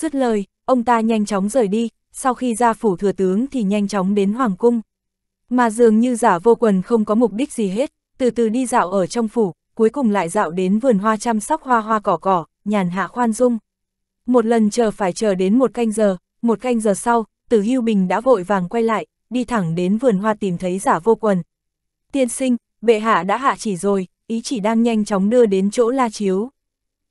Dứt lời, ông ta nhanh chóng rời đi, sau khi ra phủ thừa tướng thì nhanh chóng đến Hoàng Cung. Mà dường như giả vô quần không có mục đích gì hết, từ từ đi dạo ở trong phủ, cuối cùng lại dạo đến vườn hoa chăm sóc hoa hoa cỏ cỏ, nhàn hạ khoan dung. Một lần chờ phải chờ đến một canh giờ, một canh giờ sau, Tử Hưu Bình đã vội vàng quay lại, đi thẳng đến vườn hoa tìm thấy giả vô quần. Tiên sinh, bệ hạ đã hạ chỉ rồi, ý chỉ đang nhanh chóng đưa đến chỗ la chiếu.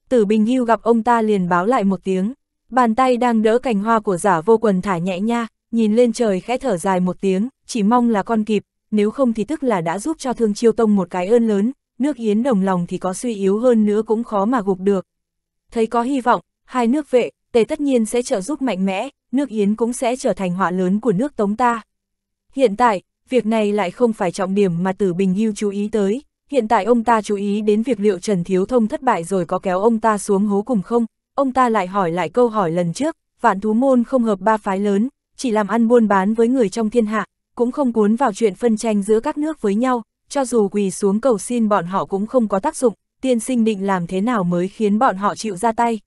Tử Bình Hưu gặp ông ta liền báo lại một tiếng. Bàn tay đang đỡ cành hoa của giả vô quần thả nhẹ nha, nhìn lên trời khẽ thở dài một tiếng, chỉ mong là con kịp, nếu không thì tức là đã giúp cho thương chiêu tông một cái ơn lớn, nước yến đồng lòng thì có suy yếu hơn nữa cũng khó mà gục được. Thấy có hy vọng, hai nước vệ, tề tất nhiên sẽ trợ giúp mạnh mẽ, nước yến cũng sẽ trở thành họa lớn của nước tống ta. Hiện tại, việc này lại không phải trọng điểm mà tử bình hưu chú ý tới, hiện tại ông ta chú ý đến việc liệu Trần Thiếu Thông thất bại rồi có kéo ông ta xuống hố cùng không, ông ta lại hỏi lại câu hỏi lần trước, vạn thú môn không hợp ba phái lớn, chỉ làm ăn buôn bán với người trong thiên hạ, cũng không cuốn vào chuyện phân tranh giữa các nước với nhau, cho dù quỳ xuống cầu xin bọn họ cũng không có tác dụng, tiên sinh định làm thế nào mới khiến bọn họ chịu ra tay.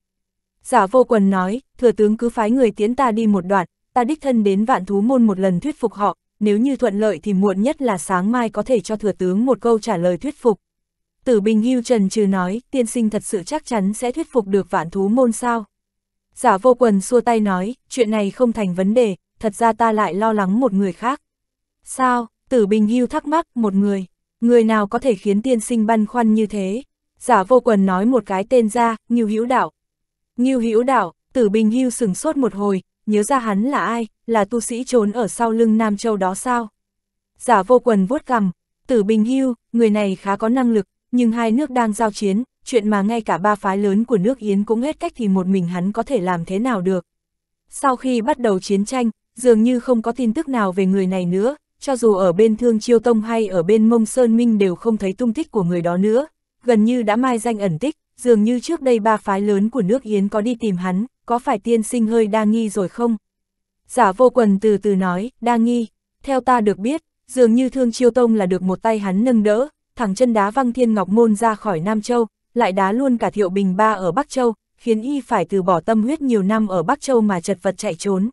Giả vô quần nói, thừa tướng cứ phái người tiến ta đi một đoạn, ta đích thân đến vạn thú môn một lần thuyết phục họ, nếu như thuận lợi thì muộn nhất là sáng mai có thể cho thừa tướng một câu trả lời thuyết phục, Tử Bình Hưu Trần trừ nói, tiên sinh thật sự chắc chắn sẽ thuyết phục được vạn thú môn sao. Giả vô quần xua tay nói, chuyện này không thành vấn đề, thật ra ta lại lo lắng một người khác. Sao, tử bình hưu thắc mắc, một người, người nào có thể khiến tiên sinh băn khoăn như thế? Giả vô quần nói một cái tên ra, Ngưu Hữu Đạo. Ngưu Hữu Đạo, tử bình hưu sừng sốt một hồi, nhớ ra hắn là ai, là tu sĩ trốn ở sau lưng Nam Châu đó sao? Giả vô quần vuốt cằm, tử bình hưu, người này khá có năng lực, nhưng hai nước đang giao chiến, chuyện mà ngay cả ba phái lớn của nước Yến cũng hết cách thì một mình hắn có thể làm thế nào được. Sau khi bắt đầu chiến tranh, dường như không có tin tức nào về người này nữa, cho dù ở bên Thương Chiêu Tông hay ở bên Mông Sơn Minh đều không thấy tung tích của người đó nữa, gần như đã mai danh ẩn tích, dường như trước đây ba phái lớn của nước Yến có đi tìm hắn, có phải tiên sinh hơi đa nghi rồi không? Giả vô quần từ từ nói, đa nghi, theo ta được biết, dường như Thương Chiêu Tông là được một tay hắn nâng đỡ, thẳng chân đá văng thiên ngọc môn ra khỏi Nam Châu, lại đá luôn cả thiệu bình ba ở Bắc Châu, khiến y phải từ bỏ tâm huyết nhiều năm ở Bắc Châu mà chật vật chạy trốn.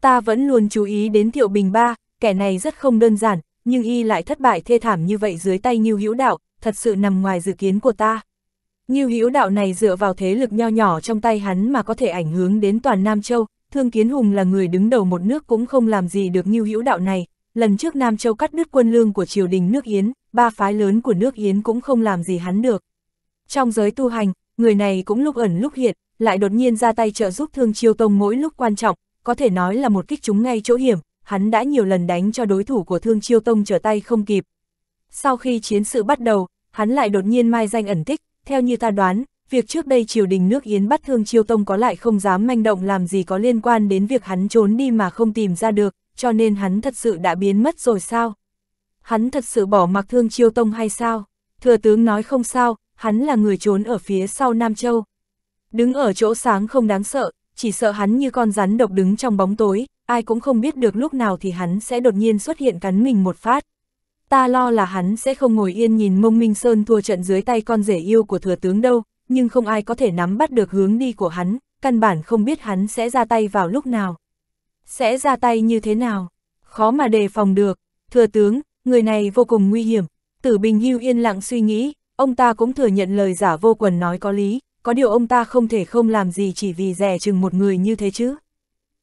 Ta vẫn luôn chú ý đến thiệu bình ba, kẻ này rất không đơn giản, nhưng y lại thất bại thê thảm như vậy dưới tay Nhiêu Hữu Đạo, thật sự nằm ngoài dự kiến của ta. Nhiêu Hữu Đạo này dựa vào thế lực nho nhỏ trong tay hắn mà có thể ảnh hưởng đến toàn Nam Châu, Thương Kiến Hùng là người đứng đầu một nước cũng không làm gì được Nhiêu Hữu Đạo này. Lần trước Nam Châu cắt đứt quân lương của triều đình nước Yến, ba phái lớn của nước Yến cũng không làm gì hắn được. Trong giới tu hành, người này cũng lúc ẩn lúc hiện, lại đột nhiên ra tay trợ giúp Thương Chiêu Tông mỗi lúc quan trọng, có thể nói là một kích trúng ngay chỗ hiểm, hắn đã nhiều lần đánh cho đối thủ của Thương Chiêu Tông trở tay không kịp. Sau khi chiến sự bắt đầu, hắn lại đột nhiên mai danh ẩn tích, theo như ta đoán, việc trước đây triều đình nước Yến bắt Thương Chiêu Tông có lại không dám manh động làm gì có liên quan đến việc hắn trốn đi mà không tìm ra được, cho nên hắn thật sự đã biến mất rồi sao? hắn thật sự bỏ mặc thương chiêu tông hay sao? Thừa tướng nói không sao, hắn là người trốn ở phía sau Nam Châu. Đứng ở chỗ sáng không đáng sợ, chỉ sợ hắn như con rắn độc đứng trong bóng tối, ai cũng không biết được lúc nào thì hắn sẽ đột nhiên xuất hiện cắn mình một phát. Ta lo là hắn sẽ không ngồi yên nhìn mông minh sơn thua trận dưới tay con rể yêu của thừa tướng đâu, nhưng không ai có thể nắm bắt được hướng đi của hắn, căn bản không biết hắn sẽ ra tay vào lúc nào. Sẽ ra tay như thế nào? Khó mà đề phòng được, thừa tướng, người này vô cùng nguy hiểm. Tử Bình Hưu yên lặng suy nghĩ, ông ta cũng thừa nhận lời giả vô quần nói có lý, có điều ông ta không thể không làm gì chỉ vì rẻ chừng một người như thế chứ.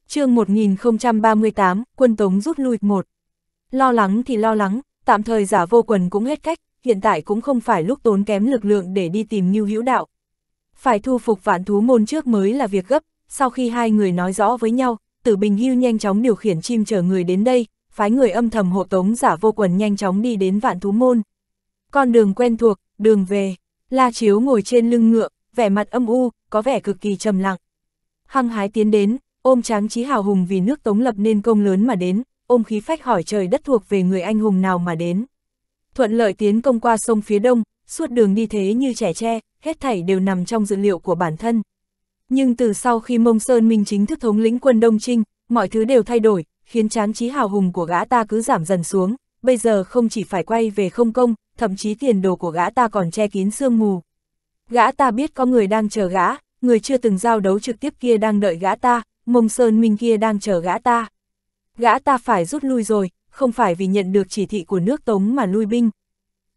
chương 1038, quân Tống rút lui một. Lo lắng thì lo lắng, tạm thời giả vô quần cũng hết cách, hiện tại cũng không phải lúc tốn kém lực lượng để đi tìm Ngưu Hữu Đạo. Phải thu phục vạn thú môn trước mới là việc gấp, sau khi hai người nói rõ với nhau, Tử Bình Hưu nhanh chóng điều khiển chim chở người đến đây, phái người âm thầm hộ tống giả vô quần nhanh chóng đi đến vạn thú môn. Con đường quen thuộc, đường về, La Chiếu ngồi trên lưng ngựa, vẻ mặt âm u, có vẻ cực kỳ trầm lặng. Hăng hái tiến đến, ôm tráng trí hào hùng vì nước tống lập nên công lớn mà đến, ôm khí phách hỏi trời đất thuộc về người anh hùng nào mà đến. Thuận lợi tiến công qua sông phía đông, suốt đường đi thế như trẻ tre, hết thảy đều nằm trong dự liệu của bản thân. Nhưng từ sau khi Mông Sơn Minh chính thức thống lĩnh quân Đông Trinh, mọi thứ đều thay đổi, khiến chán trí hào hùng của gã ta cứ giảm dần xuống, bây giờ không chỉ phải quay về không công, thậm chí tiền đồ của gã ta còn che kín sương mù. Gã ta biết có người đang chờ gã, người chưa từng giao đấu trực tiếp kia đang đợi gã ta, mông sơn minh kia đang chờ gã ta. Gã ta phải rút lui rồi, không phải vì nhận được chỉ thị của nước Tống mà lui binh.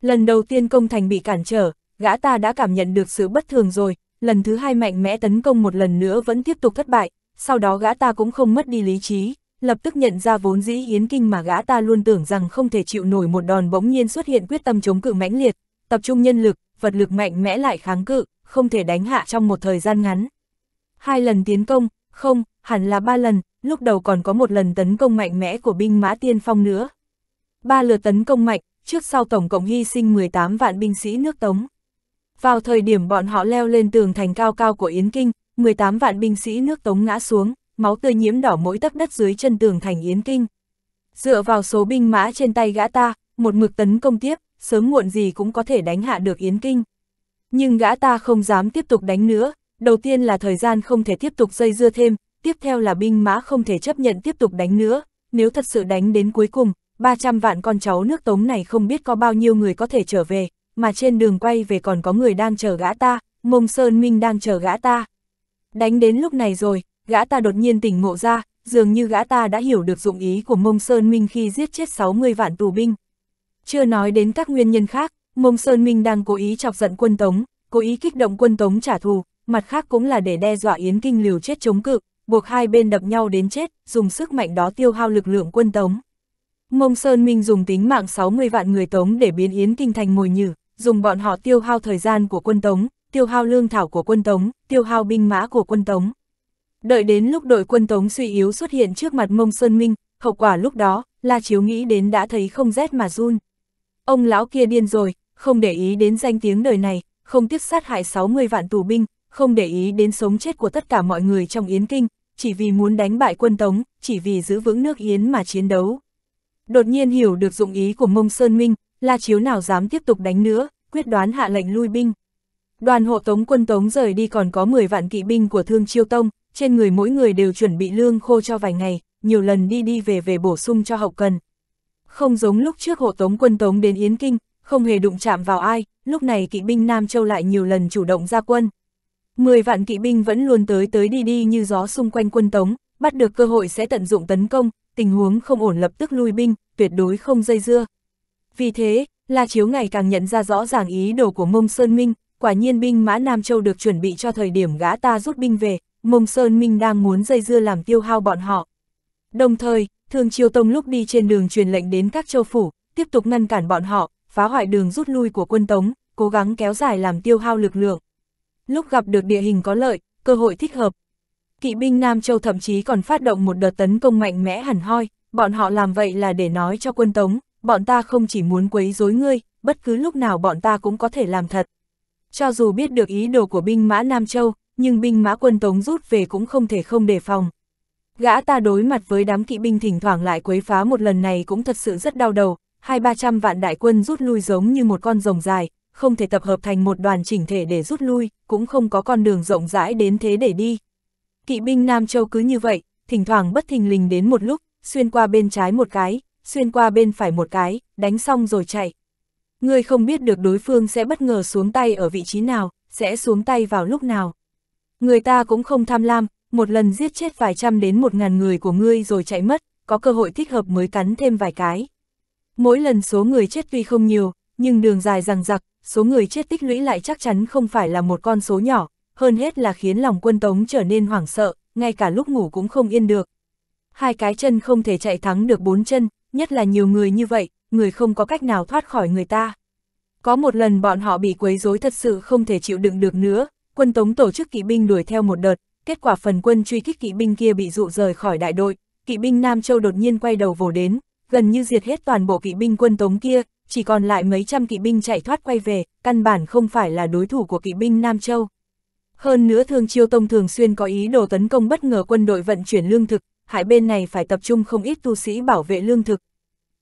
Lần đầu tiên công thành bị cản trở, gã ta đã cảm nhận được sự bất thường rồi, lần thứ hai mạnh mẽ tấn công một lần nữa vẫn tiếp tục thất bại, sau đó gã ta cũng không mất đi lý trí lập tức nhận ra vốn dĩ hiến kinh mà gã ta luôn tưởng rằng không thể chịu nổi một đòn bỗng nhiên xuất hiện quyết tâm chống cự mãnh liệt, tập trung nhân lực, vật lực mạnh mẽ lại kháng cự, không thể đánh hạ trong một thời gian ngắn. Hai lần tiến công, không, hẳn là ba lần, lúc đầu còn có một lần tấn công mạnh mẽ của binh mã tiên phong nữa. Ba lượt tấn công mạnh, trước sau tổng cộng hy sinh 18 vạn binh sĩ nước Tống. Vào thời điểm bọn họ leo lên tường thành cao cao của Yến Kinh, 18 vạn binh sĩ nước Tống ngã xuống, máu tươi nhiễm đỏ mỗi tấc đất dưới chân tường thành Yến Kinh. Dựa vào số binh mã trên tay gã ta, một mực tấn công tiếp, sớm muộn gì cũng có thể đánh hạ được Yến Kinh. Nhưng gã ta không dám tiếp tục đánh nữa, đầu tiên là thời gian không thể tiếp tục dây dưa thêm, tiếp theo là binh mã không thể chấp nhận tiếp tục đánh nữa, nếu thật sự đánh đến cuối cùng, 300 vạn con cháu nước tống này không biết có bao nhiêu người có thể trở về, mà trên đường quay về còn có người đang chờ gã ta, mông sơn minh đang chờ gã ta. Đánh đến lúc này rồi, gã ta đột nhiên tỉnh ngộ ra, dường như gã ta đã hiểu được dụng ý của Mông Sơn Minh khi giết chết 60 vạn tù binh. Chưa nói đến các nguyên nhân khác, Mông Sơn Minh đang cố ý chọc giận quân Tống, cố ý kích động quân Tống trả thù, mặt khác cũng là để đe dọa Yến Kinh liều chết chống cự, buộc hai bên đập nhau đến chết, dùng sức mạnh đó tiêu hao lực lượng quân Tống. Mông Sơn Minh dùng tính mạng 60 vạn người Tống để biến Yến Kinh thành mồi nhử, dùng bọn họ tiêu hao thời gian của quân Tống, tiêu hao lương thảo của quân Tống, tiêu hao binh mã của quân Tống. Đợi đến lúc đội quân Tống suy yếu xuất hiện trước mặt Mông Sơn Minh, hậu quả lúc đó, La Chiếu nghĩ đến đã thấy không rét mà run. Ông lão kia điên rồi, không để ý đến danh tiếng đời này, không tiếc sát hại 60 vạn tù binh, không để ý đến sống chết của tất cả mọi người trong Yến Kinh, chỉ vì muốn đánh bại quân Tống, chỉ vì giữ vững nước Yến mà chiến đấu. Đột nhiên hiểu được dụng ý của Mông Sơn Minh, La Chiếu nào dám tiếp tục đánh nữa, quyết đoán hạ lệnh lui binh. Đoàn hộ tống quân Tống rời đi còn có 10 vạn kỵ binh của Thương Chiêu Tông, trên người mỗi người đều chuẩn bị lương khô cho vài ngày, nhiều lần đi đi về về bổ sung cho hậu cần. Không giống lúc trước hộ tống quân tống đến Yến Kinh, không hề đụng chạm vào ai, lúc này kỵ binh Nam Châu lại nhiều lần chủ động ra quân. Mười vạn kỵ binh vẫn luôn tới tới đi đi như gió xung quanh quân tống, bắt được cơ hội sẽ tận dụng tấn công, tình huống không ổn lập tức lui binh, tuyệt đối không dây dưa. Vì thế, La Chiếu ngày càng nhận ra rõ ràng ý đồ của Mông Sơn Minh, quả nhiên binh mã Nam Châu được chuẩn bị cho thời điểm gã ta rút binh về, Mông Sơn Minh đang muốn dây dưa làm tiêu hao bọn họ. Đồng thời, Thường Triều Tông lúc đi trên đường truyền lệnh đến các châu phủ, tiếp tục ngăn cản bọn họ, phá hoại đường rút lui của quân Tống, cố gắng kéo dài làm tiêu hao lực lượng. Lúc gặp được địa hình có lợi, cơ hội thích hợp. Kỵ binh Nam Châu thậm chí còn phát động một đợt tấn công mạnh mẽ hẳn hoi, bọn họ làm vậy là để nói cho quân Tống, bọn ta không chỉ muốn quấy rối ngươi, bất cứ lúc nào bọn ta cũng có thể làm thật. Cho dù biết được ý đồ của binh mã Nam Châu, nhưng binh mã quân tống rút về cũng không thể không đề phòng. Gã ta đối mặt với đám kỵ binh thỉnh thoảng lại quấy phá một lần này cũng thật sự rất đau đầu, hai ba trăm vạn đại quân rút lui giống như một con rồng dài, không thể tập hợp thành một đoàn chỉnh thể để rút lui, cũng không có con đường rộng rãi đến thế để đi. Kỵ binh Nam Châu cứ như vậy, thỉnh thoảng bất thình lình đến một lúc, xuyên qua bên trái một cái, xuyên qua bên phải một cái, đánh xong rồi chạy. Người không biết được đối phương sẽ bất ngờ xuống tay ở vị trí nào, sẽ xuống tay vào lúc nào. Người ta cũng không tham lam, một lần giết chết vài trăm đến một ngàn người của ngươi rồi chạy mất, có cơ hội thích hợp mới cắn thêm vài cái. Mỗi lần số người chết tuy không nhiều, nhưng đường dài rằng giặc, số người chết tích lũy lại chắc chắn không phải là một con số nhỏ, hơn hết là khiến lòng quân tống trở nên hoảng sợ, ngay cả lúc ngủ cũng không yên được. Hai cái chân không thể chạy thắng được bốn chân, nhất là nhiều người như vậy, người không có cách nào thoát khỏi người ta. Có một lần bọn họ bị quấy rối thật sự không thể chịu đựng được nữa, quân Tống tổ chức kỵ binh đuổi theo một đợt, kết quả phần quân truy kích kỵ binh kia bị dụ rời khỏi đại đội, kỵ binh Nam Châu đột nhiên quay đầu vồ đến, gần như diệt hết toàn bộ kỵ binh quân Tống kia, chỉ còn lại mấy trăm kỵ binh chạy thoát quay về, căn bản không phải là đối thủ của kỵ binh Nam Châu. Hơn nữa Thương Chiêu Tông thường xuyên có ý đồ tấn công bất ngờ quân đội vận chuyển lương thực, hải bên này phải tập trung không ít tu sĩ bảo vệ lương thực.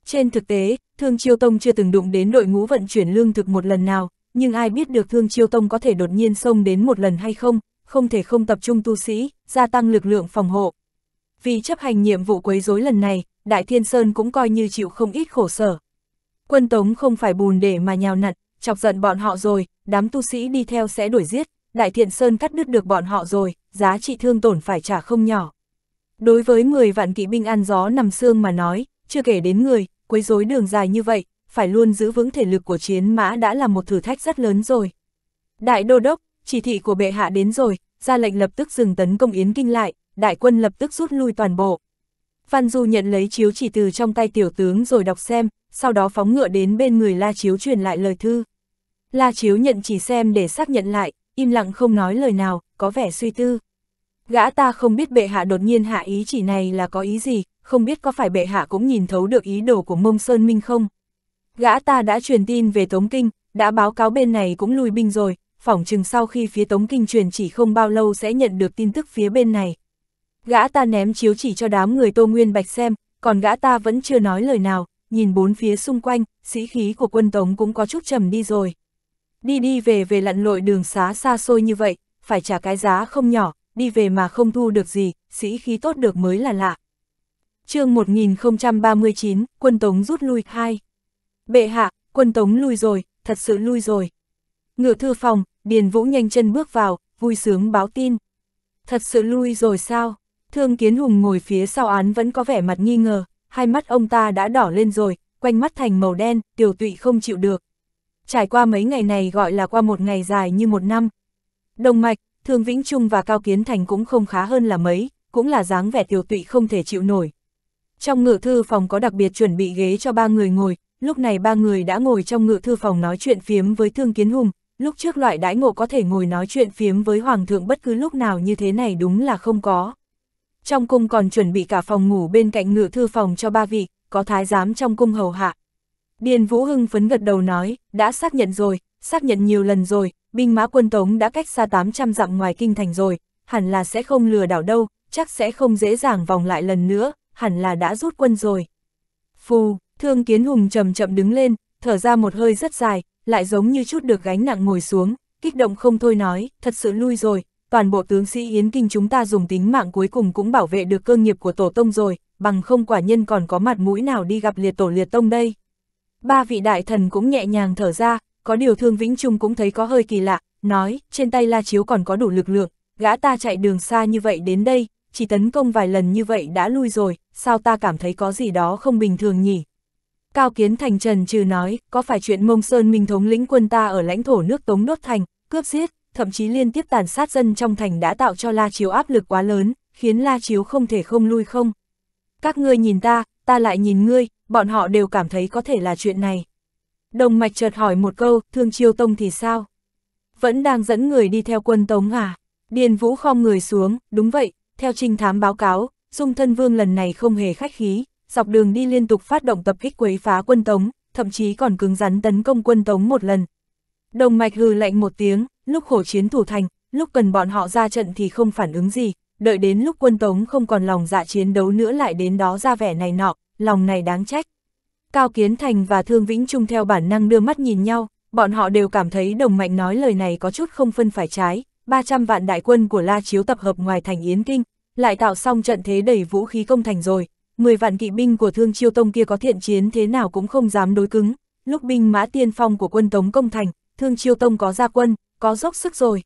Trên thực tế, Thương Chiêu Tông chưa từng đụng đến đội ngũ vận chuyển lương thực một lần nào, nhưng ai biết được Thương Chiêu Tông có thể đột nhiên xông đến một lần hay không, không thể không tập trung tu sĩ, gia tăng lực lượng phòng hộ. Vì chấp hành nhiệm vụ quấy rối lần này, Đại Thiên Sơn cũng coi như chịu không ít khổ sở. Quân Tống không phải bùn để mà nhào nặn, chọc giận bọn họ rồi, đám tu sĩ đi theo sẽ đuổi giết, Đại Thiện Sơn cắt đứt được bọn họ rồi, giá trị thương tổn phải trả không nhỏ. Đối với 10 vạn kỵ binh ăn gió nằm xương mà nói, chưa kể đến người, quấy rối đường dài như vậy, phải luôn giữ vững thể lực của chiến mã đã là một thử thách rất lớn rồi. Đại đô đốc, chỉ thị của bệ hạ đến rồi, ra lệnh lập tức dừng tấn công Yến Kinh lại, đại quân lập tức rút lui toàn bộ. Văn Du nhận lấy chiếu chỉ từ trong tay tiểu tướng rồi đọc xem, sau đó phóng ngựa đến bên người La Chiếu truyền lại lời thư. La Chiếu nhận chỉ xem để xác nhận lại, im lặng không nói lời nào, có vẻ suy tư. Gã ta không biết bệ hạ đột nhiên hạ ý chỉ này là có ý gì, không biết có phải bệ hạ cũng nhìn thấu được ý đồ của mông sơn minh không. Gã ta đã truyền tin về Tống Kinh, đã báo cáo bên này cũng lùi binh rồi, phỏng chừng sau khi phía Tống Kinh truyền chỉ không bao lâu sẽ nhận được tin tức phía bên này. Gã ta ném chiếu chỉ cho đám người Tô Nguyên Bạch xem, còn gã ta vẫn chưa nói lời nào, nhìn bốn phía xung quanh, sĩ khí của quân Tống cũng có chút trầm đi rồi. Đi đi về về lặn lội đường xá xa xôi như vậy, phải trả cái giá không nhỏ, đi về mà không thu được gì, sĩ khí tốt được mới là lạ. chương 1039, quân Tống rút lui 2 Bệ hạ, quân tống lui rồi, thật sự lui rồi. Ngựa thư phòng, Điền Vũ nhanh chân bước vào, vui sướng báo tin. Thật sự lui rồi sao? Thương Kiến Hùng ngồi phía sau án vẫn có vẻ mặt nghi ngờ, hai mắt ông ta đã đỏ lên rồi, quanh mắt thành màu đen, tiểu tụy không chịu được. Trải qua mấy ngày này gọi là qua một ngày dài như một năm. Đồng mạch, Thương Vĩnh Trung và Cao Kiến Thành cũng không khá hơn là mấy, cũng là dáng vẻ tiểu tụy không thể chịu nổi. Trong ngự thư phòng có đặc biệt chuẩn bị ghế cho ba người ngồi, lúc này ba người đã ngồi trong ngự thư phòng nói chuyện phiếm với Thương Kiến Hùng, lúc trước loại đãi ngộ có thể ngồi nói chuyện phiếm với Hoàng thượng bất cứ lúc nào như thế này đúng là không có. Trong cung còn chuẩn bị cả phòng ngủ bên cạnh ngự thư phòng cho ba vị, có thái giám trong cung hầu hạ. Điền Vũ Hưng phấn gật đầu nói, đã xác nhận rồi, xác nhận nhiều lần rồi, binh mã quân tống đã cách xa 800 dặm ngoài kinh thành rồi, hẳn là sẽ không lừa đảo đâu, chắc sẽ không dễ dàng vòng lại lần nữa, hẳn là đã rút quân rồi. Phù, Thương Kiến Hùng chậm chậm đứng lên, thở ra một hơi rất dài, lại giống như chút được gánh nặng ngồi xuống, kích động không thôi nói, thật sự lui rồi, toàn bộ tướng sĩ Yến Kinh chúng ta dùng tính mạng cuối cùng cũng bảo vệ được cơ nghiệp của Tổ Tông rồi, bằng không quả nhân còn có mặt mũi nào đi gặp liệt Tổ liệt Tông đây. Ba vị đại thần cũng nhẹ nhàng thở ra, có điều Thương Vĩnh Trung cũng thấy có hơi kỳ lạ, nói, trên tay La Chiếu còn có đủ lực lượng, gã ta chạy đường xa như vậy đến đây, chỉ tấn công vài lần như vậy đã lui rồi, sao ta cảm thấy có gì đó không bình thường nhỉ? Cao Kiến Thành trần trừ nói, có phải chuyện Mông Sơn Minh thống lĩnh quân ta ở lãnh thổ nước Tống Nốt Thành, cướp giết, thậm chí liên tiếp tàn sát dân trong thành đã tạo cho La Chiếu áp lực quá lớn, khiến La Chiếu không thể không lui không? Các ngươi nhìn ta, ta lại nhìn ngươi, bọn họ đều cảm thấy có thể là chuyện này. Đồng Mạch chợt hỏi một câu, Thương Chiêu Tông thì sao? Vẫn đang dẫn người đi theo quân Tống à? Điền Vũ khom người xuống, đúng vậy, theo trinh thám báo cáo, Dung Thân Vương lần này không hề khách khí, dọc đường đi liên tục phát động tập kích quấy phá quân Tống, thậm chí còn cứng rắn tấn công quân Tống một lần. Đồng mạch hừ lạnh một tiếng, lúc khổ chiến thủ thành, lúc cần bọn họ ra trận thì không phản ứng gì, đợi đến lúc quân Tống không còn lòng dạ chiến đấu nữa lại đến đó ra vẻ này nọ, lòng này đáng trách. Cao Kiến Thành và Thương Vĩnh Trung theo bản năng đưa mắt nhìn nhau, bọn họ đều cảm thấy đồng mạnh nói lời này có chút không phân phải trái, 300 vạn đại quân của La Chiếu tập hợp ngoài thành Yến Kinh, lại tạo xong trận thế đầy vũ khí công thành rồi, 10 vạn kỵ binh của Thương Chiêu Tông kia có thiện chiến thế nào cũng không dám đối cứng, lúc binh mã tiên phong của quân Tống công thành, Thương Chiêu Tông có ra quân, có dốc sức rồi.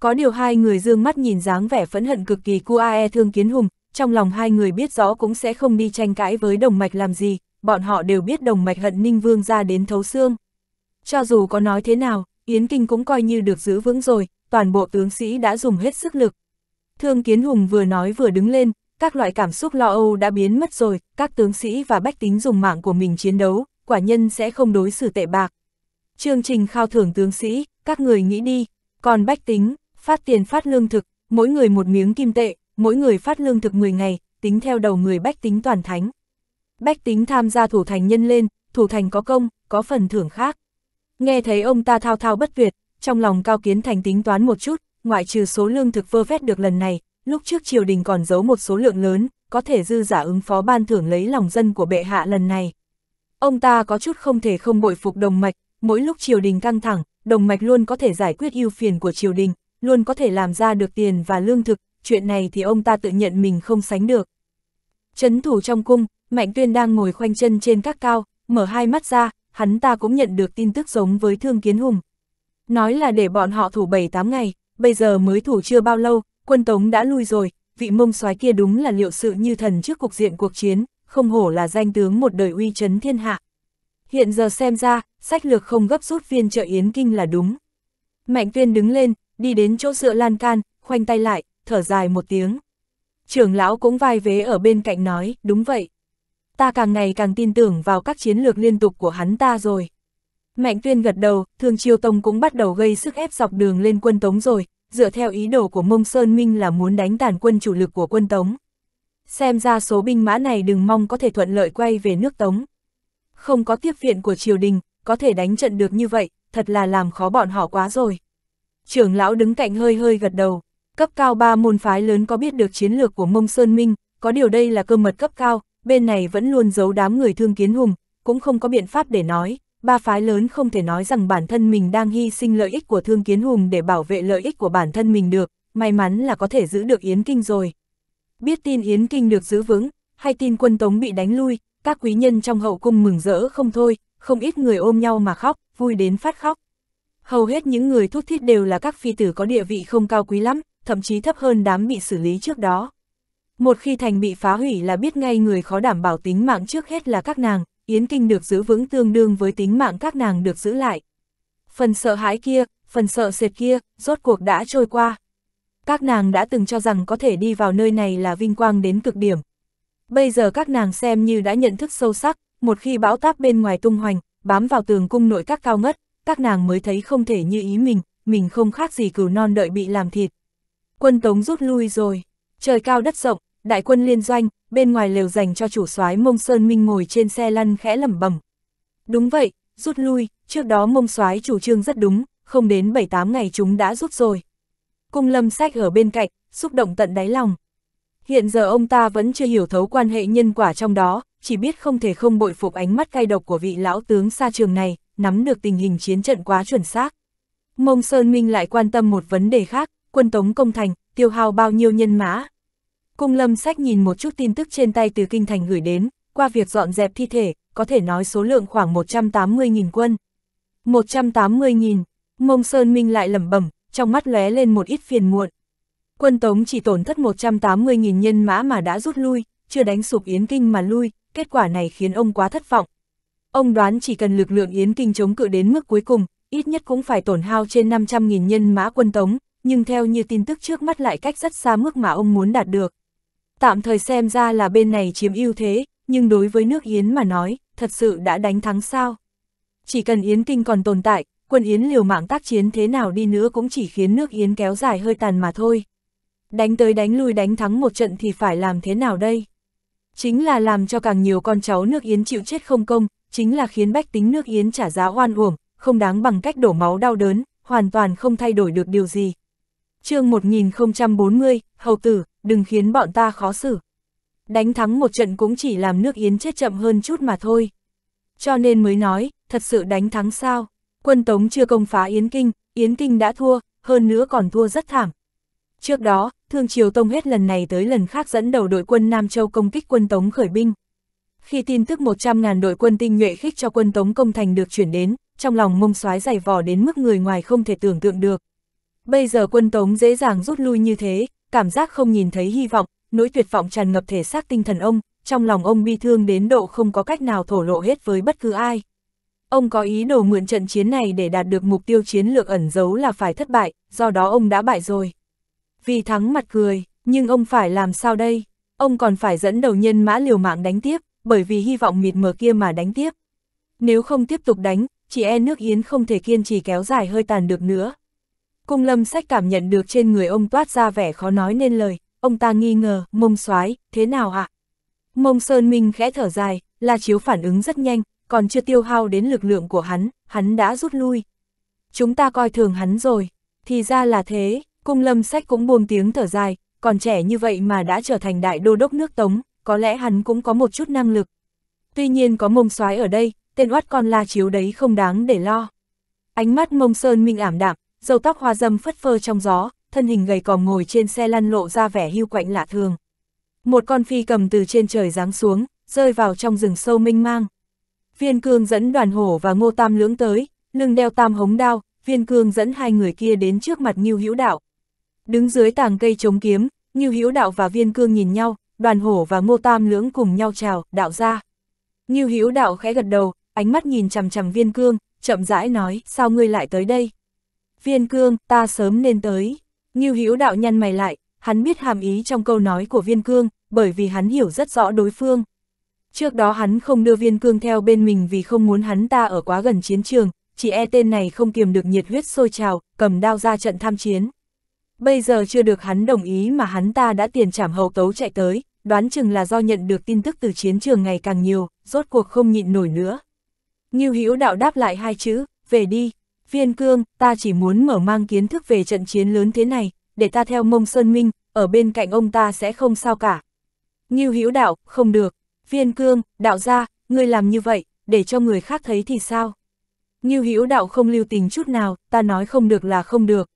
Có điều hai người dương mắt nhìn dáng vẻ phẫn hận cực kỳ của AE Thương Kiến Hùng, trong lòng hai người biết rõ cũng sẽ không đi tranh cãi với đồng mạch làm gì, bọn họ đều biết đồng mạch hận Ninh Vương ra đến thấu xương. Cho dù có nói thế nào, Yến Kinh cũng coi như được giữ vững rồi, toàn bộ tướng sĩ đã dùng hết sức lực. Thương Kiến Hùng vừa nói vừa đứng lên, các loại cảm xúc lo âu đã biến mất rồi, các tướng sĩ và bách tính dùng mạng của mình chiến đấu, quả nhân sẽ không đối xử tệ bạc. Chương trình khao thưởng tướng sĩ, các người nghĩ đi, còn bách tính, phát tiền phát lương thực, mỗi người một miếng kim tệ, mỗi người phát lương thực 10 ngày, tính theo đầu người bách tính toàn thánh. Bách tính tham gia thủ thành nhân lên, thủ thành có công, có phần thưởng khác. Nghe thấy ông ta thao thao bất tuyệt, trong lòng cao kiến thành tính toán một chút, ngoại trừ số lương thực vơ vét được lần này, lúc trước triều đình còn giấu một số lượng lớn, có thể dư giả ứng phó ban thưởng lấy lòng dân của bệ hạ lần này. Ông ta có chút không thể không bội phục đồng mạch, mỗi lúc triều đình căng thẳng, đồng mạch luôn có thể giải quyết ưu phiền của triều đình, luôn có thể làm ra được tiền và lương thực, chuyện này thì ông ta tự nhận mình không sánh được. Chấn thủ trong cung, Mạnh Tuyên đang ngồi khoanh chân trên các cao, mở hai mắt ra, hắn ta cũng nhận được tin tức giống với Thương Kiến Hùng. Nói là để bọn họ thủ 7-8 ngày, bây giờ mới thủ chưa bao lâu, quân Tống đã lui rồi, vị mông soái kia đúng là liệu sự như thần trước cục diện cuộc chiến, không hổ là danh tướng một đời uy chấn thiên hạ. Hiện giờ xem ra, sách lược không gấp rút viên trợ Yến Kinh là đúng. Mạnh tuyên đứng lên, đi đến chỗ dựa lan can, khoanh tay lại, thở dài một tiếng. Trưởng lão cũng vai vế ở bên cạnh nói, đúng vậy. Ta càng ngày càng tin tưởng vào các chiến lược liên tục của hắn ta rồi. Mạnh tuyên gật đầu, thường chiêu tông cũng bắt đầu gây sức ép dọc đường lên quân tống rồi, dựa theo ý đồ của Mông Sơn Minh là muốn đánh tàn quân chủ lực của quân Tống. Xem ra số binh mã này đừng mong có thể thuận lợi quay về nước Tống. Không có tiếp viện của triều đình, có thể đánh trận được như vậy, thật là làm khó bọn họ quá rồi. Trưởng lão đứng cạnh hơi hơi gật đầu, cấp cao ba môn phái lớn có biết được chiến lược của Mông Sơn Minh, có điều đây là cơ mật cấp cao, bên này vẫn luôn giấu đám người thương kiến hùng, cũng không có biện pháp để nói ba phái lớn không thể nói rằng bản thân mình đang hy sinh lợi ích của Thương Kiến Hùng để bảo vệ lợi ích của bản thân mình được, may mắn là có thể giữ được Yến Kinh rồi. Biết tin Yến Kinh được giữ vững, hay tin quân Tống bị đánh lui, các quý nhân trong hậu cung mừng rỡ không thôi, không ít người ôm nhau mà khóc, vui đến phát khóc. Hầu hết những người thúc thiết đều là các phi tử có địa vị không cao quý lắm, thậm chí thấp hơn đám bị xử lý trước đó. Một khi thành bị phá hủy là biết ngay người khó đảm bảo tính mạng trước hết là các nàng, Yến Kinh được giữ vững tương đương với tính mạng các nàng được giữ lại. Phần sợ hãi kia, phần sợ sệt kia, rốt cuộc đã trôi qua. Các nàng đã từng cho rằng có thể đi vào nơi này là vinh quang đến cực điểm. Bây giờ các nàng xem như đã nhận thức sâu sắc, một khi bão táp bên ngoài tung hoành, bám vào tường cung nội các cao ngất, các nàng mới thấy không thể như ý mình, mình không khác gì cừu non đợi bị làm thịt. Quân Tống rút lui rồi, trời cao đất rộng, đại quân liên doanh, bên ngoài lều dành cho chủ soái Mông Sơn Minh ngồi trên xe lăn khẽ lẩm bẩm. Đúng vậy, rút lui, trước đó Mông soái chủ trương rất đúng, không đến 7-8 ngày chúng đã rút rồi. Cung lâm sách ở bên cạnh, xúc động tận đáy lòng. Hiện giờ ông ta vẫn chưa hiểu thấu quan hệ nhân quả trong đó, chỉ biết không thể không bội phục ánh mắt cay độc của vị lão tướng xa trường này, nắm được tình hình chiến trận quá chuẩn xác. Mông Sơn Minh lại quan tâm một vấn đề khác, quân tống công thành, tiêu hao bao nhiêu nhân mã, Cung lâm sách nhìn một chút tin tức trên tay từ kinh thành gửi đến, qua việc dọn dẹp thi thể, có thể nói số lượng khoảng 180.000 quân. 180.000, mông sơn minh lại lẩm bẩm, trong mắt lóe lên một ít phiền muộn. Quân Tống chỉ tổn thất 180.000 nhân mã mà đã rút lui, chưa đánh sụp Yến Kinh mà lui, kết quả này khiến ông quá thất vọng. Ông đoán chỉ cần lực lượng Yến Kinh chống cự đến mức cuối cùng, ít nhất cũng phải tổn hao trên 500.000 nhân mã quân Tống, nhưng theo như tin tức trước mắt lại cách rất xa mức mà ông muốn đạt được tạm thời xem ra là bên này chiếm ưu thế, nhưng đối với nước Yến mà nói, thật sự đã đánh thắng sao. Chỉ cần Yến Kinh còn tồn tại, quân Yến liều mạng tác chiến thế nào đi nữa cũng chỉ khiến nước Yến kéo dài hơi tàn mà thôi. Đánh tới đánh lui đánh thắng một trận thì phải làm thế nào đây? Chính là làm cho càng nhiều con cháu nước Yến chịu chết không công, chính là khiến bách tính nước Yến trả giá oan uổng, không đáng bằng cách đổ máu đau đớn, hoàn toàn không thay đổi được điều gì. chương 1040, Hầu Tử, đừng khiến bọn ta khó xử. Đánh thắng một trận cũng chỉ làm nước Yến chết chậm hơn chút mà thôi. Cho nên mới nói, thật sự đánh thắng sao? Quân Tống chưa công phá Yến Kinh, Yến Kinh đã thua, hơn nữa còn thua rất thảm. Trước đó, Thương Triều Tông hết lần này tới lần khác dẫn đầu đội quân Nam Châu công kích quân Tống khởi binh. Khi tin tức 100.000 đội quân tinh nhuệ khích cho quân Tống công thành được chuyển đến, trong lòng mông soái dày vò đến mức người ngoài không thể tưởng tượng được, Bây giờ quân Tống dễ dàng rút lui như thế, cảm giác không nhìn thấy hy vọng, nỗi tuyệt vọng tràn ngập thể xác tinh thần ông, trong lòng ông bi thương đến độ không có cách nào thổ lộ hết với bất cứ ai. Ông có ý đồ mượn trận chiến này để đạt được mục tiêu chiến lược ẩn giấu là phải thất bại, do đó ông đã bại rồi. Vì thắng mặt cười, nhưng ông phải làm sao đây? Ông còn phải dẫn đầu nhân mã liều mạng đánh tiếp, bởi vì hy vọng mịt mờ kia mà đánh tiếp. Nếu không tiếp tục đánh, chị e nước Yến không thể kiên trì kéo dài hơi tàn được nữa, Cung lâm sách cảm nhận được trên người ông toát ra vẻ khó nói nên lời, ông ta nghi ngờ, mông soái thế nào ạ? Mông Sơn Minh khẽ thở dài, La Chiếu phản ứng rất nhanh, còn chưa tiêu hao đến lực lượng của hắn, hắn đã rút lui. Chúng ta coi thường hắn rồi, thì ra là thế, cung lâm sách cũng buông tiếng thở dài, còn trẻ như vậy mà đã trở thành đại đô đốc nước Tống, có lẽ hắn cũng có một chút năng lực. Tuy nhiên có mông soái ở đây, tên oát con La Chiếu đấy không đáng để lo. Ánh mắt mông Sơn Minh ảm đạm, dâu tóc hoa dâm phất phơ trong gió, thân hình gầy còm ngồi trên xe lăn lộ ra vẻ hưu quạnh lạ thường. Một con phi cầm từ trên trời giáng xuống, rơi vào trong rừng sâu minh mang. Viên cương dẫn đoàn hổ và ngô tam lưỡng tới, lưng đeo tam hống đao, viên cương dẫn hai người kia đến trước mặt Ngưu Hữu Đạo. Đứng dưới tàng cây chống kiếm, Ngưu Hữu Đạo và viên cương nhìn nhau, đoàn hổ và ngô tam lưỡng cùng nhau chào, đạo ra. Ngưu Hữu Đạo khẽ gật đầu, ánh mắt nhìn chằm chằm viên cương, chậm rãi nói, sao ngươi lại tới đây? Viên cương, ta sớm nên tới. Ngưu Hữu đạo nhăn mày lại, hắn biết hàm ý trong câu nói của viên cương, bởi vì hắn hiểu rất rõ đối phương. Trước đó hắn không đưa viên cương theo bên mình vì không muốn hắn ta ở quá gần chiến trường, chỉ e tên này không kiềm được nhiệt huyết sôi trào, cầm đao ra trận tham chiến. Bây giờ chưa được hắn đồng ý mà hắn ta đã tiền trảm hậu tấu chạy tới, đoán chừng là do nhận được tin tức từ chiến trường ngày càng nhiều, rốt cuộc không nhịn nổi nữa. Ngưu Hữu đạo đáp lại hai chữ, về đi. Viên cương, ta chỉ muốn mở mang kiến thức về trận chiến lớn thế này, để ta theo mông Sơn Minh, ở bên cạnh ông ta sẽ không sao cả. Ngưu Hữu đạo, không được. Viên cương, đạo gia, ngươi làm như vậy, để cho người khác thấy thì sao? Ngưu Hữu đạo không lưu tình chút nào, ta nói không được là không được.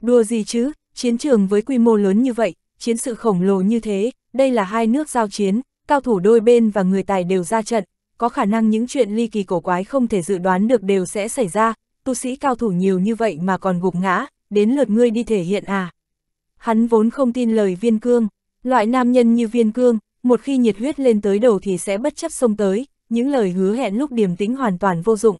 Đùa gì chứ, chiến trường với quy mô lớn như vậy, chiến sự khổng lồ như thế, đây là hai nước giao chiến, cao thủ đôi bên và người tài đều ra trận, có khả năng những chuyện ly kỳ cổ quái không thể dự đoán được đều sẽ xảy ra, tu sĩ cao thủ nhiều như vậy mà còn gục ngã, đến lượt ngươi đi thể hiện à. Hắn vốn không tin lời viên cương, loại nam nhân như viên cương, một khi nhiệt huyết lên tới đầu thì sẽ bất chấp sông tới, những lời hứa hẹn lúc điềm tĩnh hoàn toàn vô dụng.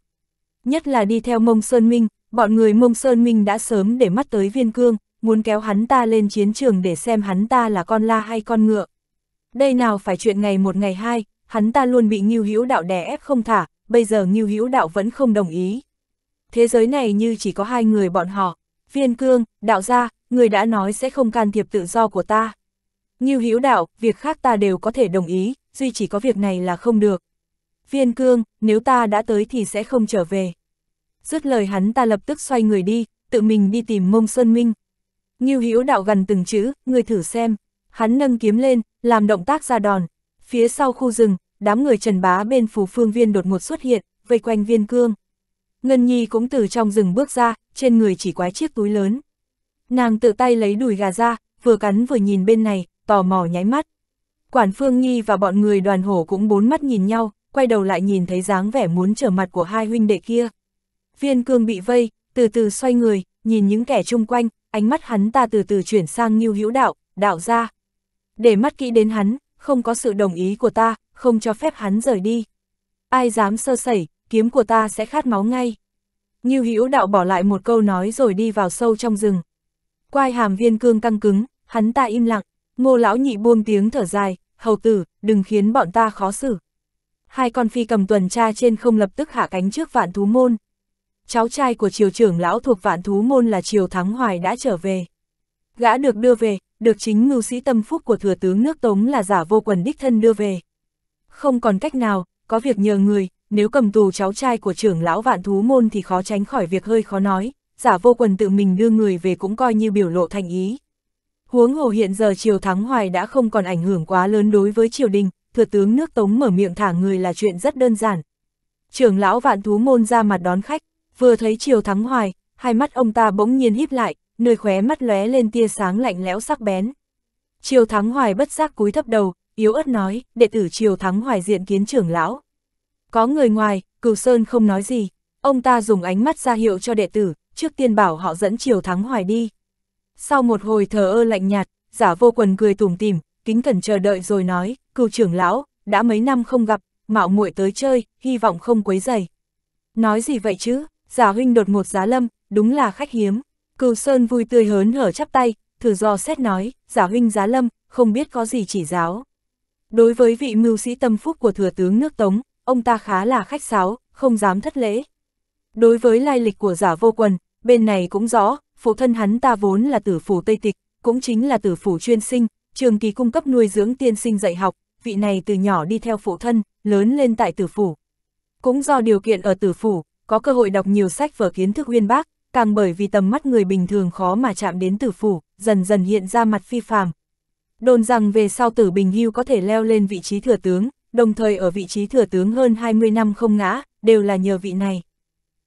Nhất là đi theo mông Sơn Minh, bọn người mông Sơn Minh đã sớm để mắt tới viên cương, muốn kéo hắn ta lên chiến trường để xem hắn ta là con la hay con ngựa. Đây nào phải chuyện ngày một ngày hai, hắn ta luôn bị Ngưu Hữu Đạo đè ép không thả, bây giờ Ngưu Hữu Đạo vẫn không đồng ý, thế giới này như chỉ có hai người bọn họ, viên cương, đạo gia, người đã nói sẽ không can thiệp tự do của ta. Như hữu đạo, việc khác ta đều có thể đồng ý, duy chỉ có việc này là không được. Viên cương, nếu ta đã tới thì sẽ không trở về. Dứt lời hắn ta lập tức xoay người đi, tự mình đi tìm mông Sơn Minh. Như hữu đạo gần từng chữ, người thử xem. Hắn nâng kiếm lên, làm động tác ra đòn. Phía sau khu rừng, đám người trần bá bên phù phương viên đột ngột xuất hiện, vây quanh viên cương. Ngân Nhi cũng từ trong rừng bước ra, trên người chỉ quái chiếc túi lớn. Nàng tự tay lấy đùi gà ra, vừa cắn vừa nhìn bên này, tò mò nháy mắt. Quản Phương Nhi và bọn người đoàn hổ cũng bốn mắt nhìn nhau, quay đầu lại nhìn thấy dáng vẻ muốn trở mặt của hai huynh đệ kia. Viên cương bị vây, từ từ xoay người, nhìn những kẻ chung quanh, ánh mắt hắn ta từ từ chuyển sang như hữu đạo, đạo ra. Để mắt kỹ đến hắn, không có sự đồng ý của ta, không cho phép hắn rời đi. Ai dám sơ sẩy, kiếm của ta sẽ khát máu ngay. Như Hữu đạo bỏ lại một câu nói rồi đi vào sâu trong rừng. Quai hàm viên cương căng cứng, hắn ta im lặng, ngô lão nhị buông tiếng thở dài, hầu tử, đừng khiến bọn ta khó xử. Hai con phi cầm tuần tra trên không lập tức hạ cánh trước vạn thú môn. Cháu trai của triều trưởng lão thuộc vạn thú môn là triều thắng hoài đã trở về. Gã được đưa về, được chính ngưu sĩ tâm phúc của thừa tướng nước Tống là giả vô quần đích thân đưa về. Không còn cách nào, có việc nhờ người, nếu cầm tù cháu trai của trưởng lão vạn thú môn thì khó tránh khỏi việc hơi khó nói, giả vô quần tự mình đưa người về cũng coi như biểu lộ thành ý. Huống hồ hiện giờ triều thắng hoài đã không còn ảnh hưởng quá lớn đối với triều đình, thừa tướng nước tống mở miệng thả người là chuyện rất đơn giản. Trưởng lão vạn thú môn ra mặt đón khách, vừa thấy triều thắng hoài, hai mắt ông ta bỗng nhiên híp lại, nơi khóe mắt lóe lên tia sáng lạnh lẽo sắc bén. Triều thắng hoài bất giác cúi thấp đầu, yếu ớt nói, đệ tử triều thắng hoài diện kiến trưởng lão. Có người ngoài, Cửu Sơn không nói gì, ông ta dùng ánh mắt ra hiệu cho đệ tử, trước tiên bảo họ dẫn Triều Thắng Hoài đi. Sau một hồi thờ ơ lạnh nhạt, giả vô quần cười tủm tỉm, kính cẩn chờ đợi rồi nói, cửu trưởng lão, đã mấy năm không gặp, mạo muội tới chơi, hy vọng không quấy dày. Nói gì vậy chứ, giả huynh đột một giá lâm, đúng là khách hiếm. Cửu Sơn vui tươi hớn hở chắp tay, thử do xét nói, giả huynh giá lâm, không biết có gì chỉ giáo. Đối với vị mưu sĩ tâm phúc của thừa tướng nước Tống, ông ta khá là khách sáo, không dám thất lễ. Đối với lai lịch của giả vô quần, bên này cũng rõ, phụ thân hắn ta vốn là tử phủ Tây Tịch, cũng chính là tử phủ chuyên sinh, trường kỳ cung cấp nuôi dưỡng tiên sinh dạy học, vị này từ nhỏ đi theo phụ thân, lớn lên tại tử phủ. Cũng do điều kiện ở tử phủ, có cơ hội đọc nhiều sách vở kiến thức uyên bác, càng bởi vì tầm mắt người bình thường khó mà chạm đến tử phủ, dần dần hiện ra mặt phi phàm. Đồn rằng về sau tử bình hưu có thể leo lên vị trí thừa tướng, đồng thời ở vị trí thừa tướng hơn 20 năm không ngã, đều là nhờ vị này.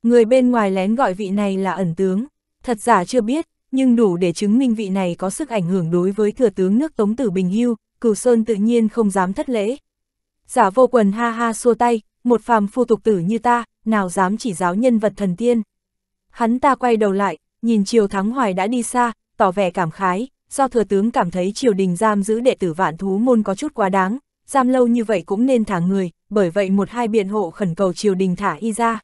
Người bên ngoài lén gọi vị này là ẩn tướng, thật giả chưa biết, nhưng đủ để chứng minh vị này có sức ảnh hưởng đối với thừa tướng nước Tống Tử Bình Hưu, Cửu Sơn tự nhiên không dám thất lễ. Giả vô quần ha ha xua tay, một phàm phu tục tử như ta, nào dám chỉ giáo nhân vật thần tiên. Hắn ta quay đầu lại, nhìn Triều Thắng Hoài đã đi xa, tỏ vẻ cảm khái, do thừa tướng cảm thấy triều đình giam giữ đệ tử vạn thú môn có chút quá đáng, giam lâu như vậy cũng nên thả người, bởi vậy một hai biện hộ khẩn cầu triều đình thả y ra.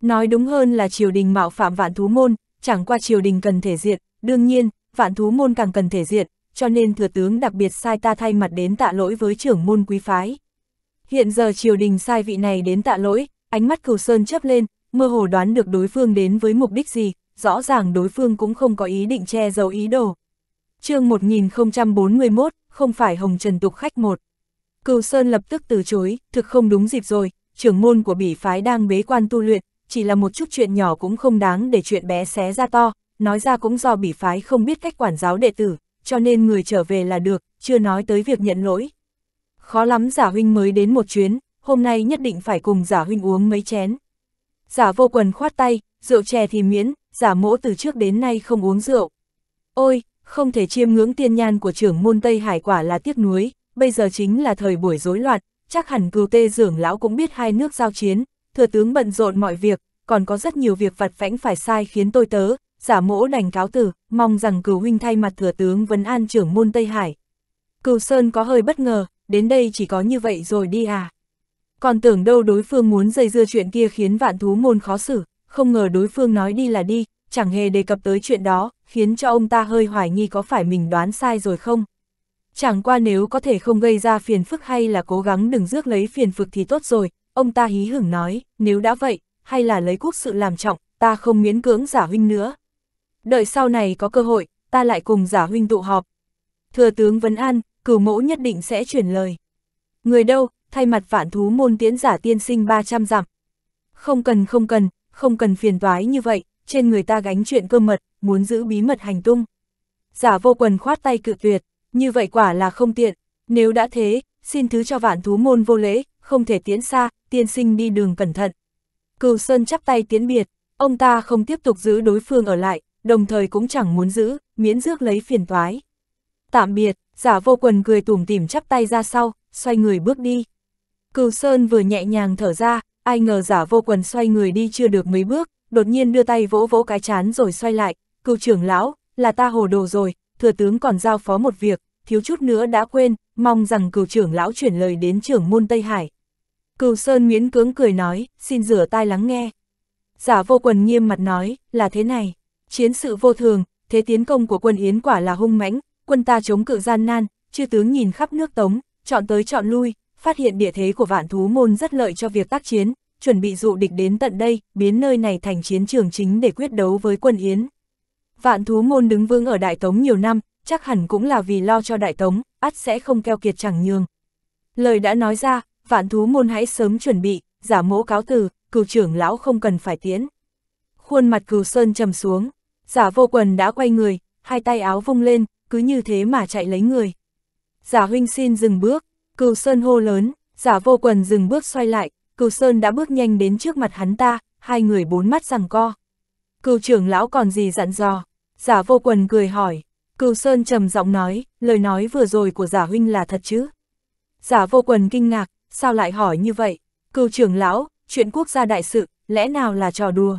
Nói đúng hơn là triều đình mạo phạm vạn thú môn, chẳng qua triều đình cần thể diện, đương nhiên, vạn thú môn càng cần thể diện, cho nên thừa tướng đặc biệt sai ta thay mặt đến tạ lỗi với trưởng môn quý phái. Hiện giờ triều đình sai vị này đến tạ lỗi, ánh mắt cửu sơn chấp lên, mơ hồ đoán được đối phương đến với mục đích gì, rõ ràng đối phương cũng không có ý định che giấu ý đồ. chương 1041, không phải Hồng Trần Tục Khách một Cừu Sơn lập tức từ chối, thực không đúng dịp rồi, trưởng môn của bỉ phái đang bế quan tu luyện, chỉ là một chút chuyện nhỏ cũng không đáng để chuyện bé xé ra to, nói ra cũng do bỉ phái không biết cách quản giáo đệ tử, cho nên người trở về là được, chưa nói tới việc nhận lỗi. Khó lắm giả huynh mới đến một chuyến, hôm nay nhất định phải cùng giả huynh uống mấy chén. Giả vô quần khoát tay, rượu chè thì miễn, giả mỗ từ trước đến nay không uống rượu. Ôi, không thể chiêm ngưỡng tiên nhan của trưởng môn Tây Hải quả là tiếc nuối, bây giờ chính là thời buổi rối loạn, chắc hẳn cừu tê dưỡng lão cũng biết hai nước giao chiến, thừa tướng bận rộn mọi việc, còn có rất nhiều việc vặt vãnh phải sai khiến tôi tớ, giả mỗ đành cáo tử, mong rằng cừu huynh thay mặt thừa tướng vấn an trưởng môn Tây Hải. Cừu Sơn có hơi bất ngờ, đến đây chỉ có như vậy rồi đi à. Còn tưởng đâu đối phương muốn dây dưa chuyện kia khiến vạn thú môn khó xử, không ngờ đối phương nói đi là đi, chẳng hề đề cập tới chuyện đó, khiến cho ông ta hơi hoài nghi có phải mình đoán sai rồi không. Chẳng qua nếu có thể không gây ra phiền phức hay là cố gắng đừng rước lấy phiền phức thì tốt rồi, ông ta hí hửng nói, nếu đã vậy, hay là lấy quốc sự làm trọng, ta không miễn cưỡng giả huynh nữa. Đợi sau này có cơ hội, ta lại cùng giả huynh tụ họp. Thừa tướng Vấn An, cửu mẫu nhất định sẽ chuyển lời. Người đâu, thay mặt vạn thú môn tiễn giả tiên sinh 300 dặm. Không cần không cần, không cần phiền toái như vậy, trên người ta gánh chuyện cơ mật, muốn giữ bí mật hành tung. Giả vô quần khoát tay cự tuyệt như vậy quả là không tiện, nếu đã thế, xin thứ cho vạn thú môn vô lễ, không thể tiến xa, tiên sinh đi đường cẩn thận. cừu Sơn chắp tay tiến biệt, ông ta không tiếp tục giữ đối phương ở lại, đồng thời cũng chẳng muốn giữ, miễn rước lấy phiền toái. Tạm biệt, giả vô quần cười tủm tỉm chắp tay ra sau, xoay người bước đi. cừu Sơn vừa nhẹ nhàng thở ra, ai ngờ giả vô quần xoay người đi chưa được mấy bước, đột nhiên đưa tay vỗ vỗ cái chán rồi xoay lại, cửu trưởng lão, là ta hồ đồ rồi, thừa tướng còn giao phó một việc, thiếu chút nữa đã quên, mong rằng cửu trưởng lão chuyển lời đến trưởng môn Tây Hải. Cửu Sơn miễn cưỡng cười nói, xin rửa tai lắng nghe. Giả vô quần nghiêm mặt nói, là thế này, chiến sự vô thường, thế tiến công của quân Yến quả là hung mãnh, quân ta chống cự gian nan, chư tướng nhìn khắp nước Tống, chọn tới chọn lui, phát hiện địa thế của vạn thú môn rất lợi cho việc tác chiến, chuẩn bị dụ địch đến tận đây, biến nơi này thành chiến trường chính để quyết đấu với quân Yến. Vạn thú môn đứng vững ở Đại Tống nhiều năm, chắc hẳn cũng là vì lo cho Đại Tống, ắt sẽ không keo kiệt chẳng nhường. Lời đã nói ra, vạn thú môn hãy sớm chuẩn bị, giả mỗ cáo từ, cựu trưởng lão không cần phải tiến. Khuôn mặt cửu sơn trầm xuống, giả vô quần đã quay người, hai tay áo vung lên, cứ như thế mà chạy lấy người. Giả huynh xin dừng bước, cửu sơn hô lớn, giả vô quần dừng bước xoay lại, cửu sơn đã bước nhanh đến trước mặt hắn ta, hai người bốn mắt rằng co. cựu trưởng lão còn gì dặn dò, Giả vô quần cười hỏi, cừu sơn trầm giọng nói, lời nói vừa rồi của giả huynh là thật chứ? Giả vô quần kinh ngạc, sao lại hỏi như vậy? Cừu trưởng lão, chuyện quốc gia đại sự, lẽ nào là trò đùa?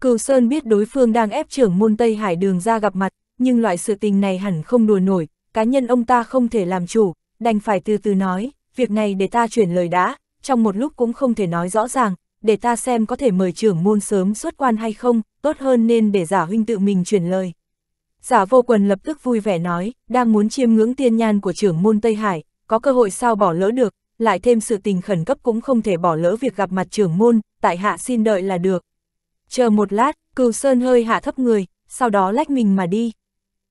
Cừu sơn biết đối phương đang ép trưởng môn Tây Hải đường ra gặp mặt, nhưng loại sự tình này hẳn không đùa nổi, cá nhân ông ta không thể làm chủ, đành phải từ từ nói, việc này để ta chuyển lời đã, trong một lúc cũng không thể nói rõ ràng, để ta xem có thể mời trưởng môn sớm xuất quan hay không, tốt hơn nên để giả huynh tự mình chuyển lời. Giả vô quần lập tức vui vẻ nói, đang muốn chiêm ngưỡng tiên nhan của trưởng môn Tây Hải, có cơ hội sao bỏ lỡ được, lại thêm sự tình khẩn cấp cũng không thể bỏ lỡ việc gặp mặt trưởng môn, tại hạ xin đợi là được. Chờ một lát, cừu sơn hơi hạ thấp người, sau đó lách mình mà đi.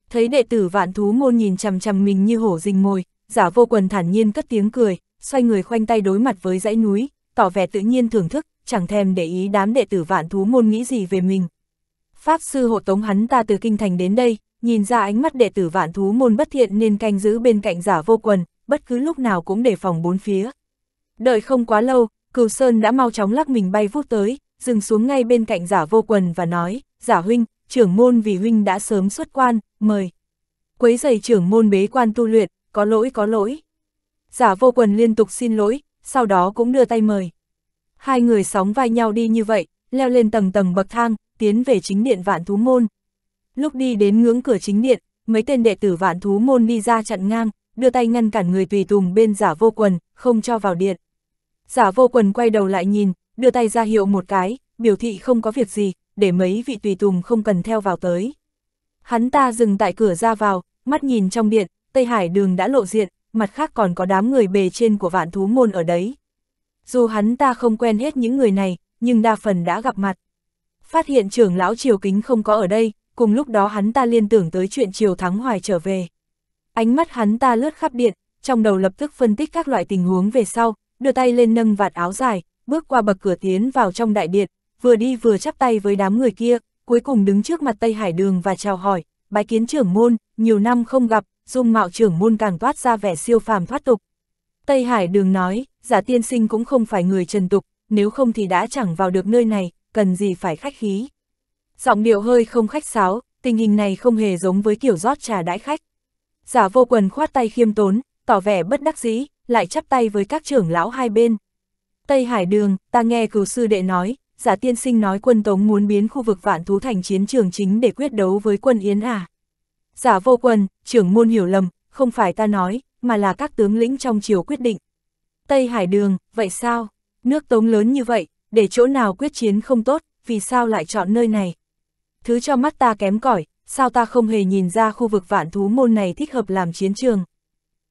Thấy đệ tử vạn thú môn nhìn chằm chằm mình như hổ rình mồi, giả vô quần thản nhiên cất tiếng cười, xoay người khoanh tay đối mặt với dãy núi, tỏ vẻ tự nhiên thưởng thức, chẳng thèm để ý đám đệ tử vạn thú môn nghĩ gì về mình. Pháp sư hộ tống hắn ta từ kinh thành đến đây, nhìn ra ánh mắt đệ tử vạn thú môn bất thiện nên canh giữ bên cạnh giả vô quần, bất cứ lúc nào cũng đề phòng bốn phía. Đợi không quá lâu, cửu sơn đã mau chóng lắc mình bay vút tới, dừng xuống ngay bên cạnh giả vô quần và nói, giả huynh, trưởng môn vì huynh đã sớm xuất quan, mời. Quấy giày trưởng môn bế quan tu luyện, có lỗi có lỗi. Giả vô quần liên tục xin lỗi, sau đó cũng đưa tay mời. Hai người sóng vai nhau đi như vậy, leo lên tầng tầng bậc thang, tiến về chính điện vạn thú môn. Lúc đi đến ngưỡng cửa chính điện, mấy tên đệ tử vạn thú môn đi ra chặn ngang, đưa tay ngăn cản người tùy tùng bên giả vô quần, không cho vào điện. Giả vô quần quay đầu lại nhìn, đưa tay ra hiệu một cái, biểu thị không có việc gì, để mấy vị tùy tùng không cần theo vào tới. Hắn ta dừng tại cửa ra vào, mắt nhìn trong điện, Tây Hải đường đã lộ diện, mặt khác còn có đám người bề trên của vạn thú môn ở đấy. Dù hắn ta không quen hết những người này, nhưng đa phần đã gặp mặt. Phát hiện trưởng lão Triều Kính không có ở đây, cùng lúc đó hắn ta liên tưởng tới chuyện Triều Thắng Hoài trở về. Ánh mắt hắn ta lướt khắp điện, trong đầu lập tức phân tích các loại tình huống về sau, đưa tay lên nâng vạt áo dài, bước qua bậc cửa tiến vào trong đại điện, vừa đi vừa chắp tay với đám người kia, cuối cùng đứng trước mặt Tây Hải Đường và chào hỏi, bái kiến trưởng môn, nhiều năm không gặp, dung mạo trưởng môn càng toát ra vẻ siêu phàm thoát tục. Tây Hải đường nói, giả tiên sinh cũng không phải người trần tục, nếu không thì đã chẳng vào được nơi này, cần gì phải khách khí. Giọng điệu hơi không khách sáo, tình hình này không hề giống với kiểu rót trà đãi khách. Giả vô quần khoát tay khiêm tốn, tỏ vẻ bất đắc dĩ, lại chắp tay với các trưởng lão hai bên. Tây Hải đường, ta nghe cửu sư đệ nói, giả tiên sinh nói quân Tống muốn biến khu vực vạn thú thành chiến trường chính để quyết đấu với quân Yến à. Giả vô quân, trưởng môn hiểu lầm, không phải ta nói, mà là các tướng lĩnh trong chiều quyết định. Tây Hải Đường, vậy sao? Nước tống lớn như vậy, để chỗ nào quyết chiến không tốt, vì sao lại chọn nơi này? Thứ cho mắt ta kém cỏi, sao ta không hề nhìn ra khu vực vạn thú môn này thích hợp làm chiến trường?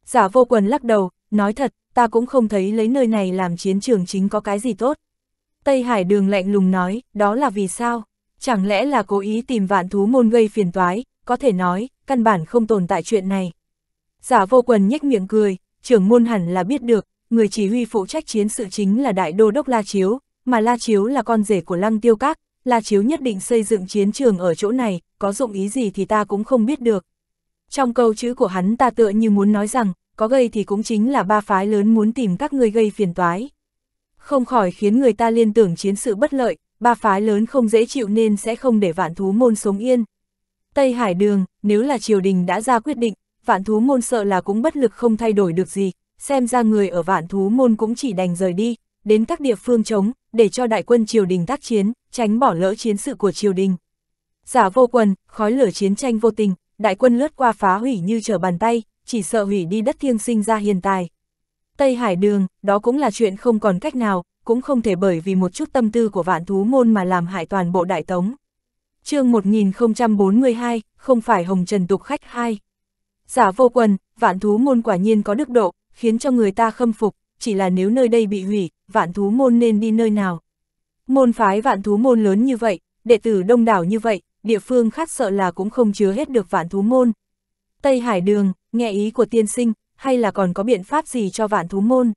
Giả vô quần lắc đầu, nói thật, ta cũng không thấy lấy nơi này làm chiến trường chính có cái gì tốt. Tây Hải Đường lạnh lùng nói, đó là vì sao? Chẳng lẽ là cố ý tìm vạn thú môn gây phiền toái, có thể nói, căn bản không tồn tại chuyện này. Giả vô quần nhếch miệng cười, trưởng môn hẳn là biết được, người chỉ huy phụ trách chiến sự chính là đại đô đốc La Chiếu, mà La Chiếu là con rể của Lăng Tiêu Các, La Chiếu nhất định xây dựng chiến trường ở chỗ này, có dụng ý gì thì ta cũng không biết được. Trong câu chữ của hắn ta tựa như muốn nói rằng, có gây thì cũng chính là ba phái lớn muốn tìm các ngươi gây phiền toái. Không khỏi khiến người ta liên tưởng chiến sự bất lợi, ba phái lớn không dễ chịu nên sẽ không để vạn thú môn sống yên, Tây Hải Đường, nếu là triều đình đã ra quyết định, vạn thú môn sợ là cũng bất lực không thay đổi được gì, xem ra người ở vạn thú môn cũng chỉ đành rời đi, đến các địa phương chống, để cho đại quân triều đình tác chiến, tránh bỏ lỡ chiến sự của triều đình. Giả vô quần, khói lửa chiến tranh vô tình, đại quân lướt qua phá hủy như trở bàn tay, chỉ sợ hủy đi đất thiêng sinh ra hiền tài. Tây Hải Đường, đó cũng là chuyện không còn cách nào, cũng không thể bởi vì một chút tâm tư của vạn thú môn mà làm hại toàn bộ đại tống chương 1042, không phải hồng trần tục khách hai Giả vô quần, vạn thú môn quả nhiên có đức độ, khiến cho người ta khâm phục, chỉ là nếu nơi đây bị hủy, vạn thú môn nên đi nơi nào. Môn phái vạn thú môn lớn như vậy, đệ tử đông đảo như vậy, địa phương khác sợ là cũng không chứa hết được vạn thú môn. Tây Hải Đường, nghe ý của tiên sinh, hay là còn có biện pháp gì cho vạn thú môn?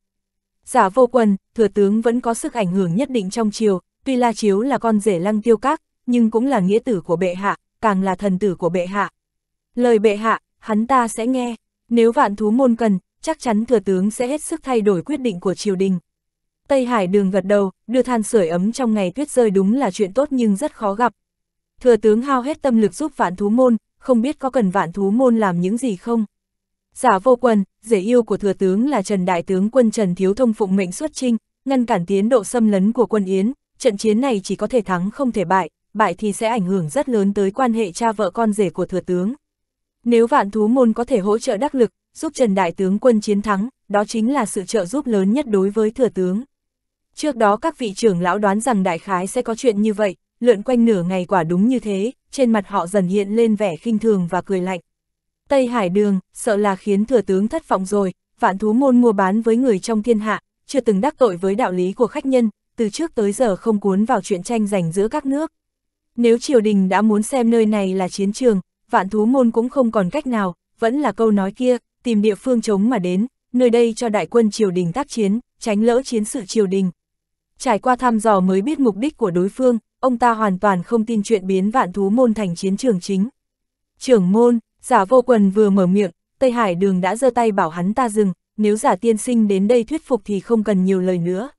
Giả vô quần, thừa tướng vẫn có sức ảnh hưởng nhất định trong triều, tuy La Chiếu là con rể lăng tiêu các, nhưng cũng là nghĩa tử của bệ hạ, càng là thần tử của bệ hạ. Lời bệ hạ, hắn ta sẽ nghe, nếu vạn thú môn cần, chắc chắn thừa tướng sẽ hết sức thay đổi quyết định của triều đình. Tây Hải đường gật đầu, đưa than sưởi ấm trong ngày tuyết rơi đúng là chuyện tốt nhưng rất khó gặp. Thừa tướng hao hết tâm lực giúp vạn thú môn, không biết có cần vạn thú môn làm những gì không? Giả vô quần, rể yêu của thừa tướng là Trần Đại tướng quân Trần Thiếu Thông phụng mệnh xuất trinh, ngăn cản tiến độ xâm lấn của quân Yến, trận chiến này chỉ có thể thắng không thể bại, bại thì sẽ ảnh hưởng rất lớn tới quan hệ cha vợ con rể của thừa tướng. Nếu vạn thú môn có thể hỗ trợ đắc lực, giúp Trần Đại Tướng quân chiến thắng, đó chính là sự trợ giúp lớn nhất đối với thừa tướng. Trước đó các vị trưởng lão đoán rằng đại khái sẽ có chuyện như vậy, lượn quanh nửa ngày quả đúng như thế, trên mặt họ dần hiện lên vẻ khinh thường và cười lạnh. Tây Hải Đường, sợ là khiến thừa tướng thất vọng rồi, vạn thú môn mua bán với người trong thiên hạ, chưa từng đắc tội với đạo lý của khách nhân, từ trước tới giờ không cuốn vào chuyện tranh giành giữa các nước. Nếu triều đình đã muốn xem nơi này là chiến trường, vạn thú môn cũng không còn cách nào, vẫn là câu nói kia, tìm địa phương chống mà đến, nơi đây cho đại quân triều đình tác chiến, tránh lỡ chiến sự triều đình. Trải qua thăm dò mới biết mục đích của đối phương, ông ta hoàn toàn không tin chuyện biến vạn thú môn thành chiến trường chính. Trưởng môn, giả vô quần vừa mở miệng, Tây Hải đường đã giơ tay bảo hắn ta dừng, nếu giả tiên sinh đến đây thuyết phục thì không cần nhiều lời nữa.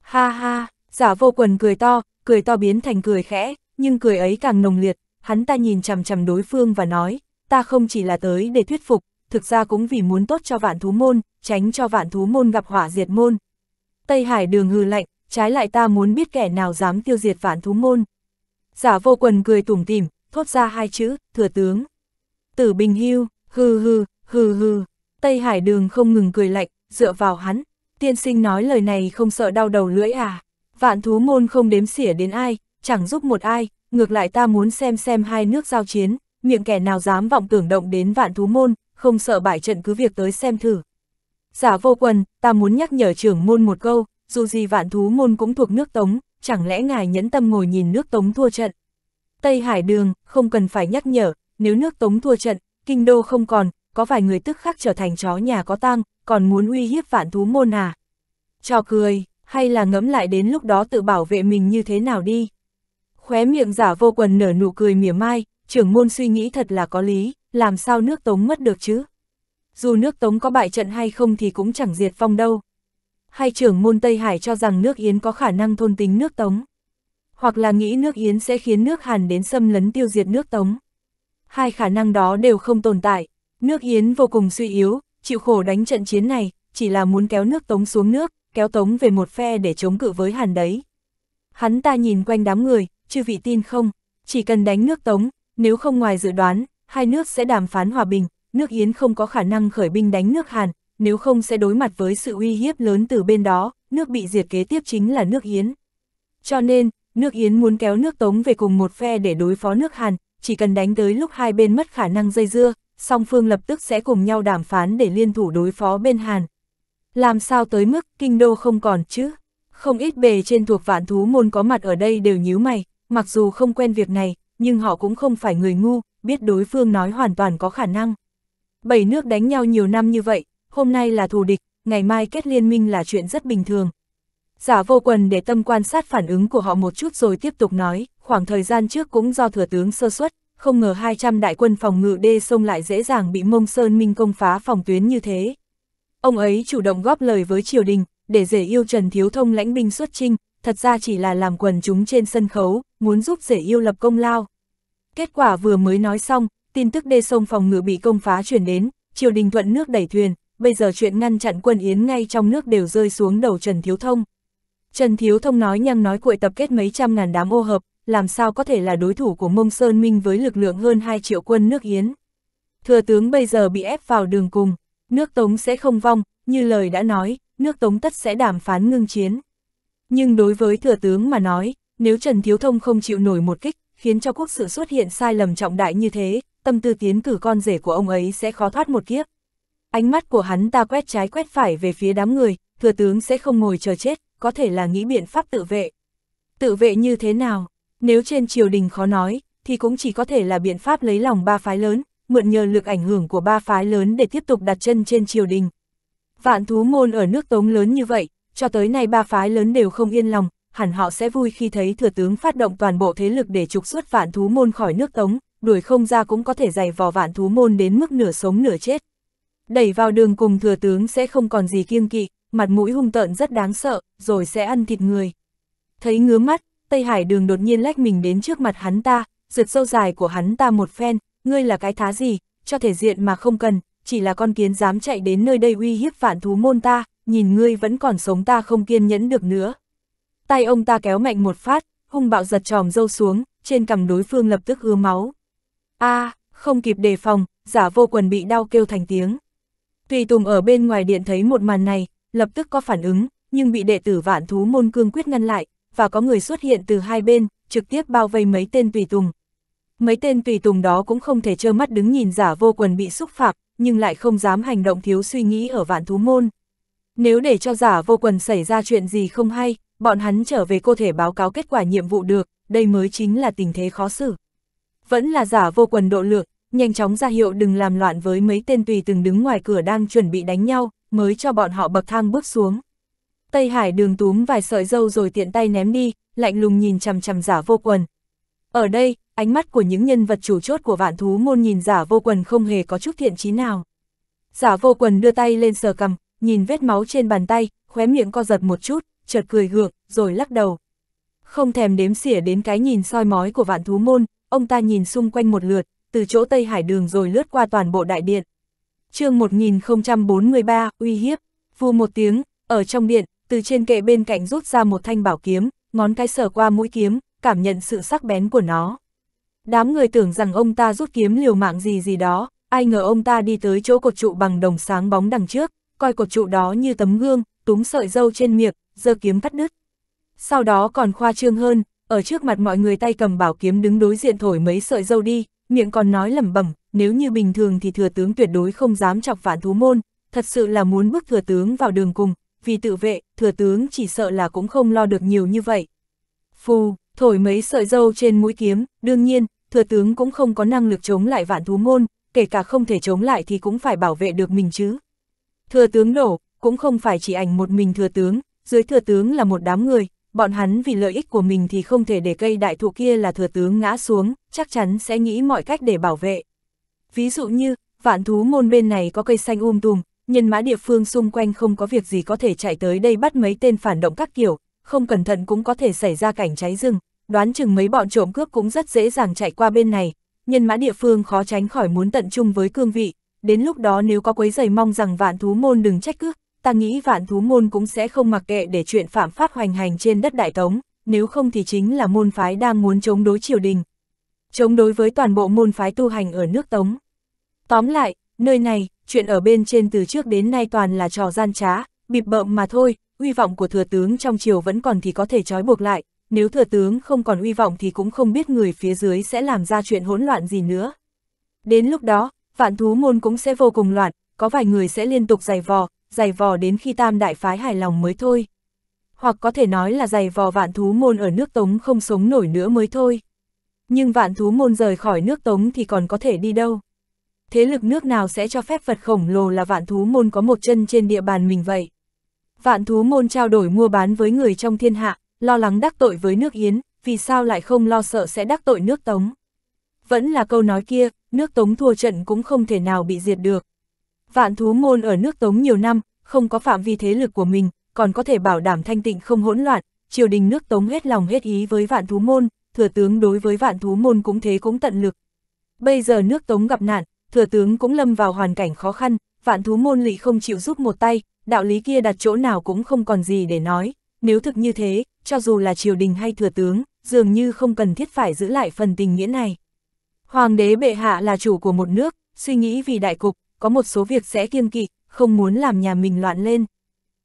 Ha ha, giả vô quần cười to, cười to biến thành cười khẽ, nhưng cười ấy càng nồng liệt, hắn ta nhìn chằm chằm đối phương và nói, ta không chỉ là tới để thuyết phục, thực ra cũng vì muốn tốt cho vạn thú môn, tránh cho vạn thú môn gặp hỏa diệt môn. Tây Hải đường hư lạnh, trái lại ta muốn biết kẻ nào dám tiêu diệt vạn thú môn. Giả vô quần cười tủm tỉm, thốt ra hai chữ, thừa tướng. Tử Bình Hưu, hừ hừ hừ hừ Tây Hải đường không ngừng cười lạnh, dựa vào hắn, tiên sinh nói lời này không sợ đau đầu lưỡi à. Vạn thú môn không đếm xỉa đến ai, chẳng giúp một ai, ngược lại ta muốn xem xem hai nước giao chiến, miệng kẻ nào dám vọng tưởng động đến vạn thú môn, không sợ bại trận cứ việc tới xem thử. Giả vô quần, ta muốn nhắc nhở trưởng môn một câu, dù gì vạn thú môn cũng thuộc nước Tống, chẳng lẽ ngài nhẫn tâm ngồi nhìn nước Tống thua trận. Tây Hải Đường, không cần phải nhắc nhở, nếu nước Tống thua trận, kinh đô không còn, có vài người tức khắc trở thành chó nhà có tang, còn muốn uy hiếp vạn thú môn à. Cho cười, hay là ngẫm lại đến lúc đó tự bảo vệ mình như thế nào đi. Khóe miệng giả vô quần nở nụ cười mỉa mai, trưởng môn suy nghĩ thật là có lý, làm sao nước Tống mất được chứ? Dù nước Tống có bại trận hay không thì cũng chẳng diệt phong đâu. Hay trưởng môn Tây Hải cho rằng nước Yến có khả năng thôn tính nước Tống. Hoặc là nghĩ nước Yến sẽ khiến nước Hàn đến xâm lấn tiêu diệt nước Tống. Hai khả năng đó đều không tồn tại. Nước Yến vô cùng suy yếu, chịu khổ đánh trận chiến này, chỉ là muốn kéo nước Tống xuống nước, kéo Tống về một phe để chống cự với Hàn đấy. Hắn ta nhìn quanh đám người, chư vị tin không, chỉ cần đánh nước Tống, nếu không ngoài dự đoán, hai nước sẽ đàm phán hòa bình, nước Yến không có khả năng khởi binh đánh nước Hàn, nếu không sẽ đối mặt với sự uy hiếp lớn từ bên đó, nước bị diệt kế tiếp chính là nước Yến. Cho nên, nước Yến muốn kéo nước Tống về cùng một phe để đối phó nước Hàn, chỉ cần đánh tới lúc hai bên mất khả năng dây dưa, song phương lập tức sẽ cùng nhau đàm phán để liên thủ đối phó bên Hàn. Làm sao tới mức kinh đô không còn chứ? Không ít bề trên thuộc vạn thú môn có mặt ở đây đều nhíu mày, mặc dù không quen việc này, nhưng họ cũng không phải người ngu, biết đối phương nói hoàn toàn có khả năng. Bảy nước đánh nhau nhiều năm như vậy, hôm nay là thù địch, ngày mai kết liên minh là chuyện rất bình thường. Giả vô quần để tâm quan sát phản ứng của họ một chút rồi tiếp tục nói, khoảng thời gian trước cũng do thừa tướng sơ suất, không ngờ 200 đại quân phòng ngự đê sông lại dễ dàng bị mông sơn minh công phá phòng tuyến như thế. Ông ấy chủ động góp lời với triều đình, để dễ yêu Trần Thiếu Thông lãnh binh xuất trinh, thật ra chỉ là làm quần chúng trên sân khấu, muốn giúp rể yêu lập công lao. Kết quả vừa mới nói xong, tin tức đê sông phòng ngự bị công phá chuyển đến, triều đình thuận nước đẩy thuyền, bây giờ chuyện ngăn chặn quân Yến ngay trong nước đều rơi xuống đầu Trần Thiếu Thông. Trần Thiếu Thông nói nhăng nói cuội tập kết mấy trăm ngàn đám ô hợp, làm sao có thể là đối thủ của Mông Sơn Minh với lực lượng hơn 2 triệu quân nước Yến. Thừa tướng bây giờ bị ép vào đường cùng, nước Tống sẽ không vong, như lời đã nói, nước Tống tất sẽ đàm phán ngưng chiến. Nhưng đối với thừa tướng mà nói, nếu Trần Thiếu Thông không chịu nổi một kích, khiến cho quốc sự xuất hiện sai lầm trọng đại như thế, tâm tư tiến cử con rể của ông ấy sẽ khó thoát một kiếp. Ánh mắt của hắn ta quét trái quét phải về phía đám người, thừa tướng sẽ không ngồi chờ chết, có thể là nghĩ biện pháp tự vệ. Tự vệ như thế nào? Nếu trên triều đình khó nói, thì cũng chỉ có thể là biện pháp lấy lòng ba phái lớn, mượn nhờ lực ảnh hưởng của ba phái lớn để tiếp tục đặt chân trên triều đình. Vạn thú môn ở nước Tống lớn như vậy, cho tới nay ba phái lớn đều không yên lòng, hẳn họ sẽ vui khi thấy thừa tướng phát động toàn bộ thế lực để trục xuất vạn thú môn khỏi nước Tống, đuổi không ra cũng có thể giày vò vạn thú môn đến mức nửa sống nửa chết. Đẩy vào đường cùng thừa tướng sẽ không còn gì kiêng kỵ, mặt mũi hung tợn rất đáng sợ, rồi sẽ ăn thịt người. Thấy ngứa mắt, Tây Hải đường đột nhiên lách mình đến trước mặt hắn ta, rượt sâu dài của hắn ta một phen, ngươi là cái thá gì, cho thể diện mà không cần, chỉ là con kiến dám chạy đến nơi đây uy hiếp vạn thú môn ta, nhìn ngươi vẫn còn sống ta không kiên nhẫn được nữa. Tay ông ta kéo mạnh một phát, hung bạo giật tròm dâu xuống, trên cằm đối phương lập tức ứa máu. a à, không kịp đề phòng, giả vô quần bị đau kêu thành tiếng. Tùy Tùng ở bên ngoài điện thấy một màn này, lập tức có phản ứng, nhưng bị đệ tử vạn thú môn cương quyết ngăn lại, và có người xuất hiện từ hai bên, trực tiếp bao vây mấy tên Tùy Tùng. Mấy tên Tùy Tùng đó cũng không thể trơ mắt đứng nhìn giả vô quần bị xúc phạm, nhưng lại không dám hành động thiếu suy nghĩ ở vạn thú môn, nếu để cho giả vô quần xảy ra chuyện gì không hay, bọn hắn trở về cô thể báo cáo kết quả nhiệm vụ được, đây mới chính là tình thế khó xử. Vẫn là giả vô quần độ lượng, nhanh chóng ra hiệu đừng làm loạn với mấy tên tùy từng đứng ngoài cửa đang chuẩn bị đánh nhau, mới cho bọn họ bậc thang bước xuống. Tây Hải đường túm vài sợi dâu rồi tiện tay ném đi, lạnh lùng nhìn chằm chằm giả vô quần. Ở đây, ánh mắt của những nhân vật chủ chốt của vạn thú môn nhìn giả vô quần không hề có chút thiện chí nào. Giả vô quần đưa tay lên sờ cầm, nhìn vết máu trên bàn tay, khóe miệng co giật một chút, chợt cười gượng, rồi lắc đầu. Không thèm đếm xỉa đến cái nhìn soi mói của vạn thú môn, ông ta nhìn xung quanh một lượt, từ chỗ Tây Hải Đường rồi lướt qua toàn bộ đại điện. chương 1043, uy hiếp, vù một tiếng, ở trong điện, từ trên kệ bên cạnh rút ra một thanh bảo kiếm, ngón cái sờ qua mũi kiếm, cảm nhận sự sắc bén của nó. Đám người tưởng rằng ông ta rút kiếm liều mạng gì gì đó, ai ngờ ông ta đi tới chỗ cột trụ bằng đồng sáng bóng đằng trước, coi cột trụ đó như tấm gương, túm sợi dâu trên miệng, giơ kiếm cắt đứt. Sau đó còn khoa trương hơn, ở trước mặt mọi người tay cầm bảo kiếm đứng đối diện thổi mấy sợi dâu đi, miệng còn nói lẩm bẩm, nếu như bình thường thì thừa tướng tuyệt đối không dám chọc vạn thú môn, thật sự là muốn bước thừa tướng vào đường cùng, vì tự vệ, thừa tướng chỉ sợ là cũng không lo được nhiều như vậy. Phù, thổi mấy sợi dâu trên mũi kiếm, đương nhiên, thừa tướng cũng không có năng lực chống lại vạn thú môn, kể cả không thể chống lại thì cũng phải bảo vệ được mình chứ. Thừa tướng đổ cũng không phải chỉ ảnh một mình thừa tướng, dưới thừa tướng là một đám người, bọn hắn vì lợi ích của mình thì không thể để cây đại thụ kia là thừa tướng ngã xuống, chắc chắn sẽ nghĩ mọi cách để bảo vệ. Ví dụ như, vạn thú môn bên này có cây xanh um tùm, nhân mã địa phương xung quanh không có việc gì có thể chạy tới đây bắt mấy tên phản động các kiểu, không cẩn thận cũng có thể xảy ra cảnh cháy rừng, đoán chừng mấy bọn trộm cướp cũng rất dễ dàng chạy qua bên này, nhân mã địa phương khó tránh khỏi muốn tận chung với cương vị, đến lúc đó nếu có quấy giày mong rằng vạn thú môn đừng trách cứ, ta nghĩ vạn thú môn cũng sẽ không mặc kệ để chuyện phạm pháp hoành hành trên đất Đại Tống, nếu không thì chính là môn phái đang muốn chống đối triều đình. Chống đối với toàn bộ môn phái tu hành ở nước Tống. Tóm lại, nơi này, chuyện ở bên trên từ trước đến nay toàn là trò gian trá, bịp bợm mà thôi, uy vọng của thừa tướng trong triều vẫn còn thì có thể trói buộc lại, nếu thừa tướng không còn uy vọng thì cũng không biết người phía dưới sẽ làm ra chuyện hỗn loạn gì nữa. Đến lúc đó, vạn thú môn cũng sẽ vô cùng loạn, có vài người sẽ liên tục giày vò, giày vò đến khi tam đại phái hài lòng mới thôi. Hoặc có thể nói là giày vò vạn thú môn ở nước Tống không sống nổi nữa mới thôi. Nhưng vạn thú môn rời khỏi nước Tống thì còn có thể đi đâu? Thế lực nước nào sẽ cho phép vật khổng lồ là vạn thú môn có một chân trên địa bàn mình vậy? Vạn thú môn trao đổi mua bán với người trong thiên hạ, lo lắng đắc tội với nước Yến, vì sao lại không lo sợ sẽ đắc tội nước Tống? Vẫn là câu nói kia, nước Tống thua trận cũng không thể nào bị diệt được. Vạn thú môn ở nước Tống nhiều năm, không có phạm vi thế lực của mình, còn có thể bảo đảm thanh tịnh không hỗn loạn, triều đình nước Tống hết lòng hết ý với vạn thú môn, thừa tướng đối với vạn thú môn cũng thế cũng tận lực. Bây giờ nước Tống gặp nạn, thừa tướng cũng lâm vào hoàn cảnh khó khăn, vạn thú môn lị không chịu giúp một tay, đạo lý kia đặt chỗ nào cũng không còn gì để nói, nếu thực như thế, cho dù là triều đình hay thừa tướng, dường như không cần thiết phải giữ lại phần tình nghĩa này. Hoàng đế bệ hạ là chủ của một nước, suy nghĩ vì đại cục, có một số việc sẽ kiêng kỵ, không muốn làm nhà mình loạn lên.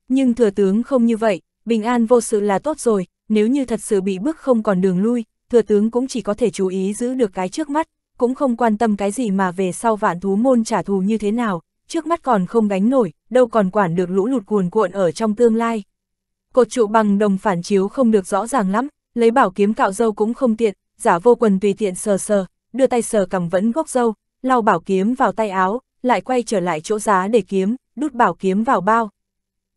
Nhưng thừa tướng không như vậy, bình an vô sự là tốt rồi, nếu như thật sự bị bức không còn đường lui, thừa tướng cũng chỉ có thể chú ý giữ được cái trước mắt, cũng không quan tâm cái gì mà về sau vạn thú môn trả thù như thế nào, trước mắt còn không gánh nổi, đâu còn quản được lũ lụt cuồn cuộn ở trong tương lai. Cột trụ bằng đồng phản chiếu không được rõ ràng lắm, lấy bảo kiếm cạo dâu cũng không tiện, giả vô quần tùy tiện sờ sờ, đưa tay sờ cầm vẫn gốc dâu, lau bảo kiếm vào tay áo, lại quay trở lại chỗ giá để kiếm, đút bảo kiếm vào bao.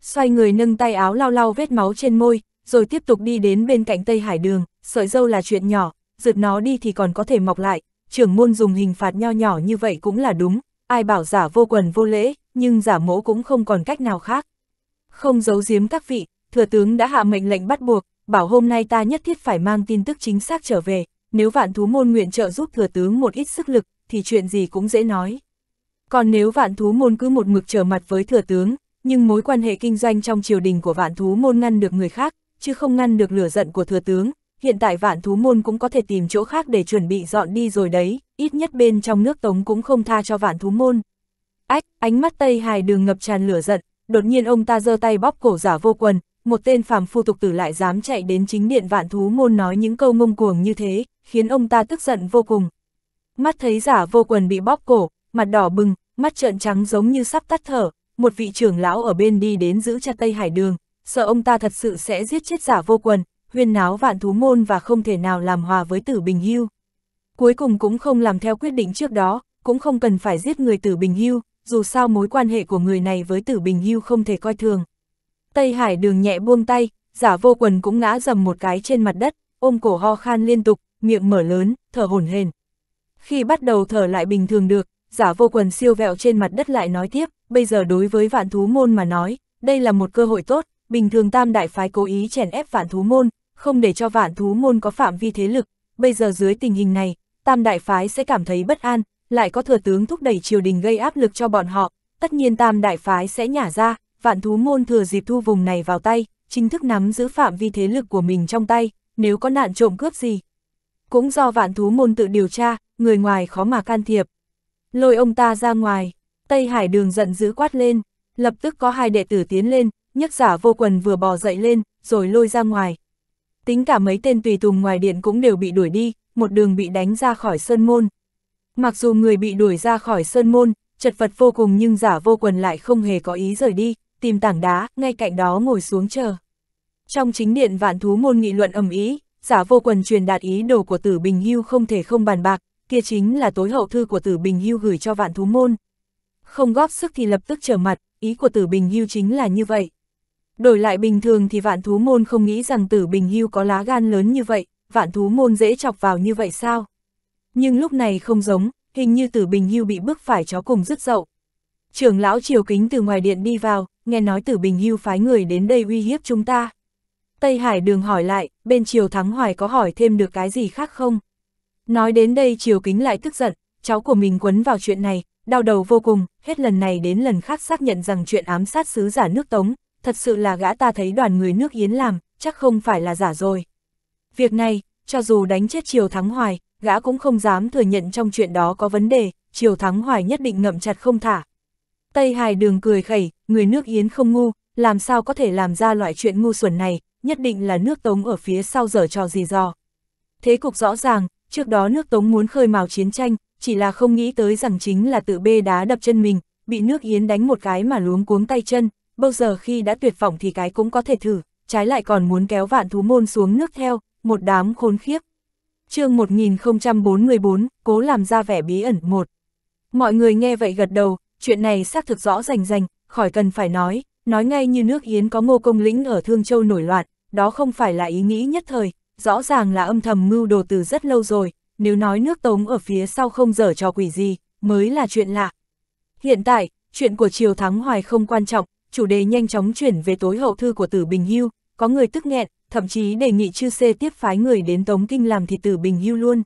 Xoay người nâng tay áo lau lau vết máu trên môi, rồi tiếp tục đi đến bên cạnh Tây Hải Đường, sợi dâu là chuyện nhỏ, rượt nó đi thì còn có thể mọc lại, trưởng môn dùng hình phạt nho nhỏ như vậy cũng là đúng, ai bảo giả vô quần vô lễ, nhưng giả mỗ cũng không còn cách nào khác. Không giấu giếm các vị, thừa tướng đã hạ mệnh lệnh bắt buộc, bảo hôm nay ta nhất thiết phải mang tin tức chính xác trở về, nếu vạn thú môn nguyện trợ giúp thừa tướng một ít sức lực, thì chuyện gì cũng dễ nói. Còn nếu vạn thú môn cứ một mực trở mặt với thừa tướng, nhưng mối quan hệ kinh doanh trong triều đình của vạn thú môn ngăn được người khác, chứ không ngăn được lửa giận của thừa tướng, hiện tại vạn thú môn cũng có thể tìm chỗ khác để chuẩn bị dọn đi rồi đấy, ít nhất bên trong nước tống cũng không tha cho vạn thú môn. Ách, ánh mắt Tây Hải đường ngập tràn lửa giận, đột nhiên ông ta giơ tay bóp cổ giả vô quần, một tên phàm phu tục tử lại dám chạy đến chính điện vạn thú môn nói những câu ngông cuồng như thế, khiến ông ta tức giận vô cùng. Mắt thấy giả vô quần bị bóp cổ, mặt đỏ bừng, mắt trợn trắng giống như sắp tắt thở, một vị trưởng lão ở bên đi đến giữ chặt tay Hải Đường, sợ ông ta thật sự sẽ giết chết giả vô quần, huyên náo vạn thú môn và không thể nào làm hòa với tử bình hưu. Cuối cùng cũng không làm theo quyết định trước đó, cũng không cần phải giết người tử bình hưu, dù sao mối quan hệ của người này với tử bình hưu không thể coi thường. Tây Hải đường nhẹ buông tay, giả vô quần cũng ngã dầm một cái trên mặt đất, ôm cổ ho khan liên tục, miệng mở lớn, thở hổn hển. Khi bắt đầu thở lại bình thường được, giả vô quần siêu vẹo trên mặt đất lại nói tiếp, bây giờ đối với vạn thú môn mà nói, đây là một cơ hội tốt, bình thường tam đại phái cố ý chèn ép vạn thú môn, không để cho vạn thú môn có phạm vi thế lực, bây giờ dưới tình hình này, tam đại phái sẽ cảm thấy bất an, lại có thừa tướng thúc đẩy triều đình gây áp lực cho bọn họ, tất nhiên tam đại phái sẽ nhả ra, vạn thú môn thừa dịp thu vùng này vào tay, chính thức nắm giữ phạm vi thế lực của mình trong tay, nếu có nạn trộm cướp gì. Cũng do vạn thú môn tự điều tra, người ngoài khó mà can thiệp. Lôi ông ta ra ngoài, Tây Hải đường giận dữ quát lên, lập tức có hai đệ tử tiến lên, nhấc giả vô quần vừa bò dậy lên, rồi lôi ra ngoài. Tính cả mấy tên tùy tùng ngoài điện cũng đều bị đuổi đi, một đường bị đánh ra khỏi sơn môn. Mặc dù người bị đuổi ra khỏi sơn môn, chật vật vô cùng nhưng giả vô quần lại không hề có ý rời đi tìm tảng đá, ngay cạnh đó ngồi xuống chờ. Trong chính điện vạn thú môn nghị luận ầm ý, giả vô quần truyền đạt ý đồ của tử Bình Hưu không thể không bàn bạc, kia chính là tối hậu thư của tử Bình Hưu gửi cho vạn thú môn. Không góp sức thì lập tức trở mặt, ý của tử Bình Hưu chính là như vậy. Đổi lại bình thường thì vạn thú môn không nghĩ rằng tử Bình Hưu có lá gan lớn như vậy, vạn thú môn dễ chọc vào như vậy sao? Nhưng lúc này không giống, hình như tử Bình Hưu bị bước phải chó cùng rứt dậu. Trưởng lão triều kính từ ngoài điện đi vào, nghe nói tử bình hưu phái người đến đây uy hiếp chúng ta. Tây Hải đường hỏi lại, bên Triều Thắng Hoài có hỏi thêm được cái gì khác không? Nói đến đây Triều Kính lại tức giận, cháu của mình quấn vào chuyện này, đau đầu vô cùng, hết lần này đến lần khác xác nhận rằng chuyện ám sát sứ giả nước Tống, thật sự là gã ta thấy đoàn người nước Yến làm, chắc không phải là giả rồi. Việc này, cho dù đánh chết Triều Thắng Hoài, gã cũng không dám thừa nhận trong chuyện đó có vấn đề, Triều Thắng Hoài nhất định ngậm chặt không thả, Tây Hải đường cười khẩy, người nước Yến không ngu, làm sao có thể làm ra loại chuyện ngu xuẩn này, nhất định là nước Tống ở phía sau giờ trò gì dò. Thế cục rõ ràng, trước đó nước Tống muốn khơi mào chiến tranh, chỉ là không nghĩ tới rằng chính là tự bê đá đập chân mình, bị nước Yến đánh một cái mà luống cuống tay chân, bao giờ khi đã tuyệt vọng thì cái cũng có thể thử, trái lại còn muốn kéo vạn thú môn xuống nước theo, một đám khốn khiếp. chương 1044, cố làm ra vẻ bí ẩn một. Mọi người nghe vậy gật đầu, chuyện này xác thực rõ rành rành, khỏi cần phải nói, nói ngay như nước Yến có ngô công lĩnh ở Thương Châu nổi loạn, đó không phải là ý nghĩ nhất thời, rõ ràng là âm thầm mưu đồ từ rất lâu rồi, nếu nói nước Tống ở phía sau không dở trò quỷ gì, mới là chuyện lạ. Hiện tại, chuyện của Triều Thắng Hoài không quan trọng, chủ đề nhanh chóng chuyển về tối hậu thư của Tử Bình Hưu, có người tức nghẹn, thậm chí đề nghị chư xê tiếp phái người đến Tống Kinh làm thì Tử Bình Hưu luôn.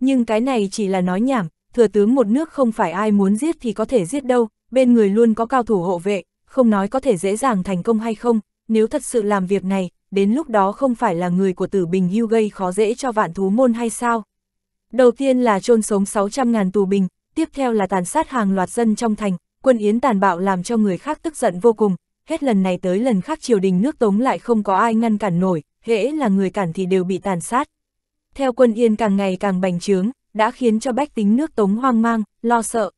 Nhưng cái này chỉ là nói nhảm, thừa tướng một nước không phải ai muốn giết thì có thể giết đâu, bên người luôn có cao thủ hộ vệ, không nói có thể dễ dàng thành công hay không, nếu thật sự làm việc này, đến lúc đó không phải là người của tử bình hưu gây khó dễ cho vạn thú môn hay sao. Đầu tiên là chôn sống 600.000 tù bình, tiếp theo là tàn sát hàng loạt dân trong thành, quân Yến tàn bạo làm cho người khác tức giận vô cùng, hết lần này tới lần khác triều đình nước Tống lại không có ai ngăn cản nổi, hễ là người cản thì đều bị tàn sát. Theo quân Yên càng ngày càng bành trướng, đã khiến cho bách tính nước Tống hoang mang, lo sợ.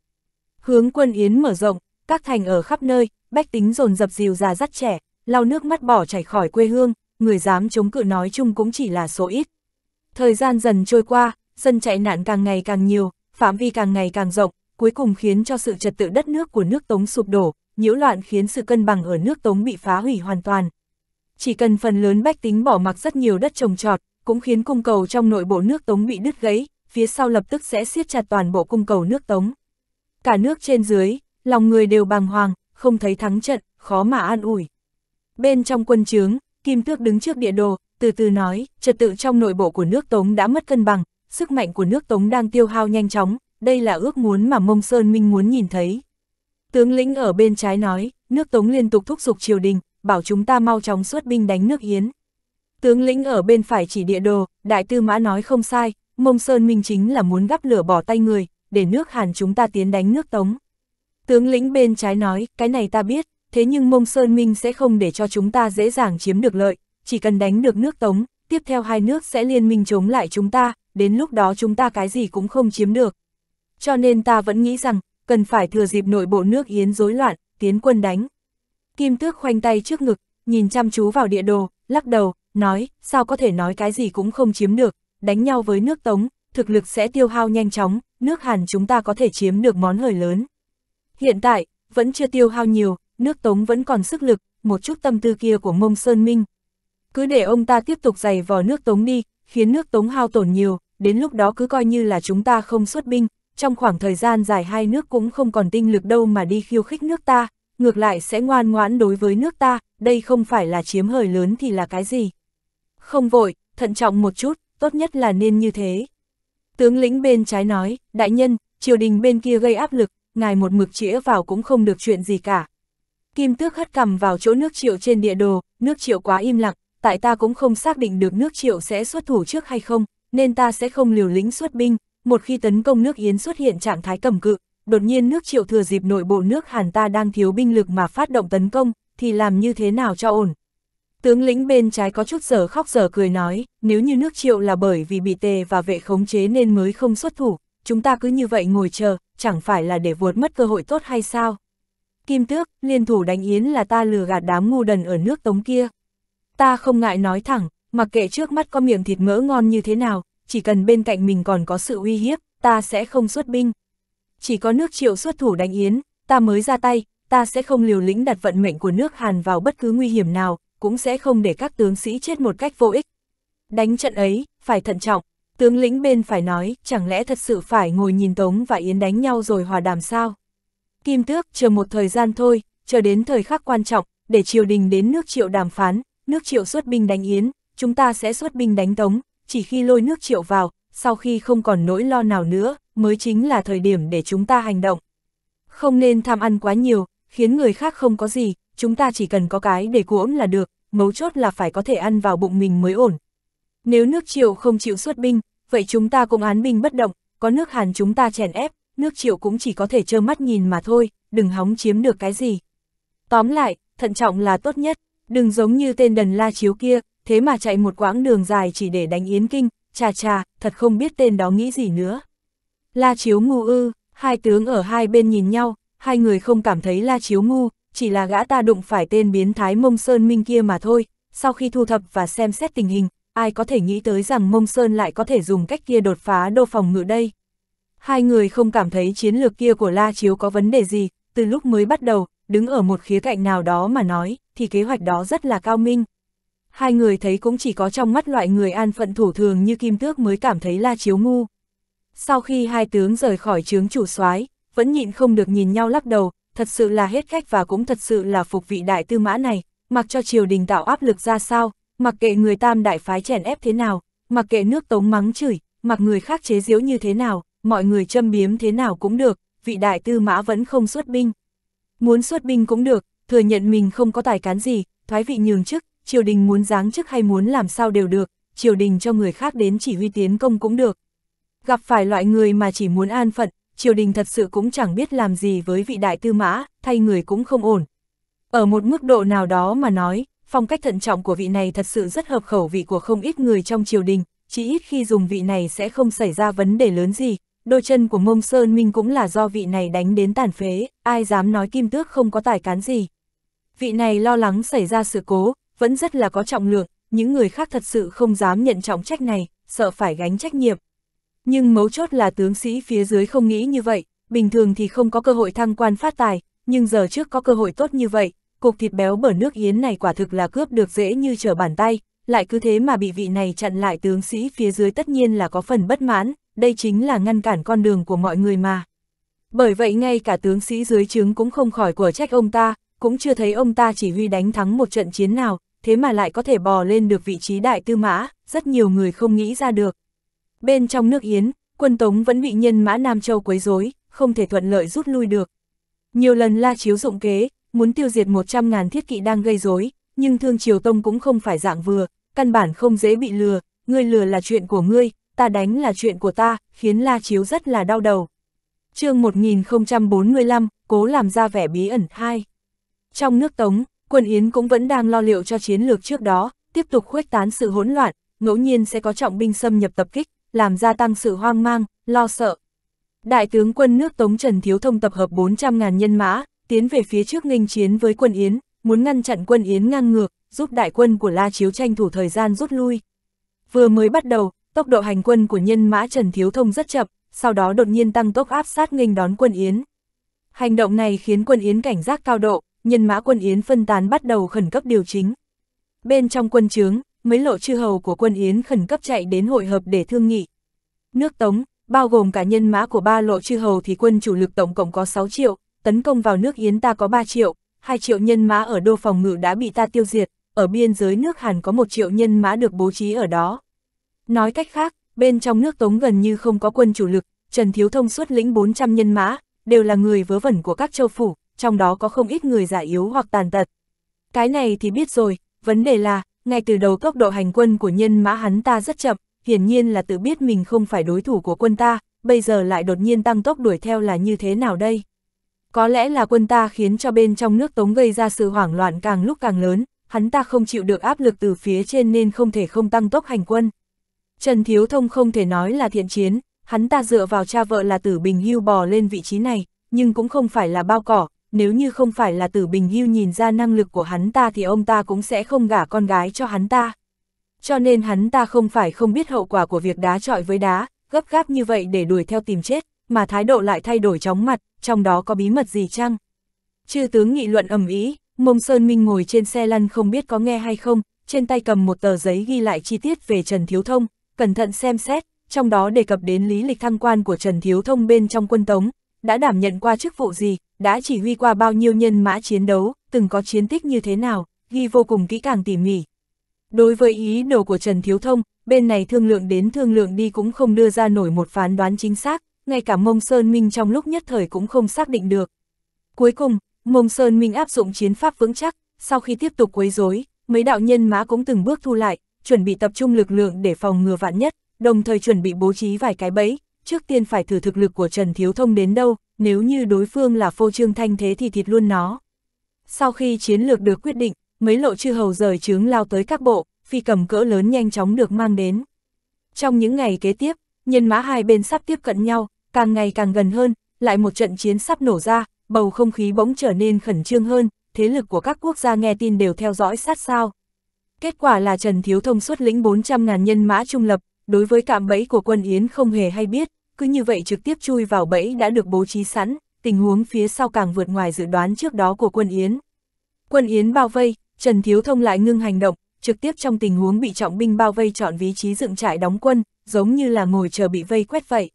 Hướng quân Yến mở rộng, các thành ở khắp nơi, bách tính dồn dập dìu già dắt trẻ, lau nước mắt bỏ chảy khỏi quê hương, người dám chống cự nói chung cũng chỉ là số ít. Thời gian dần trôi qua, dân chạy nạn càng ngày càng nhiều, phạm vi càng ngày càng rộng, cuối cùng khiến cho sự trật tự đất nước của nước Tống sụp đổ, nhiễu loạn khiến sự cân bằng ở nước Tống bị phá hủy hoàn toàn. Chỉ cần phần lớn bách tính bỏ mặc rất nhiều đất trồng trọt, cũng khiến cung cầu trong nội bộ nước Tống bị đứt gãy, phía sau lập tức sẽ siết chặt toàn bộ cung cầu nước Tống. Cả nước trên dưới, lòng người đều bàng hoàng, không thấy thắng trận, khó mà an ủi. Bên trong quân chướng, Kim Tước đứng trước địa đồ, từ từ nói, trật tự trong nội bộ của nước Tống đã mất cân bằng, sức mạnh của nước Tống đang tiêu hao nhanh chóng, đây là ước muốn mà Mông Sơn Minh muốn nhìn thấy. Tướng lĩnh ở bên trái nói, nước Tống liên tục thúc giục triều đình, bảo chúng ta mau chóng xuất binh đánh nước Yến. Tướng lĩnh ở bên phải chỉ địa đồ, đại tư mã nói không sai, Mông Sơn Minh chính là muốn gắp lửa bỏ tay người, để nước Hàn chúng ta tiến đánh nước Tống. Tướng lĩnh bên trái nói, cái này ta biết, thế nhưng Mông Sơn Minh sẽ không để cho chúng ta dễ dàng chiếm được lợi, chỉ cần đánh được nước Tống, tiếp theo hai nước sẽ liên minh chống lại chúng ta, đến lúc đó chúng ta cái gì cũng không chiếm được. Cho nên ta vẫn nghĩ rằng, cần phải thừa dịp nội bộ nước Yến rối loạn, tiến quân đánh. Kim Tước khoanh tay trước ngực, nhìn chăm chú vào địa đồ, lắc đầu, nói, sao có thể nói cái gì cũng không chiếm được, đánh nhau với nước Tống, thực lực sẽ tiêu hao nhanh chóng, nước Hàn chúng ta có thể chiếm được món hời lớn. Hiện tại, vẫn chưa tiêu hao nhiều, nước Tống vẫn còn sức lực, một chút tâm tư kia của Mông Sơn Minh. Cứ để ông ta tiếp tục giày vò nước Tống đi, khiến nước Tống hao tổn nhiều, đến lúc đó cứ coi như là chúng ta không xuất binh, trong khoảng thời gian dài hai nước cũng không còn tinh lực đâu mà đi khiêu khích nước ta, ngược lại sẽ ngoan ngoãn đối với nước ta, đây không phải là chiếm hời lớn thì là cái gì. Không vội, thận trọng một chút, tốt nhất là nên như thế. Tướng lĩnh bên trái nói, đại nhân, triều đình bên kia gây áp lực, ngài một mực chĩa vào cũng không được chuyện gì cả. Kim tước hất cầm vào chỗ nước triệu trên địa đồ, nước triệu quá im lặng, tại ta cũng không xác định được nước triệu sẽ xuất thủ trước hay không, nên ta sẽ không liều lĩnh xuất binh, một khi tấn công nước Yến xuất hiện trạng thái cầm cự, đột nhiên nước triệu thừa dịp nội bộ nước Hàn ta đang thiếu binh lực mà phát động tấn công, thì làm như thế nào cho ổn. Tướng lĩnh bên trái có chút giờ khóc giờ cười nói, nếu như nước triệu là bởi vì bị tề và vệ khống chế nên mới không xuất thủ, chúng ta cứ như vậy ngồi chờ, chẳng phải là để vuột mất cơ hội tốt hay sao? Kim tước, liên thủ đánh yến là ta lừa gạt đám ngu đần ở nước tống kia. Ta không ngại nói thẳng, mặc kệ trước mắt có miệng thịt mỡ ngon như thế nào, chỉ cần bên cạnh mình còn có sự uy hiếp, ta sẽ không xuất binh. Chỉ có nước triệu xuất thủ đánh yến, ta mới ra tay, ta sẽ không liều lĩnh đặt vận mệnh của nước Hàn vào bất cứ nguy hiểm nào, cũng sẽ không để các tướng sĩ chết một cách vô ích. Đánh trận ấy, phải thận trọng, tướng lĩnh bên phải nói, chẳng lẽ thật sự phải ngồi nhìn Tống và Yến đánh nhau rồi hòa đàm sao? Kim Tước chờ một thời gian thôi, chờ đến thời khắc quan trọng, để triều đình đến nước triệu đàm phán, nước triệu xuất binh đánh Yến, chúng ta sẽ xuất binh đánh Tống, chỉ khi lôi nước triệu vào, sau khi không còn nỗi lo nào nữa, mới chính là thời điểm để chúng ta hành động. Không nên tham ăn quá nhiều, khiến người khác không có gì, chúng ta chỉ cần có cái để cuỗm là được, mấu chốt là phải có thể ăn vào bụng mình mới ổn. Nếu nước triệu không chịu xuất binh, vậy chúng ta cũng án binh bất động, có nước Hàn chúng ta chèn ép, nước triệu cũng chỉ có thể trơ mắt nhìn mà thôi, đừng hóng chiếm được cái gì. Tóm lại, thận trọng là tốt nhất, đừng giống như tên đần la chiếu kia, thế mà chạy một quãng đường dài chỉ để đánh yến kinh, chà chà, thật không biết tên đó nghĩ gì nữa. La chiếu ngu ư, hai tướng ở hai bên nhìn nhau, hai người không cảm thấy la chiếu ngu, chỉ là gã ta đụng phải tên biến thái Mông Sơn Minh kia mà thôi, sau khi thu thập và xem xét tình hình, ai có thể nghĩ tới rằng Mông Sơn lại có thể dùng cách kia đột phá đô phòng ngự đây. Hai người không cảm thấy chiến lược kia của La Chiếu có vấn đề gì, từ lúc mới bắt đầu, đứng ở một khía cạnh nào đó mà nói, thì kế hoạch đó rất là cao minh. Hai người thấy cũng chỉ có trong mắt loại người an phận thủ thường như Kim Tước mới cảm thấy La Chiếu ngu. Sau khi hai tướng rời khỏi trướng chủ soái vẫn nhịn không được nhìn nhau lắc đầu, thật sự là hết khách và cũng thật sự là phục vị đại tư mã này, mặc cho triều đình tạo áp lực ra sao, mặc kệ người tam đại phái chèn ép thế nào, mặc kệ nước tống mắng chửi, mặc người khác chế giễu như thế nào, mọi người châm biếm thế nào cũng được, vị đại tư mã vẫn không xuất binh. Muốn xuất binh cũng được, thừa nhận mình không có tài cán gì, thoái vị nhường chức, triều đình muốn giáng chức hay muốn làm sao đều được, triều đình cho người khác đến chỉ huy tiến công cũng được. Gặp phải loại người mà chỉ muốn an phận, triều đình thật sự cũng chẳng biết làm gì với vị đại tư mã, thay người cũng không ổn. Ở một mức độ nào đó mà nói, phong cách thận trọng của vị này thật sự rất hợp khẩu vị của không ít người trong triều đình, chỉ ít khi dùng vị này sẽ không xảy ra vấn đề lớn gì. Đôi chân của mông Sơn Minh cũng là do vị này đánh đến tàn phế, ai dám nói kim tước không có tài cán gì. Vị này lo lắng xảy ra sự cố, vẫn rất là có trọng lượng, những người khác thật sự không dám nhận trọng trách này, sợ phải gánh trách nhiệm, nhưng mấu chốt là tướng sĩ phía dưới không nghĩ như vậy, bình thường thì không có cơ hội thăng quan phát tài, nhưng giờ trước có cơ hội tốt như vậy, cục thịt béo bở nước yến này quả thực là cướp được dễ như trở bàn tay, lại cứ thế mà bị vị này chặn lại tướng sĩ phía dưới tất nhiên là có phần bất mãn, đây chính là ngăn cản con đường của mọi người mà. Bởi vậy ngay cả tướng sĩ dưới chứng cũng không khỏi của trách ông ta, cũng chưa thấy ông ta chỉ huy đánh thắng một trận chiến nào, thế mà lại có thể bò lên được vị trí đại tư mã, rất nhiều người không nghĩ ra được. Bên trong nước Yến, quân Tống vẫn bị nhân mã Nam Châu quấy rối, không thể thuận lợi rút lui được. Nhiều lần la chiếu dụng kế, muốn tiêu diệt 100.000 thiết kỵ đang gây rối, nhưng Thương Triều Tông cũng không phải dạng vừa, căn bản không dễ bị lừa, ngươi lừa là chuyện của ngươi, ta đánh là chuyện của ta, khiến la chiếu rất là đau đầu. chương 1045, cố làm ra vẻ bí ẩn 2. Trong nước Tống, quân Yến cũng vẫn đang lo liệu cho chiến lược trước đó, tiếp tục khuếch tán sự hỗn loạn, ngẫu nhiên sẽ có trọng binh xâm nhập tập kích, làm gia tăng sự hoang mang, lo sợ. Đại tướng quân nước Tống Trần Thiếu Thông tập hợp 400.000 nhân mã, tiến về phía trước nghênh chiến với quân Yến, muốn ngăn chặn quân Yến ngang ngược, giúp đại quân của La Chiếu tranh thủ thời gian rút lui. Vừa mới bắt đầu, tốc độ hành quân của nhân mã Trần Thiếu Thông rất chậm, sau đó đột nhiên tăng tốc áp sát nghênh đón quân Yến. Hành động này khiến quân Yến cảnh giác cao độ, nhân mã quân Yến phân tán bắt đầu khẩn cấp điều chính. Bên trong quân Trướng mấy lộ chư hầu của quân Yến khẩn cấp chạy đến hội hợp để thương nghị. Nước Tống, bao gồm cả nhân mã của ba lộ chư hầu thì quân chủ lực tổng cộng có 6 triệu, tấn công vào nước Yến ta có 3 triệu, 2 triệu nhân mã ở đô phòng ngự đã bị ta tiêu diệt, ở biên giới nước Hàn có 1 triệu nhân mã được bố trí ở đó. Nói cách khác, bên trong nước Tống gần như không có quân chủ lực, Trần Thiếu Thông xuất lĩnh 400 nhân mã, đều là người vớ vẩn của các châu phủ, trong đó có không ít người già yếu hoặc tàn tật. Cái này thì biết rồi, vấn đề là, ngay từ đầu tốc độ hành quân của nhân mã hắn ta rất chậm, hiển nhiên là tự biết mình không phải đối thủ của quân ta, bây giờ lại đột nhiên tăng tốc đuổi theo là như thế nào đây? Có lẽ là quân ta khiến cho bên trong nước tống gây ra sự hoảng loạn càng lúc càng lớn, hắn ta không chịu được áp lực từ phía trên nên không thể không tăng tốc hành quân. Trần Thiếu Thông không thể nói là thiện chiến, hắn ta dựa vào cha vợ là tử bình hưu bò lên vị trí này, nhưng cũng không phải là bao cỏ, nếu như không phải là tử bình hưu nhìn ra năng lực của hắn ta thì ông ta cũng sẽ không gả con gái cho hắn ta. Cho nên hắn ta không phải không biết hậu quả của việc đá trọi với đá, gấp gáp như vậy để đuổi theo tìm chết, mà thái độ lại thay đổi chóng mặt, trong đó có bí mật gì chăng? Chư tướng nghị luận ầm ý, mông Sơn Minh ngồi trên xe lăn không biết có nghe hay không, trên tay cầm một tờ giấy ghi lại chi tiết về Trần Thiếu Thông, cẩn thận xem xét, trong đó đề cập đến lý lịch thăng quan của Trần Thiếu Thông bên trong quân Tống, đã đảm nhận qua chức vụ gì, đã chỉ huy qua bao nhiêu nhân mã chiến đấu, từng có chiến tích như thế nào, ghi vô cùng kỹ càng tỉ mỉ. Đối với ý đồ của Trần Thiếu Thông, bên này thương lượng đến thương lượng đi cũng không đưa ra nổi một phán đoán chính xác, ngay cả Mông Sơn Minh trong lúc nhất thời cũng không xác định được. Cuối cùng, Mông Sơn Minh áp dụng chiến pháp vững chắc, sau khi tiếp tục quấy rối, mấy đạo nhân mã cũng từng bước thu lại, chuẩn bị tập trung lực lượng để phòng ngừa vạn nhất, đồng thời chuẩn bị bố trí vài cái bẫy, trước tiên phải thử thực lực của Trần Thiếu Thông đến đâu, nếu như đối phương là phô trương thanh thế thì thịt luôn nó. Sau khi chiến lược được quyết định, mấy lộ chư hầu rời trướng lao tới các bộ, phi cầm cỡ lớn nhanh chóng được mang đến. Trong những ngày kế tiếp, nhân mã hai bên sắp tiếp cận nhau, càng ngày càng gần hơn, lại một trận chiến sắp nổ ra, bầu không khí bỗng trở nên khẩn trương hơn, thế lực của các quốc gia nghe tin đều theo dõi sát sao. Kết quả là Trần Thiếu Thông xuất lĩnh 400.000 nhân mã trung lập, đối với cạm bẫy của quân Yến không hề hay biết, cứ như vậy trực tiếp chui vào bẫy đã được bố trí sẵn, tình huống phía sau càng vượt ngoài dự đoán trước đó của quân Yến. Quân Yến bao vây, Trần Thiếu Thông lại ngưng hành động, trực tiếp trong tình huống bị trọng binh bao vây chọn vị trí dựng trại đóng quân, giống như là ngồi chờ bị vây quét vậy.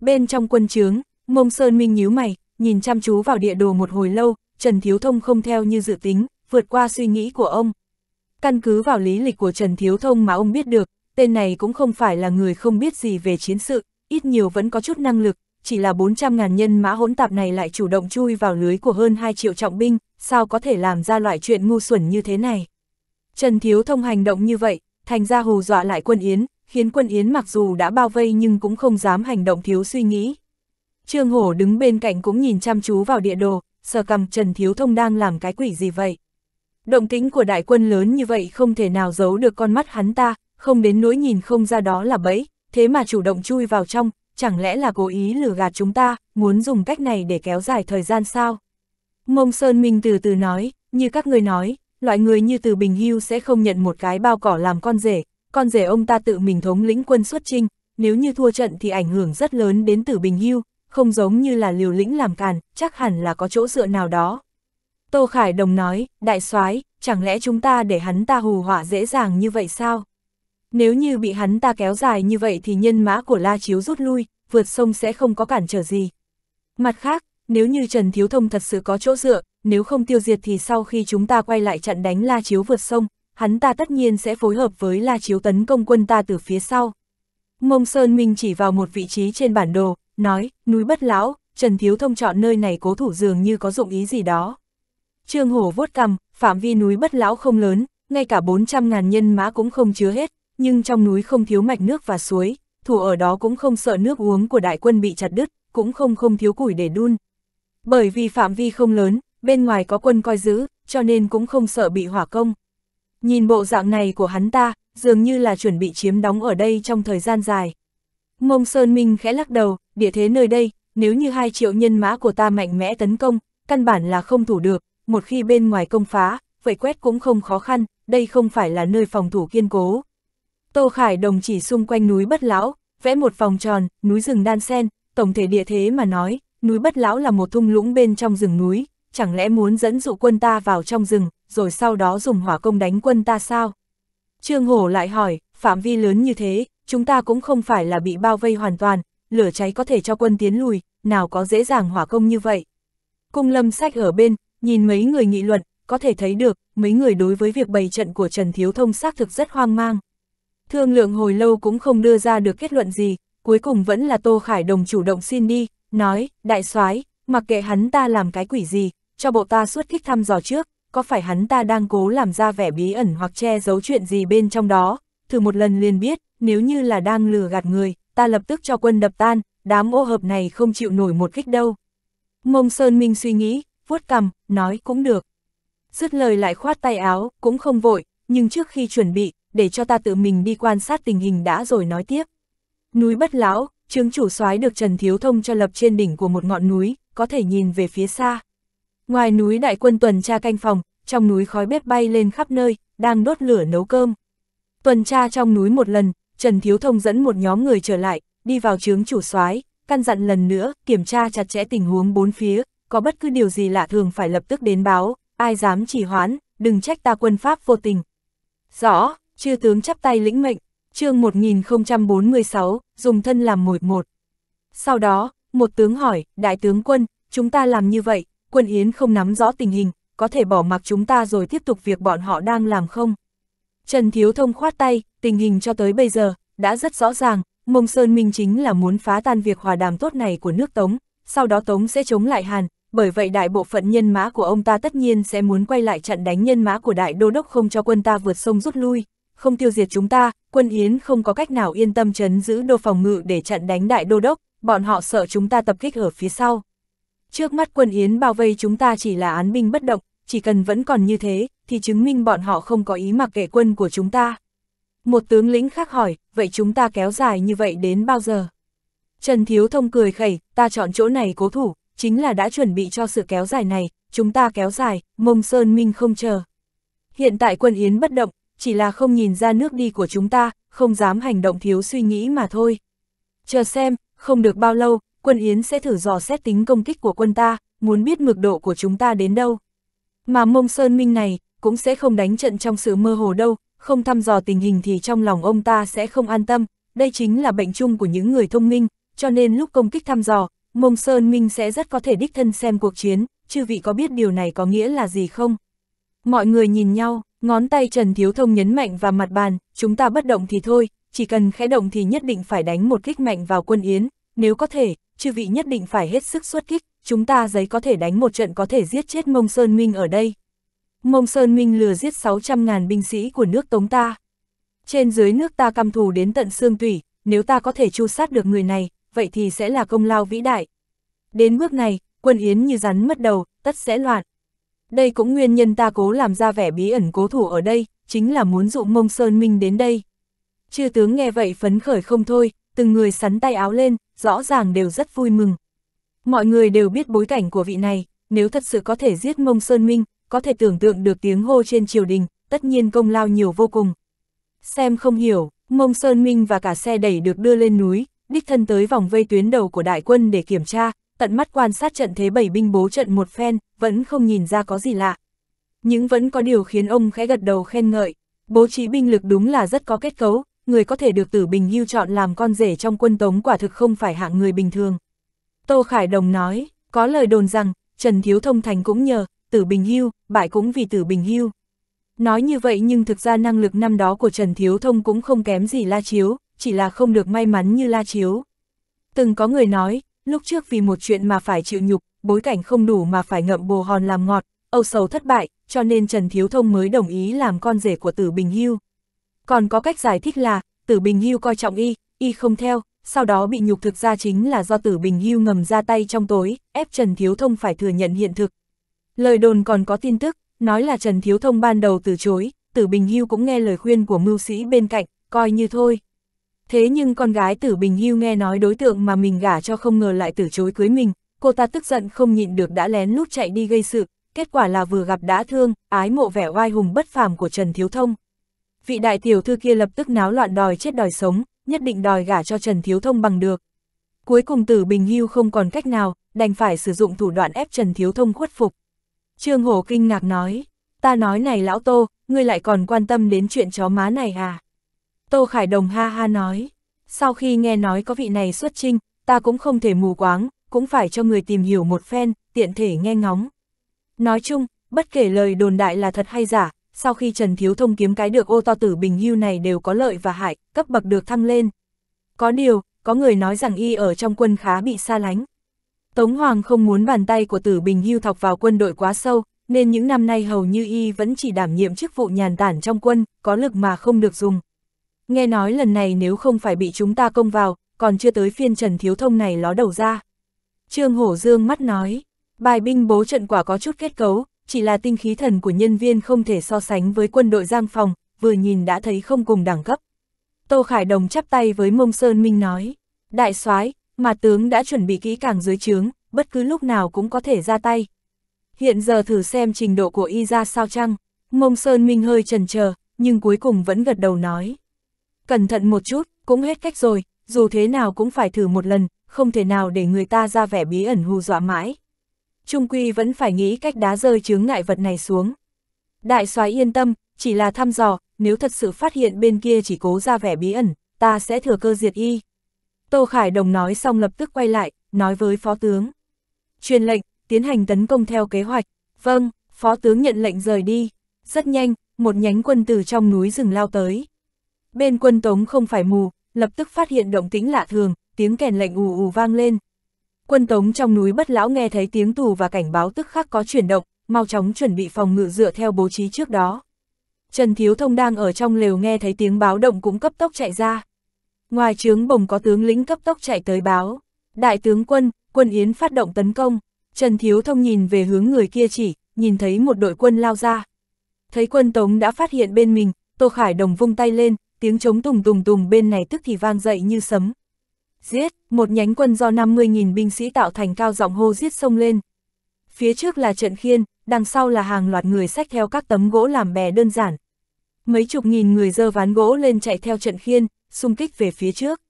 Bên trong quân trướng, Mông Sơn Minh nhíu mày, nhìn chăm chú vào địa đồ một hồi lâu, Trần Thiếu Thông không theo như dự tính, vượt qua suy nghĩ của ông. Căn cứ vào lý lịch của Trần Thiếu Thông mà ông biết được, tên này cũng không phải là người không biết gì về chiến sự, ít nhiều vẫn có chút năng lực, chỉ là 400.000 nhân mã hỗn tạp này lại chủ động chui vào lưới của hơn 2 triệu trọng binh, sao có thể làm ra loại chuyện ngu xuẩn như thế này. Trần Thiếu Thông hành động như vậy, thành ra hù dọa lại quân Yến, khiến quân Yến mặc dù đã bao vây nhưng cũng không dám hành động thiếu suy nghĩ. Trương Hổ đứng bên cạnh cũng nhìn chăm chú vào địa đồ, sờ cầm Trần Thiếu Thông đang làm cái quỷ gì vậy. Động tính của đại quân lớn như vậy không thể nào giấu được con mắt hắn ta, không đến nỗi nhìn không ra đó là bẫy, thế mà chủ động chui vào trong, chẳng lẽ là cố ý lừa gạt chúng ta, muốn dùng cách này để kéo dài thời gian sao? Mông Sơn Minh từ từ nói, như các người nói, loại người như từ Bình Hưu sẽ không nhận một cái bao cỏ làm con rể, con rể ông ta tự mình thống lĩnh quân xuất trinh, nếu như thua trận thì ảnh hưởng rất lớn đến từ Bình Hưu, không giống như là liều lĩnh làm càn, chắc hẳn là có chỗ dựa nào đó. Tô Khải Đồng nói, đại soái chẳng lẽ chúng ta để hắn ta hù họa dễ dàng như vậy sao? Nếu như bị hắn ta kéo dài như vậy thì nhân mã của La Chiếu rút lui, vượt sông sẽ không có cản trở gì. Mặt khác, nếu như Trần Thiếu Thông thật sự có chỗ dựa, nếu không tiêu diệt thì sau khi chúng ta quay lại chặn đánh La Chiếu vượt sông, hắn ta tất nhiên sẽ phối hợp với La Chiếu tấn công quân ta từ phía sau. Mông Sơn Minh chỉ vào một vị trí trên bản đồ, nói, núi bất lão, Trần Thiếu Thông chọn nơi này cố thủ dường như có dụng ý gì đó. Trương Hổ vuốt cằm, phạm vi núi bất lão không lớn, ngay cả 400.000 nhân mã cũng không chứa hết, nhưng trong núi không thiếu mạch nước và suối, thủ ở đó cũng không sợ nước uống của đại quân bị chặt đứt, cũng không không thiếu củi để đun. Bởi vì phạm vi không lớn, bên ngoài có quân coi giữ, cho nên cũng không sợ bị hỏa công. Nhìn bộ dạng này của hắn ta, dường như là chuẩn bị chiếm đóng ở đây trong thời gian dài. Mông Sơn Minh khẽ lắc đầu, địa thế nơi đây, nếu như hai triệu nhân mã của ta mạnh mẽ tấn công, căn bản là không thủ được, một khi bên ngoài công phá, vậy quét cũng không khó khăn, đây không phải là nơi phòng thủ kiên cố, Tô Khải Đồng chỉ xung quanh núi Bất Lão, vẽ một vòng tròn, núi rừng đan sen, tổng thể địa thế mà nói, núi Bất Lão là một thung lũng bên trong rừng núi, chẳng lẽ muốn dẫn dụ quân ta vào trong rừng, rồi sau đó dùng hỏa công đánh quân ta sao? Trương Hổ lại hỏi, phạm vi lớn như thế, chúng ta cũng không phải là bị bao vây hoàn toàn, lửa cháy có thể cho quân tiến lùi, nào có dễ dàng hỏa công như vậy. Cung lâm sách ở bên, nhìn mấy người nghị luận, có thể thấy được, mấy người đối với việc bày trận của Trần Thiếu Thông xác thực rất hoang mang. Thương lượng hồi lâu cũng không đưa ra được kết luận gì, cuối cùng vẫn là Tô Khải Đồng chủ động xin đi, nói, đại soái mặc kệ hắn ta làm cái quỷ gì, cho bộ ta suốt kích thăm dò trước, có phải hắn ta đang cố làm ra vẻ bí ẩn hoặc che giấu chuyện gì bên trong đó, thử một lần liền biết, nếu như là đang lừa gạt người, ta lập tức cho quân đập tan, đám ô hợp này không chịu nổi một kích đâu. Mông Sơn Minh suy nghĩ, vuốt cằm, nói cũng được. Dứt lời lại khoát tay áo, cũng không vội, nhưng trước khi chuẩn bị, để cho ta tự mình đi quan sát tình hình đã rồi nói tiếp. Núi bất lão, trướng chủ soái được Trần Thiếu Thông cho lập trên đỉnh của một ngọn núi, có thể nhìn về phía xa. Ngoài núi đại quân tuần tra canh phòng, trong núi khói bếp bay lên khắp nơi, đang đốt lửa nấu cơm. Tuần tra trong núi một lần, Trần Thiếu Thông dẫn một nhóm người trở lại, đi vào trướng chủ soái, căn dặn lần nữa, kiểm tra chặt chẽ tình huống bốn phía, có bất cứ điều gì lạ thường phải lập tức đến báo, ai dám chỉ hoãn, đừng trách ta quân pháp vô tình. Rõ, chư tướng chắp tay lĩnh mệnh, chương 1046, dùng thân làm mồi một. Sau đó, một tướng hỏi, đại tướng quân, chúng ta làm như vậy, quân Yến không nắm rõ tình hình, có thể bỏ mặc chúng ta rồi tiếp tục việc bọn họ đang làm không? Trần Thiếu Thông khoát tay, tình hình cho tới bây giờ, đã rất rõ ràng, Mông Sơn Minh chính là muốn phá tan việc hòa đàm tốt này của nước Tống, sau đó Tống sẽ chống lại Hàn, bởi vậy đại bộ phận nhân mã của ông ta tất nhiên sẽ muốn quay lại trận đánh nhân mã của đại đô đốc không cho quân ta vượt sông rút lui không tiêu diệt chúng ta, quân Yến không có cách nào yên tâm chấn giữ đô phòng ngự để chặn đánh đại đô đốc, bọn họ sợ chúng ta tập kích ở phía sau. Trước mắt quân Yến bao vây chúng ta chỉ là án binh bất động, chỉ cần vẫn còn như thế, thì chứng minh bọn họ không có ý mặc kệ quân của chúng ta. Một tướng lĩnh khác hỏi, vậy chúng ta kéo dài như vậy đến bao giờ? Trần Thiếu Thông cười khẩy, ta chọn chỗ này cố thủ, chính là đã chuẩn bị cho sự kéo dài này, chúng ta kéo dài, mông sơn minh không chờ. Hiện tại quân Yến bất động, chỉ là không nhìn ra nước đi của chúng ta, không dám hành động thiếu suy nghĩ mà thôi. Chờ xem, không được bao lâu, quân Yến sẽ thử dò xét tính công kích của quân ta, muốn biết mực độ của chúng ta đến đâu. Mà mông Sơn Minh này, cũng sẽ không đánh trận trong sự mơ hồ đâu, không thăm dò tình hình thì trong lòng ông ta sẽ không an tâm, đây chính là bệnh chung của những người thông minh, cho nên lúc công kích thăm dò, mông Sơn Minh sẽ rất có thể đích thân xem cuộc chiến, chư vị có biết điều này có nghĩa là gì không? Mọi người nhìn nhau, Ngón tay Trần Thiếu Thông nhấn mạnh vào mặt bàn, chúng ta bất động thì thôi, chỉ cần khẽ động thì nhất định phải đánh một kích mạnh vào quân yến, nếu có thể, chư vị nhất định phải hết sức xuất kích, chúng ta giấy có thể đánh một trận có thể giết chết Mông Sơn Minh ở đây. Mông Sơn Minh lừa giết 600.000 binh sĩ của nước Tống ta. Trên dưới nước ta căm thù đến tận xương tủy, nếu ta có thể chu sát được người này, vậy thì sẽ là công lao vĩ đại. Đến bước này, quân yến như rắn mất đầu, tất sẽ loạn. Đây cũng nguyên nhân ta cố làm ra vẻ bí ẩn cố thủ ở đây, chính là muốn dụ mông Sơn Minh đến đây. Chư tướng nghe vậy phấn khởi không thôi, từng người sắn tay áo lên, rõ ràng đều rất vui mừng. Mọi người đều biết bối cảnh của vị này, nếu thật sự có thể giết mông Sơn Minh, có thể tưởng tượng được tiếng hô trên triều đình, tất nhiên công lao nhiều vô cùng. Xem không hiểu, mông Sơn Minh và cả xe đẩy được đưa lên núi, đích thân tới vòng vây tuyến đầu của đại quân để kiểm tra, tận mắt quan sát trận thế bảy binh bố trận một phen, vẫn không nhìn ra có gì lạ. Nhưng vẫn có điều khiến ông khẽ gật đầu khen ngợi, bố trí binh lực đúng là rất có kết cấu, người có thể được tử bình hưu chọn làm con rể trong quân tống quả thực không phải hạng người bình thường. Tô Khải Đồng nói, có lời đồn rằng, Trần Thiếu Thông Thành cũng nhờ, tử bình hưu, bại cũng vì tử bình hưu. Nói như vậy nhưng thực ra năng lực năm đó của Trần Thiếu Thông cũng không kém gì La Chiếu, chỉ là không được may mắn như La Chiếu. Từng có người nói, lúc trước vì một chuyện mà phải chịu nhục, bối cảnh không đủ mà phải ngậm bồ hòn làm ngọt, âu sầu thất bại, cho nên Trần Thiếu Thông mới đồng ý làm con rể của Tử Bình Hưu. Còn có cách giải thích là, Tử Bình Hưu coi trọng y, y không theo, sau đó bị nhục thực ra chính là do Tử Bình Hưu ngầm ra tay trong tối, ép Trần Thiếu Thông phải thừa nhận hiện thực. Lời đồn còn có tin tức, nói là Trần Thiếu Thông ban đầu từ chối, Tử Bình Hưu cũng nghe lời khuyên của mưu sĩ bên cạnh, coi như thôi thế nhưng con gái tử bình hưu nghe nói đối tượng mà mình gả cho không ngờ lại từ chối cưới mình, cô ta tức giận không nhịn được đã lén lút chạy đi gây sự, kết quả là vừa gặp đã thương, ái mộ vẻ oai hùng bất phàm của Trần Thiếu Thông. Vị đại tiểu thư kia lập tức náo loạn đòi chết đòi sống, nhất định đòi gả cho Trần Thiếu Thông bằng được. Cuối cùng tử bình hưu không còn cách nào, đành phải sử dụng thủ đoạn ép Trần Thiếu Thông khuất phục. Trương hồ kinh ngạc nói, ta nói này lão Tô, ngươi lại còn quan tâm đến chuyện chó má này à? Tô Khải Đồng ha ha nói, sau khi nghe nói có vị này xuất trinh, ta cũng không thể mù quáng, cũng phải cho người tìm hiểu một phen, tiện thể nghe ngóng. Nói chung, bất kể lời đồn đại là thật hay giả, sau khi Trần Thiếu Thông kiếm cái được ô to tử bình hưu này đều có lợi và hại, cấp bậc được thăng lên. Có điều, có người nói rằng y ở trong quân khá bị xa lánh. Tống Hoàng không muốn bàn tay của tử bình hưu thọc vào quân đội quá sâu, nên những năm nay hầu như y vẫn chỉ đảm nhiệm chức vụ nhàn tản trong quân, có lực mà không được dùng nghe nói lần này nếu không phải bị chúng ta công vào, còn chưa tới phiên Trần Thiếu Thông này ló đầu ra. Trương Hổ Dương mắt nói, bài binh bố trận quả có chút kết cấu, chỉ là tinh khí thần của nhân viên không thể so sánh với quân đội giang phòng, vừa nhìn đã thấy không cùng đẳng cấp. Tô Khải Đồng chắp tay với Mông Sơn Minh nói, đại soái mà tướng đã chuẩn bị kỹ càng dưới trướng, bất cứ lúc nào cũng có thể ra tay. Hiện giờ thử xem trình độ của y ra sao chăng, Mông Sơn Minh hơi trần chờ nhưng cuối cùng vẫn gật đầu nói. Cẩn thận một chút, cũng hết cách rồi, dù thế nào cũng phải thử một lần, không thể nào để người ta ra vẻ bí ẩn hù dọa mãi. Trung Quy vẫn phải nghĩ cách đá rơi chướng ngại vật này xuống. Đại soái yên tâm, chỉ là thăm dò, nếu thật sự phát hiện bên kia chỉ cố ra vẻ bí ẩn, ta sẽ thừa cơ diệt y. Tô Khải Đồng nói xong lập tức quay lại, nói với phó tướng. Truyền lệnh, tiến hành tấn công theo kế hoạch. Vâng, phó tướng nhận lệnh rời đi. Rất nhanh, một nhánh quân từ trong núi rừng lao tới. Bên quân Tống không phải mù, lập tức phát hiện động tính lạ thường, tiếng kèn lệnh ù ù vang lên. Quân Tống trong núi bất lão nghe thấy tiếng tù và cảnh báo tức khắc có chuyển động, mau chóng chuẩn bị phòng ngự dựa theo bố trí trước đó. Trần Thiếu Thông đang ở trong lều nghe thấy tiếng báo động cũng cấp tốc chạy ra. Ngoài trướng bồng có tướng lĩnh cấp tốc chạy tới báo. Đại tướng quân, quân Yến phát động tấn công. Trần Thiếu Thông nhìn về hướng người kia chỉ, nhìn thấy một đội quân lao ra. Thấy quân Tống đã phát hiện bên mình, Tô Khải Đồng vung tay lên, tiếng chống tùng tùng tùng bên này tức thì vang dậy như sấm. Giết, một nhánh quân do 50.000 binh sĩ tạo thành cao giọng hô giết sông lên. Phía trước là trận khiên, đằng sau là hàng loạt người xách theo các tấm gỗ làm bè đơn giản. Mấy chục nghìn người dơ ván gỗ lên chạy theo trận khiên, xung kích về phía trước.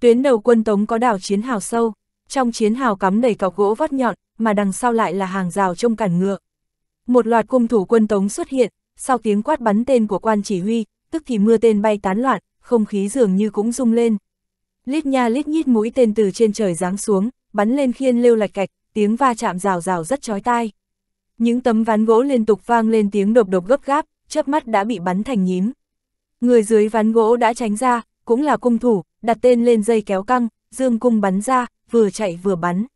Tuyến đầu quân Tống có đảo chiến hào sâu, trong chiến hào cắm đầy cọc gỗ vót nhọn, mà đằng sau lại là hàng rào trông cản ngựa. Một loạt cung thủ quân Tống xuất hiện, sau tiếng quát bắn tên của quan chỉ huy, tức thì mưa tên bay tán loạn, không khí dường như cũng rung lên. Lít nha lít nhít mũi tên từ trên trời giáng xuống, bắn lên khiên lêu lạch cạch, tiếng va chạm rào rào rất chói tai. Những tấm ván gỗ liên tục vang lên tiếng độc độc gấp gáp, chớp mắt đã bị bắn thành nhím. Người dưới ván gỗ đã tránh ra, cũng là cung thủ, đặt tên lên dây kéo căng, dương cung bắn ra, vừa chạy vừa bắn.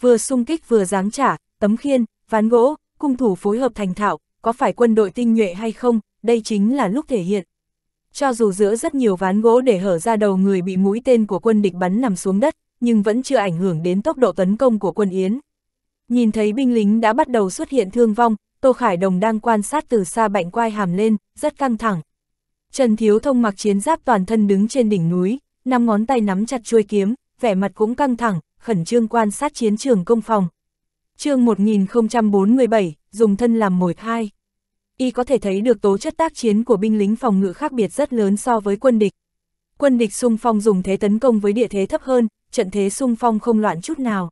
Vừa xung kích vừa giáng trả, tấm khiên, ván gỗ, cung thủ phối hợp thành thạo, có phải quân đội tinh nhuệ hay không, đây chính là lúc thể hiện. Cho dù giữa rất nhiều ván gỗ để hở ra đầu người bị mũi tên của quân địch bắn nằm xuống đất, nhưng vẫn chưa ảnh hưởng đến tốc độ tấn công của quân Yến. Nhìn thấy binh lính đã bắt đầu xuất hiện thương vong, Tô Khải Đồng đang quan sát từ xa bạnh quai hàm lên, rất căng thẳng. Trần Thiếu Thông mặc chiến giáp toàn thân đứng trên đỉnh núi, năm ngón tay nắm chặt chuôi kiếm, vẻ mặt cũng căng thẳng, khẩn trương quan sát chiến trường công phòng. Chương 1047, dùng thân làm mồi khai y có thể thấy được tố chất tác chiến của binh lính phòng ngự khác biệt rất lớn so với quân địch. Quân địch xung phong dùng thế tấn công với địa thế thấp hơn, trận thế xung phong không loạn chút nào.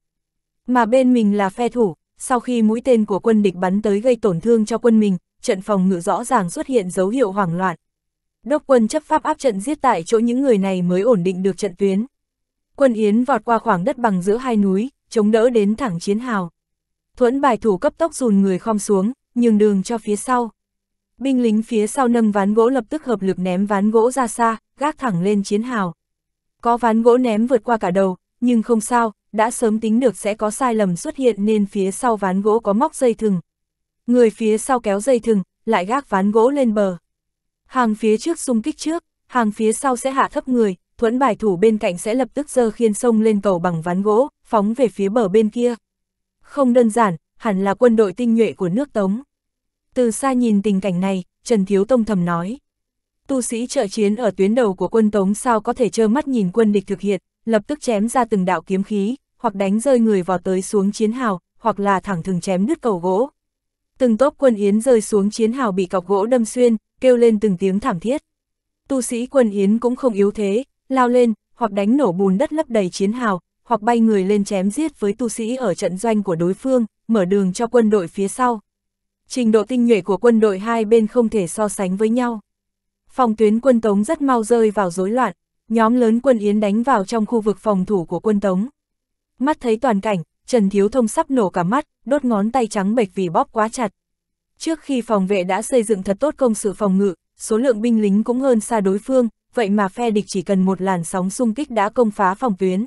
Mà bên mình là phe thủ, sau khi mũi tên của quân địch bắn tới gây tổn thương cho quân mình, trận phòng ngự rõ ràng xuất hiện dấu hiệu hoảng loạn. Đốc quân chấp pháp áp trận giết tại chỗ những người này mới ổn định được trận tuyến. Quân Yến vọt qua khoảng đất bằng giữa hai núi, chống đỡ đến thẳng chiến hào. Thuẫn bài thủ cấp tốc dùn người khom xuống, nhường đường cho phía sau. Binh lính phía sau nâng ván gỗ lập tức hợp lực ném ván gỗ ra xa, gác thẳng lên chiến hào. Có ván gỗ ném vượt qua cả đầu, nhưng không sao, đã sớm tính được sẽ có sai lầm xuất hiện nên phía sau ván gỗ có móc dây thừng. Người phía sau kéo dây thừng, lại gác ván gỗ lên bờ. Hàng phía trước xung kích trước, hàng phía sau sẽ hạ thấp người, thuẫn bài thủ bên cạnh sẽ lập tức dơ khiên sông lên cầu bằng ván gỗ, phóng về phía bờ bên kia. Không đơn giản, hẳn là quân đội tinh nhuệ của nước Tống. Từ xa nhìn tình cảnh này, Trần Thiếu Tông thầm nói. Tu sĩ trợ chiến ở tuyến đầu của quân Tống sao có thể trơ mắt nhìn quân địch thực hiện, lập tức chém ra từng đạo kiếm khí, hoặc đánh rơi người vào tới xuống chiến hào, hoặc là thẳng thừng chém nứt cầu gỗ. Từng tốp quân Yến rơi xuống chiến hào bị cọc gỗ đâm xuyên, kêu lên từng tiếng thảm thiết. Tu sĩ quân Yến cũng không yếu thế, lao lên, hoặc đánh nổ bùn đất lấp đầy chiến hào, hoặc bay người lên chém giết với tu sĩ ở trận doanh của đối phương, mở đường cho quân đội phía sau trình độ tinh nhuệ của quân đội hai bên không thể so sánh với nhau. Phòng tuyến quân Tống rất mau rơi vào rối loạn, nhóm lớn quân Yến đánh vào trong khu vực phòng thủ của quân Tống. Mắt thấy toàn cảnh, Trần Thiếu Thông sắp nổ cả mắt, đốt ngón tay trắng bệch vì bóp quá chặt. Trước khi phòng vệ đã xây dựng thật tốt công sự phòng ngự, số lượng binh lính cũng hơn xa đối phương, vậy mà phe địch chỉ cần một làn sóng xung kích đã công phá phòng tuyến.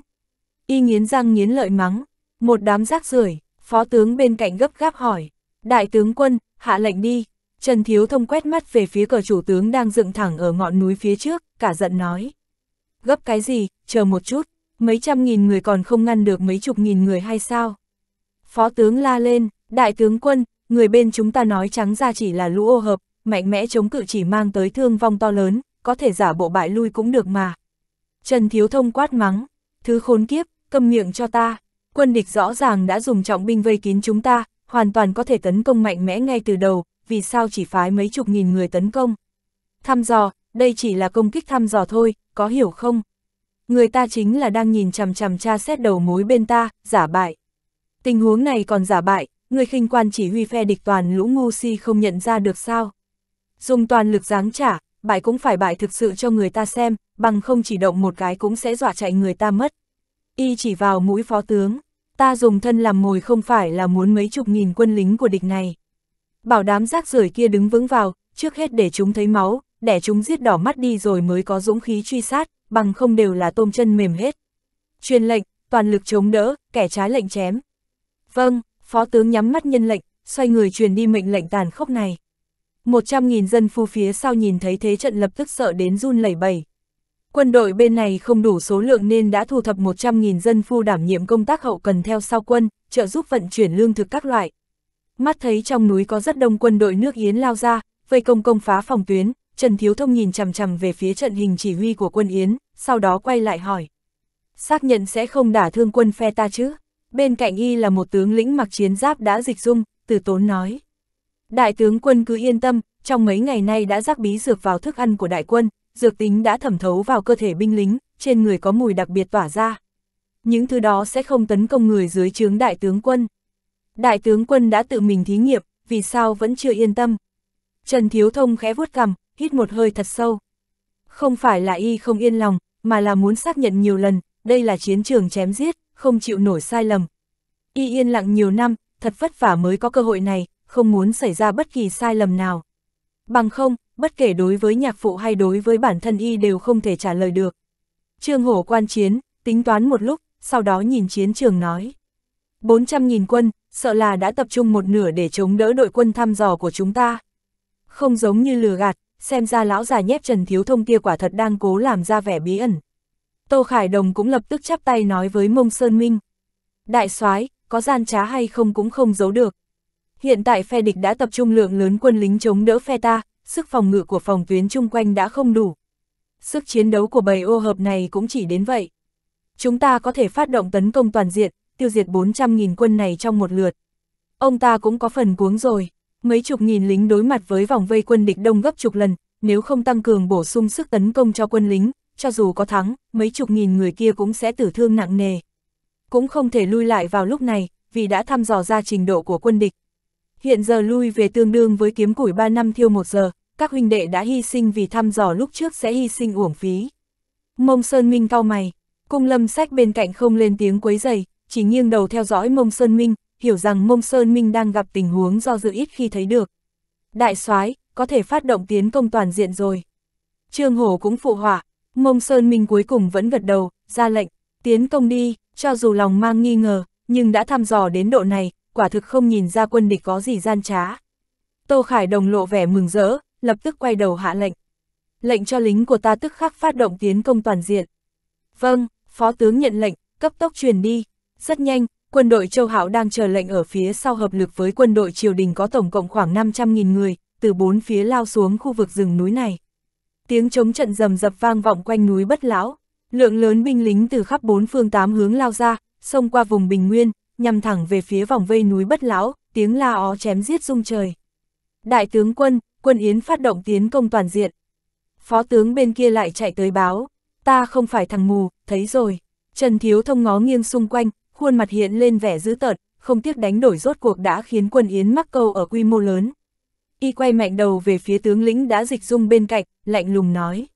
Y nghiến răng nghiến lợi mắng, một đám rác rưởi, phó tướng bên cạnh gấp gáp hỏi, Đại tướng quân, hạ lệnh đi. Trần Thiếu Thông quét mắt về phía cờ chủ tướng đang dựng thẳng ở ngọn núi phía trước, cả giận nói. Gấp cái gì, chờ một chút, mấy trăm nghìn người còn không ngăn được mấy chục nghìn người hay sao? Phó tướng la lên, đại tướng quân, người bên chúng ta nói trắng ra chỉ là lũ ô hợp, mạnh mẽ chống cự chỉ mang tới thương vong to lớn, có thể giả bộ bại lui cũng được mà. Trần Thiếu Thông quát mắng, thứ khốn kiếp, cầm miệng cho ta, quân địch rõ ràng đã dùng trọng binh vây kín chúng ta, hoàn toàn có thể tấn công mạnh mẽ ngay từ đầu, vì sao chỉ phái mấy chục nghìn người tấn công. Thăm dò, đây chỉ là công kích thăm dò thôi, có hiểu không? Người ta chính là đang nhìn chằm chằm tra xét đầu mối bên ta, giả bại. Tình huống này còn giả bại, người khinh quan chỉ huy phe địch toàn lũ ngu si không nhận ra được sao. Dùng toàn lực giáng trả, bại cũng phải bại thực sự cho người ta xem, bằng không chỉ động một cái cũng sẽ dọa chạy người ta mất. Y chỉ vào mũi phó tướng ta dùng thân làm mồi không phải là muốn mấy chục nghìn quân lính của địch này. Bảo đám rác rưởi kia đứng vững vào, trước hết để chúng thấy máu, để chúng giết đỏ mắt đi rồi mới có dũng khí truy sát, bằng không đều là tôm chân mềm hết. Truyền lệnh, toàn lực chống đỡ, kẻ trái lệnh chém. Vâng, phó tướng nhắm mắt nhân lệnh, xoay người truyền đi mệnh lệnh tàn khốc này. một trăm nghìn dân phu phía sau nhìn thấy thế trận lập tức sợ đến run lẩy bẩy, Quân đội bên này không đủ số lượng nên đã thu thập 100.000 dân phu đảm nhiệm công tác hậu cần theo sau quân, trợ giúp vận chuyển lương thực các loại. Mắt thấy trong núi có rất đông quân đội nước Yến lao ra, vây công công phá phòng tuyến, Trần Thiếu Thông nhìn chằm chằm về phía trận hình chỉ huy của quân Yến, sau đó quay lại hỏi. Xác nhận sẽ không đả thương quân phe ta chứ? Bên cạnh y là một tướng lĩnh mặc chiến giáp đã dịch dung, từ tốn nói. Đại tướng quân cứ yên tâm, trong mấy ngày nay đã rắc bí dược vào thức ăn của đại quân, dược tính đã thẩm thấu vào cơ thể binh lính, trên người có mùi đặc biệt tỏa ra. Những thứ đó sẽ không tấn công người dưới chướng đại tướng quân. Đại tướng quân đã tự mình thí nghiệm, vì sao vẫn chưa yên tâm. Trần Thiếu Thông khẽ vuốt cằm, hít một hơi thật sâu. Không phải là y không yên lòng, mà là muốn xác nhận nhiều lần, đây là chiến trường chém giết, không chịu nổi sai lầm. Y yên lặng nhiều năm, thật vất vả mới có cơ hội này, không muốn xảy ra bất kỳ sai lầm nào. Bằng không, bất kể đối với nhạc phụ hay đối với bản thân y đều không thể trả lời được. Trương Hổ quan chiến, tính toán một lúc, sau đó nhìn chiến trường nói. 400.000 quân, sợ là đã tập trung một nửa để chống đỡ đội quân thăm dò của chúng ta. Không giống như lừa gạt, xem ra lão già nhép Trần Thiếu Thông kia quả thật đang cố làm ra vẻ bí ẩn. Tô Khải Đồng cũng lập tức chắp tay nói với Mông Sơn Minh. Đại soái có gian trá hay không cũng không giấu được. Hiện tại phe địch đã tập trung lượng lớn quân lính chống đỡ phe ta, sức phòng ngự của phòng tuyến chung quanh đã không đủ. Sức chiến đấu của bầy ô hợp này cũng chỉ đến vậy. Chúng ta có thể phát động tấn công toàn diện, tiêu diệt 400.000 quân này trong một lượt. Ông ta cũng có phần cuống rồi, mấy chục nghìn lính đối mặt với vòng vây quân địch đông gấp chục lần, nếu không tăng cường bổ sung sức tấn công cho quân lính, cho dù có thắng, mấy chục nghìn người kia cũng sẽ tử thương nặng nề. Cũng không thể lui lại vào lúc này, vì đã thăm dò ra trình độ của quân địch. Hiện giờ lui về tương đương với kiếm củi 3 năm thiêu 1 giờ, các huynh đệ đã hy sinh vì thăm dò lúc trước sẽ hy sinh uổng phí. Mông Sơn Minh cao mày, cung lâm sách bên cạnh không lên tiếng quấy dày, chỉ nghiêng đầu theo dõi Mông Sơn Minh, hiểu rằng Mông Sơn Minh đang gặp tình huống do dự ít khi thấy được. Đại soái có thể phát động tiến công toàn diện rồi. Trương Hổ cũng phụ họa, Mông Sơn Minh cuối cùng vẫn gật đầu, ra lệnh, tiến công đi, cho dù lòng mang nghi ngờ, nhưng đã thăm dò đến độ này, quả thực không nhìn ra quân địch có gì gian trá. Tô Khải Đồng lộ vẻ mừng rỡ, lập tức quay đầu hạ lệnh. Lệnh cho lính của ta tức khắc phát động tiến công toàn diện. Vâng, phó tướng nhận lệnh, cấp tốc truyền đi. Rất nhanh, quân đội châu Hảo đang chờ lệnh ở phía sau hợp lực với quân đội triều đình có tổng cộng khoảng 500.000 người, từ bốn phía lao xuống khu vực rừng núi này. Tiếng chống trận rầm rập vang vọng quanh núi bất lão, lượng lớn binh lính từ khắp bốn phương tám hướng lao ra, xông qua vùng bình nguyên, nhằm thẳng về phía vòng vây núi bất lão, tiếng la ó chém giết rung trời. Đại tướng quân, quân Yến phát động tiến công toàn diện. Phó tướng bên kia lại chạy tới báo, ta không phải thằng mù, thấy rồi. Trần Thiếu Thông ngó nghiêng xung quanh, khuôn mặt hiện lên vẻ dữ tợn, không tiếc đánh đổi rốt cuộc đã khiến quân Yến mắc câu ở quy mô lớn. Y quay mạnh đầu về phía tướng lĩnh đã dịch dung bên cạnh, lạnh lùng nói.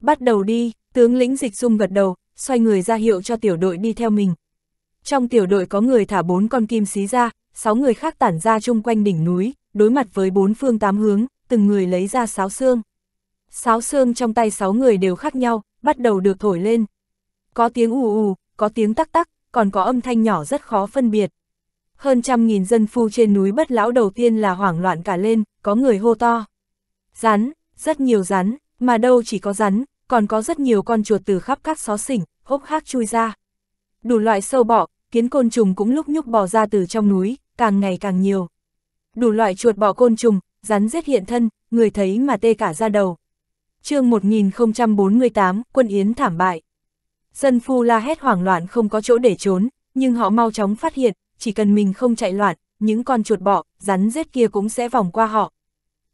Bắt đầu đi, tướng lĩnh dịch dung gật đầu, xoay người ra hiệu cho tiểu đội đi theo mình. Trong tiểu đội có người thả bốn con kim xí ra, sáu người khác tản ra chung quanh đỉnh núi, đối mặt với bốn phương tám hướng, từng người lấy ra sáo xương. Sáo xương trong tay sáu người đều khác nhau, bắt đầu được thổi lên. Có tiếng ù ù, có tiếng tắc tắc, còn có âm thanh nhỏ rất khó phân biệt. Hơn trăm nghìn dân phu trên núi bất lão đầu tiên là hoảng loạn cả lên, có người hô to. Rắn, rất nhiều rắn, mà đâu chỉ có rắn, còn có rất nhiều con chuột từ khắp các xó xỉnh, hốc hác chui ra. Đủ loại sâu bọ, kiến côn trùng cũng lúc nhúc bò ra từ trong núi, càng ngày càng nhiều. Đủ loại chuột bọ côn trùng, rắn giết hiện thân, người thấy mà tê cả ra đầu. chương 1048, quân Yến thảm bại. Dân phu la hét hoảng loạn không có chỗ để trốn, nhưng họ mau chóng phát hiện, chỉ cần mình không chạy loạn, những con chuột bọ, rắn rết kia cũng sẽ vòng qua họ.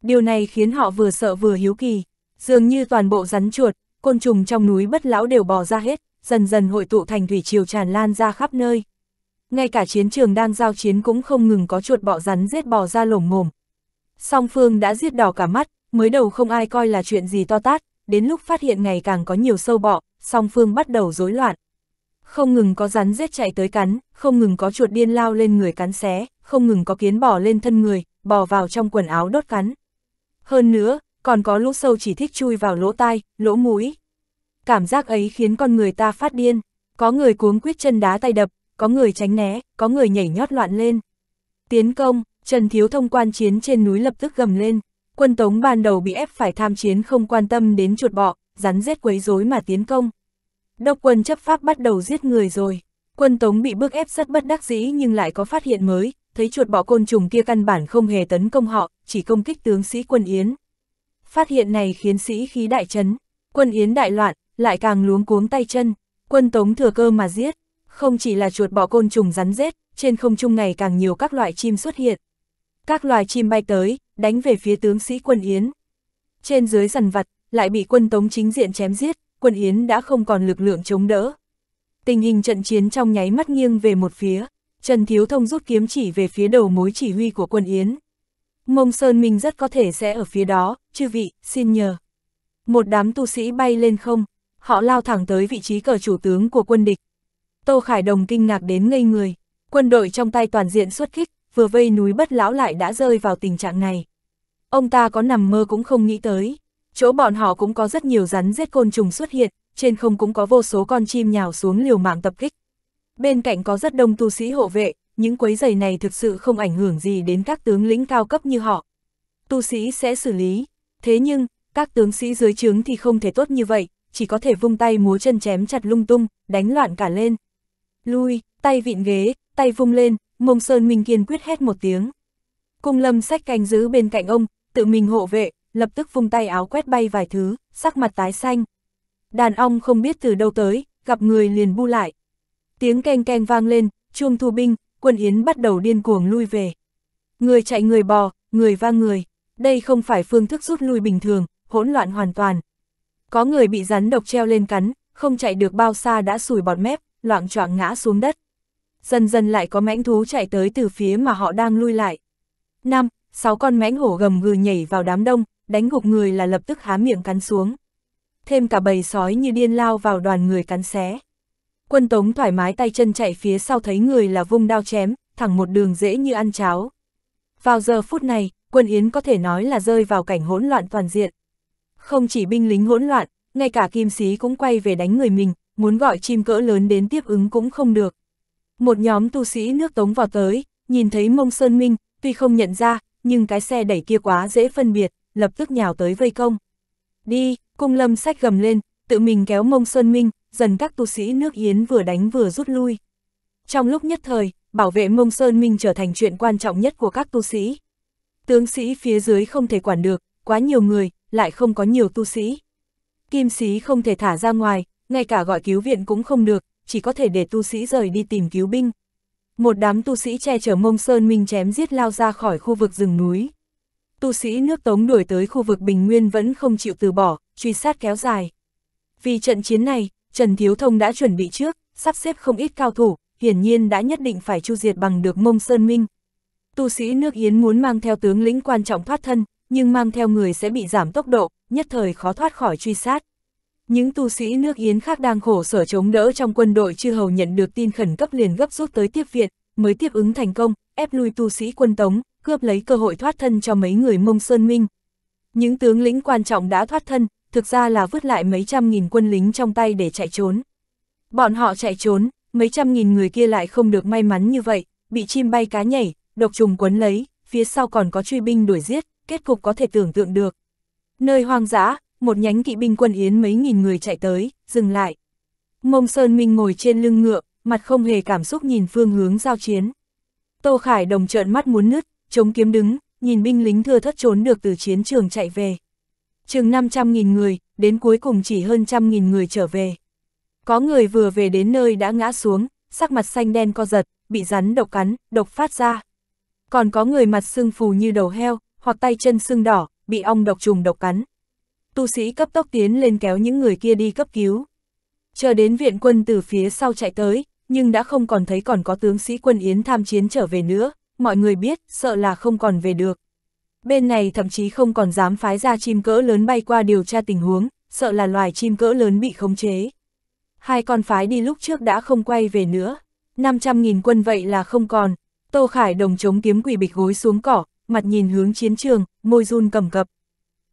Điều này khiến họ vừa sợ vừa hiếu kỳ. Dường như toàn bộ rắn chuột, côn trùng trong núi bất lão đều bò ra hết, dần dần hội tụ thành thủy triều tràn lan ra khắp nơi. Ngay cả chiến trường đang giao chiến cũng không ngừng có chuột bọ rắn rết bò ra lổm ngồm, Song phương đã giết đỏ cả mắt, mới đầu không ai coi là chuyện gì to tát, đến lúc phát hiện ngày càng có nhiều sâu bọ, song phương bắt đầu rối loạn. Không ngừng có rắn giết chạy tới cắn, không ngừng có chuột điên lao lên người cắn xé, không ngừng có kiến bò lên thân người, bò vào trong quần áo đốt cắn. Hơn nữa, còn có lũ sâu chỉ thích chui vào lỗ tai, lỗ mũi. Cảm giác ấy khiến con người ta phát điên, có người cuống quyết chân đá tay đập, có người tránh né, có người nhảy nhót loạn lên. Tiến công, Trần Thiếu Thông quan chiến trên núi lập tức gầm lên, quân Tống ban đầu bị ép phải tham chiến không quan tâm đến chuột bọ, rắn rết quấy rối mà tiến công. Độc quân chấp pháp bắt đầu giết người rồi, quân Tống bị bức ép rất bất đắc dĩ nhưng lại có phát hiện mới, thấy chuột bọ côn trùng kia căn bản không hề tấn công họ, chỉ công kích tướng sĩ quân Yến. Phát hiện này khiến sĩ khí đại chấn, quân Yến đại loạn, lại càng luống cuống tay chân, quân Tống thừa cơ mà giết, không chỉ là chuột bọ côn trùng rắn rết, trên không trung ngày càng nhiều các loại chim xuất hiện. Các loài chim bay tới, đánh về phía tướng sĩ quân Yến. Trên dưới dần vặt, lại bị quân tống chính diện chém giết, quân Yến đã không còn lực lượng chống đỡ. Tình hình trận chiến trong nháy mắt nghiêng về một phía, Trần Thiếu Thông rút kiếm chỉ về phía đầu mối chỉ huy của quân Yến. Mông Sơn Minh rất có thể sẽ ở phía đó, chư vị, xin nhờ. Một đám tu sĩ bay lên không, họ lao thẳng tới vị trí cờ chủ tướng của quân địch. Tô Khải Đồng kinh ngạc đến ngây người, quân đội trong tay toàn diện xuất kích, vừa vây núi bất lão lại đã rơi vào tình trạng này. Ông ta có nằm mơ cũng không nghĩ tới, chỗ bọn họ cũng có rất nhiều rắn giết côn trùng xuất hiện, trên không cũng có vô số con chim nhào xuống liều mạng tập kích. Bên cạnh có rất đông tu sĩ hộ vệ, những quấy giày này thực sự không ảnh hưởng gì đến các tướng lĩnh cao cấp như họ. Tu sĩ sẽ xử lý, thế nhưng, các tướng sĩ dưới trướng thì không thể tốt như vậy, chỉ có thể vung tay múa chân chém chặt lung tung, đánh loạn cả lên. Lui, tay vịn ghế, tay vung lên, Mông Sơn Minh kiên quyết hét một tiếng. Cung lâm sách canh giữ bên cạnh ông, tự mình hộ vệ, lập tức vung tay áo quét bay vài thứ, sắc mặt tái xanh. Đàn ong không biết từ đâu tới, gặp người liền bu lại. Tiếng keng keng vang lên, chuông thu binh, quân Yến bắt đầu điên cuồng lui về. Người chạy người bò, người va người, đây không phải phương thức rút lui bình thường, hỗn loạn hoàn toàn. Có người bị rắn độc treo lên cắn, không chạy được bao xa đã sùi bọt mép, loạn choạng ngã xuống đất dần dần lại có mãnh thú chạy tới từ phía mà họ đang lui lại. năm Sáu con mãnh hổ gầm gừ nhảy vào đám đông, đánh gục người là lập tức há miệng cắn xuống. Thêm cả bầy sói như điên lao vào đoàn người cắn xé. Quân Tống thoải mái tay chân chạy phía sau thấy người là vung đao chém, thẳng một đường dễ như ăn cháo. Vào giờ phút này, quân Yến có thể nói là rơi vào cảnh hỗn loạn toàn diện. Không chỉ binh lính hỗn loạn, ngay cả kim sĩ cũng quay về đánh người mình, muốn gọi chim cỡ lớn đến tiếp ứng cũng không được. Một nhóm tu sĩ nước tống vào tới, nhìn thấy mông sơn minh, tuy không nhận ra, nhưng cái xe đẩy kia quá dễ phân biệt, lập tức nhào tới vây công. Đi, cung lâm sách gầm lên, tự mình kéo mông sơn minh, dần các tu sĩ nước Yến vừa đánh vừa rút lui. Trong lúc nhất thời, bảo vệ mông sơn minh trở thành chuyện quan trọng nhất của các tu sĩ. Tướng sĩ phía dưới không thể quản được, quá nhiều người, lại không có nhiều tu sĩ. Kim sĩ không thể thả ra ngoài, ngay cả gọi cứu viện cũng không được, chỉ có thể để tu sĩ rời đi tìm cứu binh. Một đám tu sĩ che chở mông sơn minh chém giết lao ra khỏi khu vực rừng núi. Tu sĩ nước Tống đuổi tới khu vực Bình Nguyên vẫn không chịu từ bỏ, truy sát kéo dài. Vì trận chiến này, Trần Thiếu Thông đã chuẩn bị trước, sắp xếp không ít cao thủ, hiển nhiên đã nhất định phải chu diệt bằng được mông sơn minh. Tu sĩ nước Yến muốn mang theo tướng lĩnh quan trọng thoát thân, nhưng mang theo người sẽ bị giảm tốc độ, nhất thời khó thoát khỏi truy sát. Những tu sĩ nước Yến khác đang khổ sở chống đỡ trong quân đội chư hầu nhận được tin khẩn cấp liền gấp rút tới tiếp viện, mới tiếp ứng thành công, ép lui tu sĩ quân Tống, cướp lấy cơ hội thoát thân cho mấy người Mông Sơn Minh. Những tướng lĩnh quan trọng đã thoát thân, thực ra là vứt lại mấy trăm nghìn quân lính trong tay để chạy trốn. Bọn họ chạy trốn, mấy trăm nghìn người kia lại không được may mắn như vậy, bị chim bay cá nhảy, độc trùng quấn lấy, phía sau còn có truy binh đuổi giết, kết cục có thể tưởng tượng được. Nơi hoang dã, một nhánh kỵ binh quân Yến mấy nghìn người chạy tới, dừng lại. Mông Sơn Minh ngồi trên lưng ngựa, mặt không hề cảm xúc nhìn phương hướng giao chiến. Tô Khải đồng trợn mắt muốn nứt, chống kiếm đứng, nhìn binh lính thưa thất trốn được từ chiến trường chạy về. Chừng 500.000 người, đến cuối cùng chỉ hơn trăm nghìn người trở về. Có người vừa về đến nơi đã ngã xuống, sắc mặt xanh đen co giật, bị rắn độc cắn, độc phát ra. Còn có người mặt sưng phù như đầu heo, hoặc tay chân sưng đỏ, bị ong độc trùng độc cắn, tu sĩ cấp tốc tiến lên kéo những người kia đi cấp cứu. Chờ đến viện quân từ phía sau chạy tới, nhưng đã không còn thấy còn có tướng sĩ quân Yến tham chiến trở về nữa, mọi người biết, sợ là không còn về được. Bên này thậm chí không còn dám phái ra chim cỡ lớn bay qua điều tra tình huống, sợ là loài chim cỡ lớn bị khống chế. Hai con phái đi lúc trước đã không quay về nữa, 500.000 quân vậy là không còn, Tô Khải đồng chống kiếm quỷ bịch gối xuống cỏ, mặt nhìn hướng chiến trường, môi run cầm cập.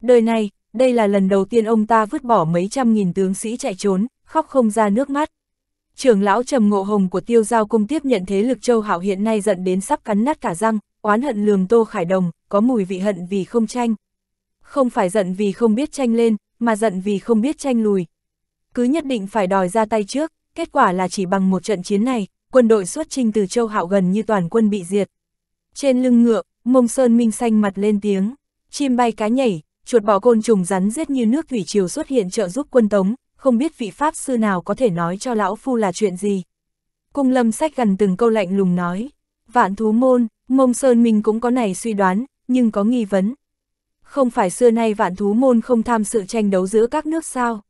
Đời này, đây là lần đầu tiên ông ta vứt bỏ mấy trăm nghìn tướng sĩ chạy trốn, khóc không ra nước mắt. Trưởng lão Trầm Ngộ Hồng của Tiêu Giao Cung tiếp nhận thế lực Châu Hảo hiện nay giận đến sắp cắn nát cả răng, oán hận lường Tô Khải Đồng, có mùi vị hận vì không tranh. Không phải giận vì không biết tranh lên, mà giận vì không biết tranh lùi. Cứ nhất định phải đòi ra tay trước, kết quả là chỉ bằng một trận chiến này, quân đội xuất trinh từ Châu Hạo gần như toàn quân bị diệt. Trên lưng ngựa, Mông Sơn Minh xanh mặt lên tiếng, chim bay cá nhảy, chuột bỏ côn trùng rắn giết như nước thủy triều xuất hiện trợ giúp quân tống, không biết vị pháp sư nào có thể nói cho lão phu là chuyện gì. Cung lâm sách gần từng câu lạnh lùng nói, vạn thú môn, mông sơn mình cũng có này suy đoán, nhưng có nghi vấn. Không phải xưa nay vạn thú môn không tham sự tranh đấu giữa các nước sao?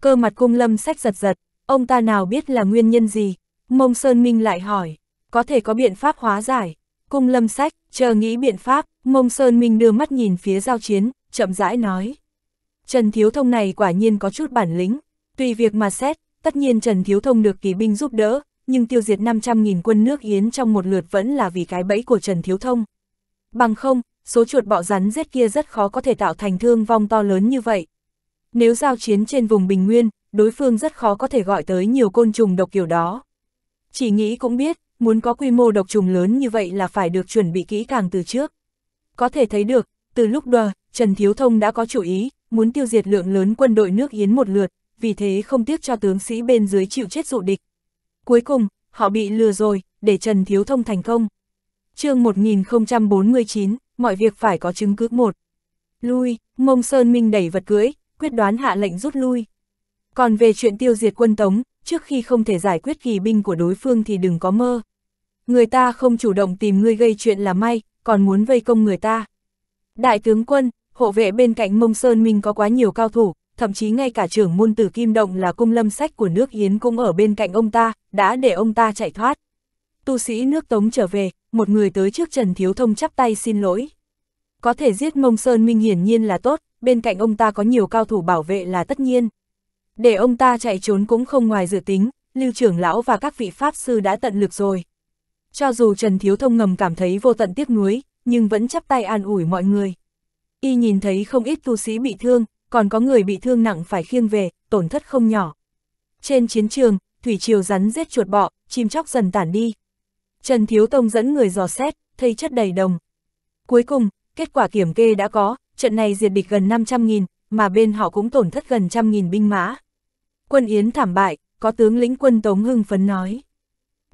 Cơ mặt cung lâm sách giật giật, ông ta nào biết là nguyên nhân gì? Mông Sơn Minh lại hỏi, có thể có biện pháp hóa giải. Cung lâm sách, chờ nghĩ biện pháp, Mông Sơn Minh đưa mắt nhìn phía giao chiến, chậm rãi nói. Trần Thiếu Thông này quả nhiên có chút bản lĩnh, tùy việc mà xét, tất nhiên Trần Thiếu Thông được kỳ binh giúp đỡ, nhưng tiêu diệt 500.000 quân nước Yến trong một lượt vẫn là vì cái bẫy của Trần Thiếu Thông. Bằng không, số chuột bọ rắn giết kia rất khó có thể tạo thành thương vong to lớn như vậy. Nếu giao chiến trên vùng Bình Nguyên, đối phương rất khó có thể gọi tới nhiều côn trùng độc kiểu đó. Chỉ nghĩ cũng biết, muốn có quy mô độc trùng lớn như vậy là phải được chuẩn bị kỹ càng từ trước. Có thể thấy được, từ lúc đờ, Trần Thiếu Thông đã có chủ ý, muốn tiêu diệt lượng lớn quân đội nước Yến một lượt, vì thế không tiếc cho tướng sĩ bên dưới chịu chết dụ địch. Cuối cùng, họ bị lừa rồi, để Trần Thiếu Thông thành công. chương 1049, mọi việc phải có chứng cứ một. Lui, Mông Sơn Minh đẩy vật cưỡi, quyết đoán hạ lệnh rút lui. Còn về chuyện tiêu diệt quân Tống, trước khi không thể giải quyết kỳ binh của đối phương thì đừng có mơ. Người ta không chủ động tìm ngươi gây chuyện là may, còn muốn vây công người ta, Đại tướng quân, hộ vệ bên cạnh Mông Sơn Minh có quá nhiều cao thủ, thậm chí ngay cả trưởng môn tử Kim Động là cung lâm sách của nước Yến cũng ở bên cạnh ông ta, đã để ông ta chạy thoát. Tu sĩ nước Tống trở về, một người tới trước Trần Thiếu Thông chắp tay xin lỗi. Có thể giết Mông Sơn Minh hiển nhiên là tốt, bên cạnh ông ta có nhiều cao thủ bảo vệ là tất nhiên. Để ông ta chạy trốn cũng không ngoài dự tính, lưu trưởng lão và các vị pháp sư đã tận lực rồi. Cho dù Trần Thiếu Thông ngầm cảm thấy vô tận tiếc nuối, nhưng vẫn chắp tay an ủi mọi người. Y nhìn thấy không ít tu sĩ bị thương, còn có người bị thương nặng phải khiêng về, tổn thất không nhỏ. Trên chiến trường, thủy triều rắn giết chuột bọ, chim chóc dần tản đi. Trần Thiếu Tông dẫn người dò xét, thấy chất đầy đồng. Cuối cùng, kết quả kiểm kê đã có, trận này diệt địch gần 500.000, mà bên họ cũng tổn thất gần trăm nghìn binh mã. Quân Yến thảm bại, có tướng lĩnh quân Tống Hưng phấn nói.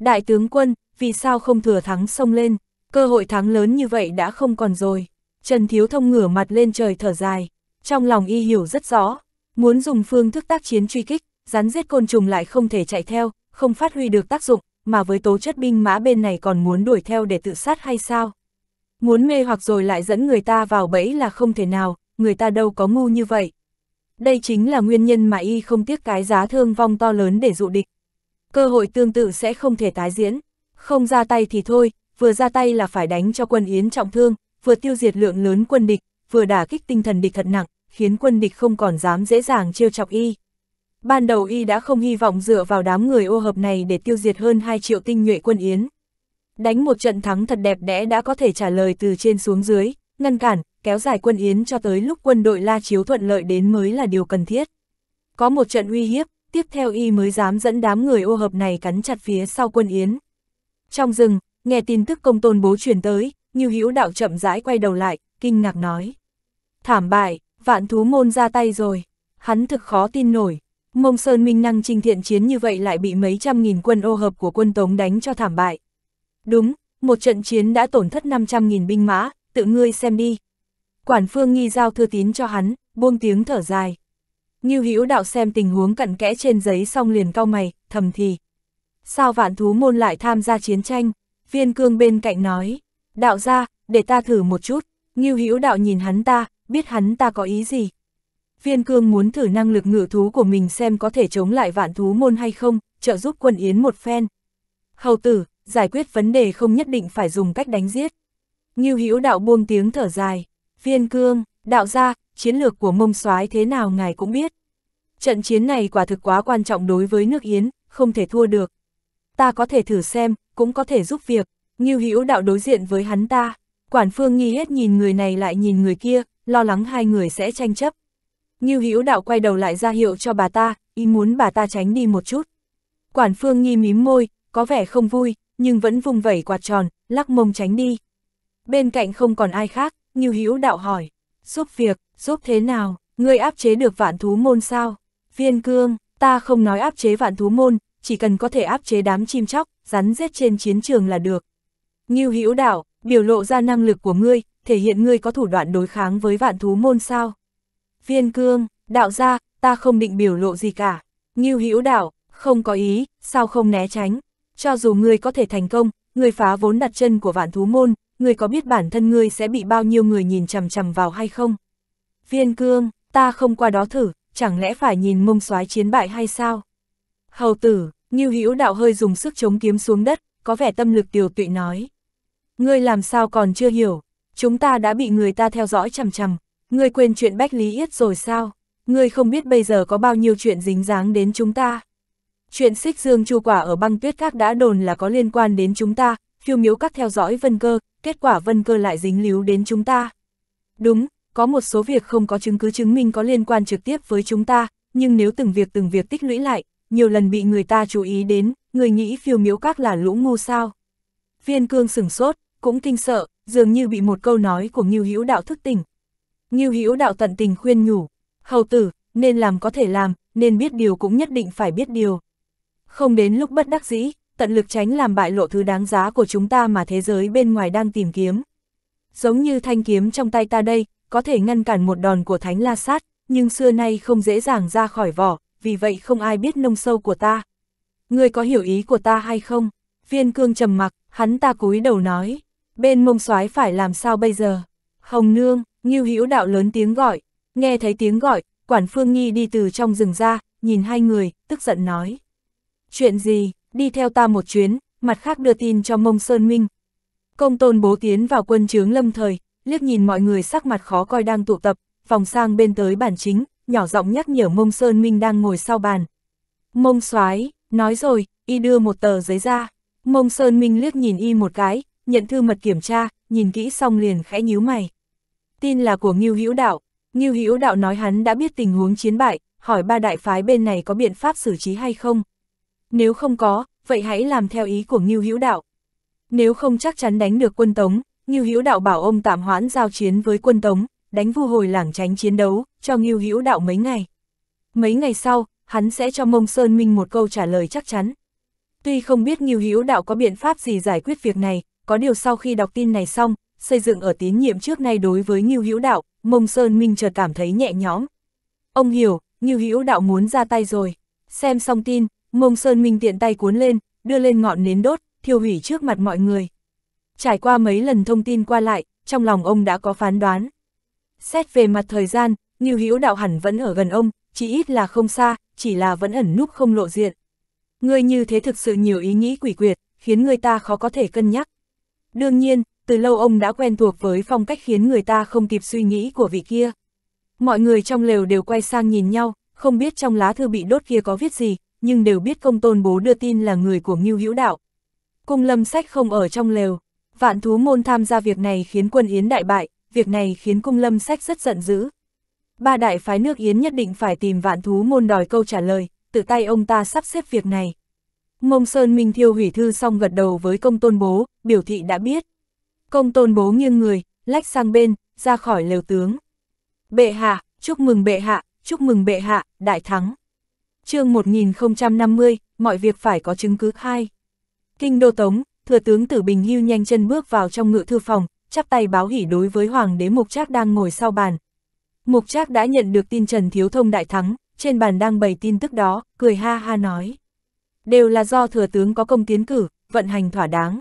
Đại tướng quân, vì sao không thừa thắng xông lên? cơ hội thắng lớn như vậy đã không còn rồi. Trần Thiếu Thông ngửa mặt lên trời thở dài, trong lòng y hiểu rất rõ, muốn dùng phương thức tác chiến truy kích, rắn giết côn trùng lại không thể chạy theo, không phát huy được tác dụng, mà với tố chất binh mã bên này còn muốn đuổi theo để tự sát hay sao? Muốn mê hoặc rồi lại dẫn người ta vào bẫy là không thể nào, người ta đâu có ngu như vậy. Đây chính là nguyên nhân mà y không tiếc cái giá thương vong to lớn để dụ địch. Cơ hội tương tự sẽ không thể tái diễn, không ra tay thì thôi, vừa ra tay là phải đánh cho quân Yến trọng thương, vừa tiêu diệt lượng lớn quân địch, vừa đả kích tinh thần địch thật nặng, khiến quân địch không còn dám dễ dàng trêu chọc y. Ban đầu y đã không hy vọng dựa vào đám người ô hợp này để tiêu diệt hơn 2 triệu tinh nhuệ quân Yến. Đánh một trận thắng thật đẹp đẽ đã có thể trả lời từ trên xuống dưới, ngăn cản, kéo dài quân Yến cho tới lúc quân đội La Chiếu thuận lợi đến mới là điều cần thiết. Có một trận uy hiếp, tiếp theo y mới dám dẫn đám người ô hợp này cắn chặt phía sau quân Yến. Trong rừng, nghe tin tức công tôn bố truyền tới, như hữu đạo chậm rãi quay đầu lại, kinh ngạc nói. Thảm bại, vạn thú môn ra tay rồi, hắn thực khó tin nổi. Mông Sơn Minh năng trình thiện chiến như vậy lại bị mấy trăm nghìn quân ô hợp của quân Tống đánh cho thảm bại. Đúng, một trận chiến đã tổn thất 500.000 binh mã, tự ngươi xem đi. Quản phương nghi giao thư tín cho hắn, buông tiếng thở dài. Như hữu đạo xem tình huống cặn kẽ trên giấy xong liền cau mày, thầm thì. Sao vạn thú môn lại tham gia chiến tranh? Viên cương bên cạnh nói, đạo gia, để ta thử một chút, Ngưu Hữu đạo nhìn hắn ta, biết hắn ta có ý gì. Viên cương muốn thử năng lực ngự thú của mình xem có thể chống lại vạn thú môn hay không, trợ giúp quân yến một phen. Hầu tử, giải quyết vấn đề không nhất định phải dùng cách đánh giết. Ngưu Hữu đạo buông tiếng thở dài, viên cương, đạo gia, chiến lược của mông soái thế nào ngài cũng biết. Trận chiến này quả thực quá quan trọng đối với nước Yến, không thể thua được. Ta có thể thử xem, cũng có thể giúp việc, Ngưu Hữu Đạo đối diện với hắn ta, Quản Phương Nghi hết nhìn người này lại nhìn người kia, lo lắng hai người sẽ tranh chấp. Ngưu Hữu Đạo quay đầu lại ra hiệu cho bà ta, ý muốn bà ta tránh đi một chút. Quản Phương Nghi mím môi, có vẻ không vui, nhưng vẫn vùng vẩy quạt tròn, lắc mông tránh đi. Bên cạnh không còn ai khác, Ngưu Hữu Đạo hỏi, giúp việc, giúp thế nào, ngươi áp chế được vạn thú môn sao? Viên cương, ta không nói áp chế vạn thú môn, chỉ cần có thể áp chế đám chim chóc, rắn rết trên chiến trường là được. Ngưu Hữu Đạo, biểu lộ ra năng lực của ngươi, thể hiện ngươi có thủ đoạn đối kháng với vạn thú môn sao? Viên Cương, đạo gia, ta không định biểu lộ gì cả. Ngưu Hữu Đạo, không có ý, sao không né tránh? Cho dù ngươi có thể thành công, ngươi phá vốn đặt chân của vạn thú môn, ngươi có biết bản thân ngươi sẽ bị bao nhiêu người nhìn chằm chằm vào hay không? Viên Cương, ta không qua đó thử, chẳng lẽ phải nhìn mông soái chiến bại hay sao? Hầu tử, Ngưu Hữu Đạo hơi dùng sức chống kiếm xuống đất, có vẻ tâm lực tiểu tụy nói. Ngươi làm sao còn chưa hiểu, chúng ta đã bị người ta theo dõi chằm chằm, ngươi quên chuyện Bách Lý Yết rồi sao? Ngươi không biết bây giờ có bao nhiêu chuyện dính dáng đến chúng ta. Chuyện xích dương chu quả ở băng tuyết các đã đồn là có liên quan đến chúng ta, phiêu miếu các theo dõi vân cơ, kết quả vân cơ lại dính líu đến chúng ta. Đúng, có một số việc không có chứng cứ chứng minh có liên quan trực tiếp với chúng ta, nhưng nếu từng việc từng việc tích lũy lại, nhiều lần bị người ta chú ý đến, người nghĩ phiêu miếu các là lũ ngu sao. Viên cương sửng sốt, cũng kinh sợ, dường như bị một câu nói của Ngưu Hữu đạo thức tỉnh. Ngưu Hữu đạo tận tình khuyên nhủ, hầu tử, nên làm có thể làm, nên biết điều cũng nhất định phải biết điều. Không đến lúc bất đắc dĩ, tận lực tránh làm bại lộ thứ đáng giá của chúng ta mà thế giới bên ngoài đang tìm kiếm. Giống như thanh kiếm trong tay ta đây, có thể ngăn cản một đòn của thánh la sát, nhưng xưa nay không dễ dàng ra khỏi vỏ, vì vậy không ai biết nông sâu của ta. Ngươi có hiểu ý của ta hay không? Viên cương trầm mặc, hắn ta cúi đầu nói, bên mông soái phải làm sao bây giờ? Hồng nương, Ngưu Hữu đạo lớn tiếng gọi, nghe thấy tiếng gọi, quản phương nghi đi từ trong rừng ra, nhìn hai người, tức giận nói. Chuyện gì, đi theo ta một chuyến, mặt khác đưa tin cho mông Sơn Minh. Công tôn bố tiến vào quân chướng lâm thời, liếc nhìn mọi người sắc mặt khó coi đang tụ tập, vòng sang bên tới bản chính, nhỏ giọng nhắc nhở mông Sơn Minh đang ngồi sau bàn. Mông soái nói rồi, y đưa một tờ giấy ra. Mông Sơn Minh liếc nhìn y một cái, nhận thư mật kiểm tra, nhìn kỹ xong liền khẽ nhíu mày. Tin là của Ngưu Hữu Đạo, Ngưu Hữu Đạo nói hắn đã biết tình huống chiến bại, hỏi ba đại phái bên này có biện pháp xử trí hay không. Nếu không có, vậy hãy làm theo ý của Ngưu Hữu Đạo. Nếu không chắc chắn đánh được quân Tống, Ngưu Hữu Đạo bảo ông tạm hoãn giao chiến với quân Tống, đánh vu hồi lảng tránh chiến đấu, cho Ngưu Hữu Đạo mấy ngày. Mấy ngày sau, hắn sẽ cho Mông Sơn Minh một câu trả lời chắc chắn. Tuy không biết Ngưu Hữu Đạo có biện pháp gì giải quyết việc này, có điều sau khi đọc tin này xong, xây dựng ở tín nhiệm trước nay đối với Ngưu Hữu Đạo, Mông Sơn Minh chợt cảm thấy nhẹ nhõm. Ông hiểu, Ngưu Hữu Đạo muốn ra tay rồi. Xem xong tin, Mông Sơn Minh tiện tay cuốn lên, đưa lên ngọn nến đốt, thiêu hủy trước mặt mọi người. Trải qua mấy lần thông tin qua lại, trong lòng ông đã có phán đoán. Xét về mặt thời gian, Ngưu Hữu đạo hẳn vẫn ở gần ông, chỉ ít là không xa, chỉ là vẫn ẩn núp không lộ diện. người như thế thực sự nhiều ý nghĩ quỷ quyệt, khiến người ta khó có thể cân nhắc. Đương nhiên, từ lâu ông đã quen thuộc với phong cách khiến người ta không kịp suy nghĩ của vị kia. Mọi người trong lều đều quay sang nhìn nhau, không biết trong lá thư bị đốt kia có viết gì, nhưng đều biết công tôn bố đưa tin là người của Ngưu Hữu Đạo. Cung lâm sách không ở trong lều, vạn thú môn tham gia việc này khiến quân Yến đại bại, việc này khiến cung lâm sách rất giận dữ. Ba đại phái nước Yến nhất định phải tìm vạn thú môn đòi câu trả lời, tự tay ông ta sắp xếp việc này. Mông Sơn Minh Thiêu hủy thư xong gật đầu với công tôn bố, biểu thị đã biết. Công tôn bố nghiêng người, lách sang bên, ra khỏi lều tướng. Bệ hạ, chúc mừng bệ hạ, chúc mừng bệ hạ, đại thắng. chương 1050, mọi việc phải có chứng cứ khai Kinh Đô Tống, thừa tướng Tử Bình Hưu nhanh chân bước vào trong ngự thư phòng, chắp tay báo hỉ đối với Hoàng đế Mục Trác đang ngồi sau bàn. Mục Trác đã nhận được tin Trần Thiếu Thông đại thắng, trên bàn đang bày tin tức đó, cười ha ha nói. Đều là do thừa tướng có công tiến cử, vận hành thỏa đáng.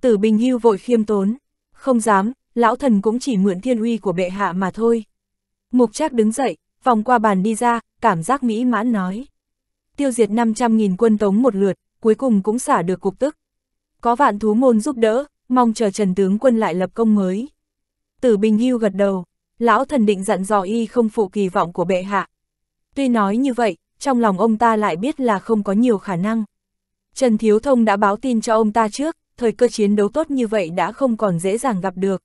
Tử Bình Hưu vội khiêm tốn, không dám, lão thần cũng chỉ mượn thiên uy của bệ hạ mà thôi. Mục Trác đứng dậy, vòng qua bàn đi ra, cảm giác mỹ mãn nói. Tiêu diệt 500.000 quân tống một lượt, cuối cùng cũng xả được cục tức. Có vạn thú môn giúp đỡ, mong chờ Trần Tướng Quân lại lập công mới. Tử Bình Hưu gật đầu, lão thần định dặn dò y không phụ kỳ vọng của bệ hạ. Tuy nói như vậy, trong lòng ông ta lại biết là không có nhiều khả năng. Trần Thiếu Thông đã báo tin cho ông ta trước, thời cơ chiến đấu tốt như vậy đã không còn dễ dàng gặp được.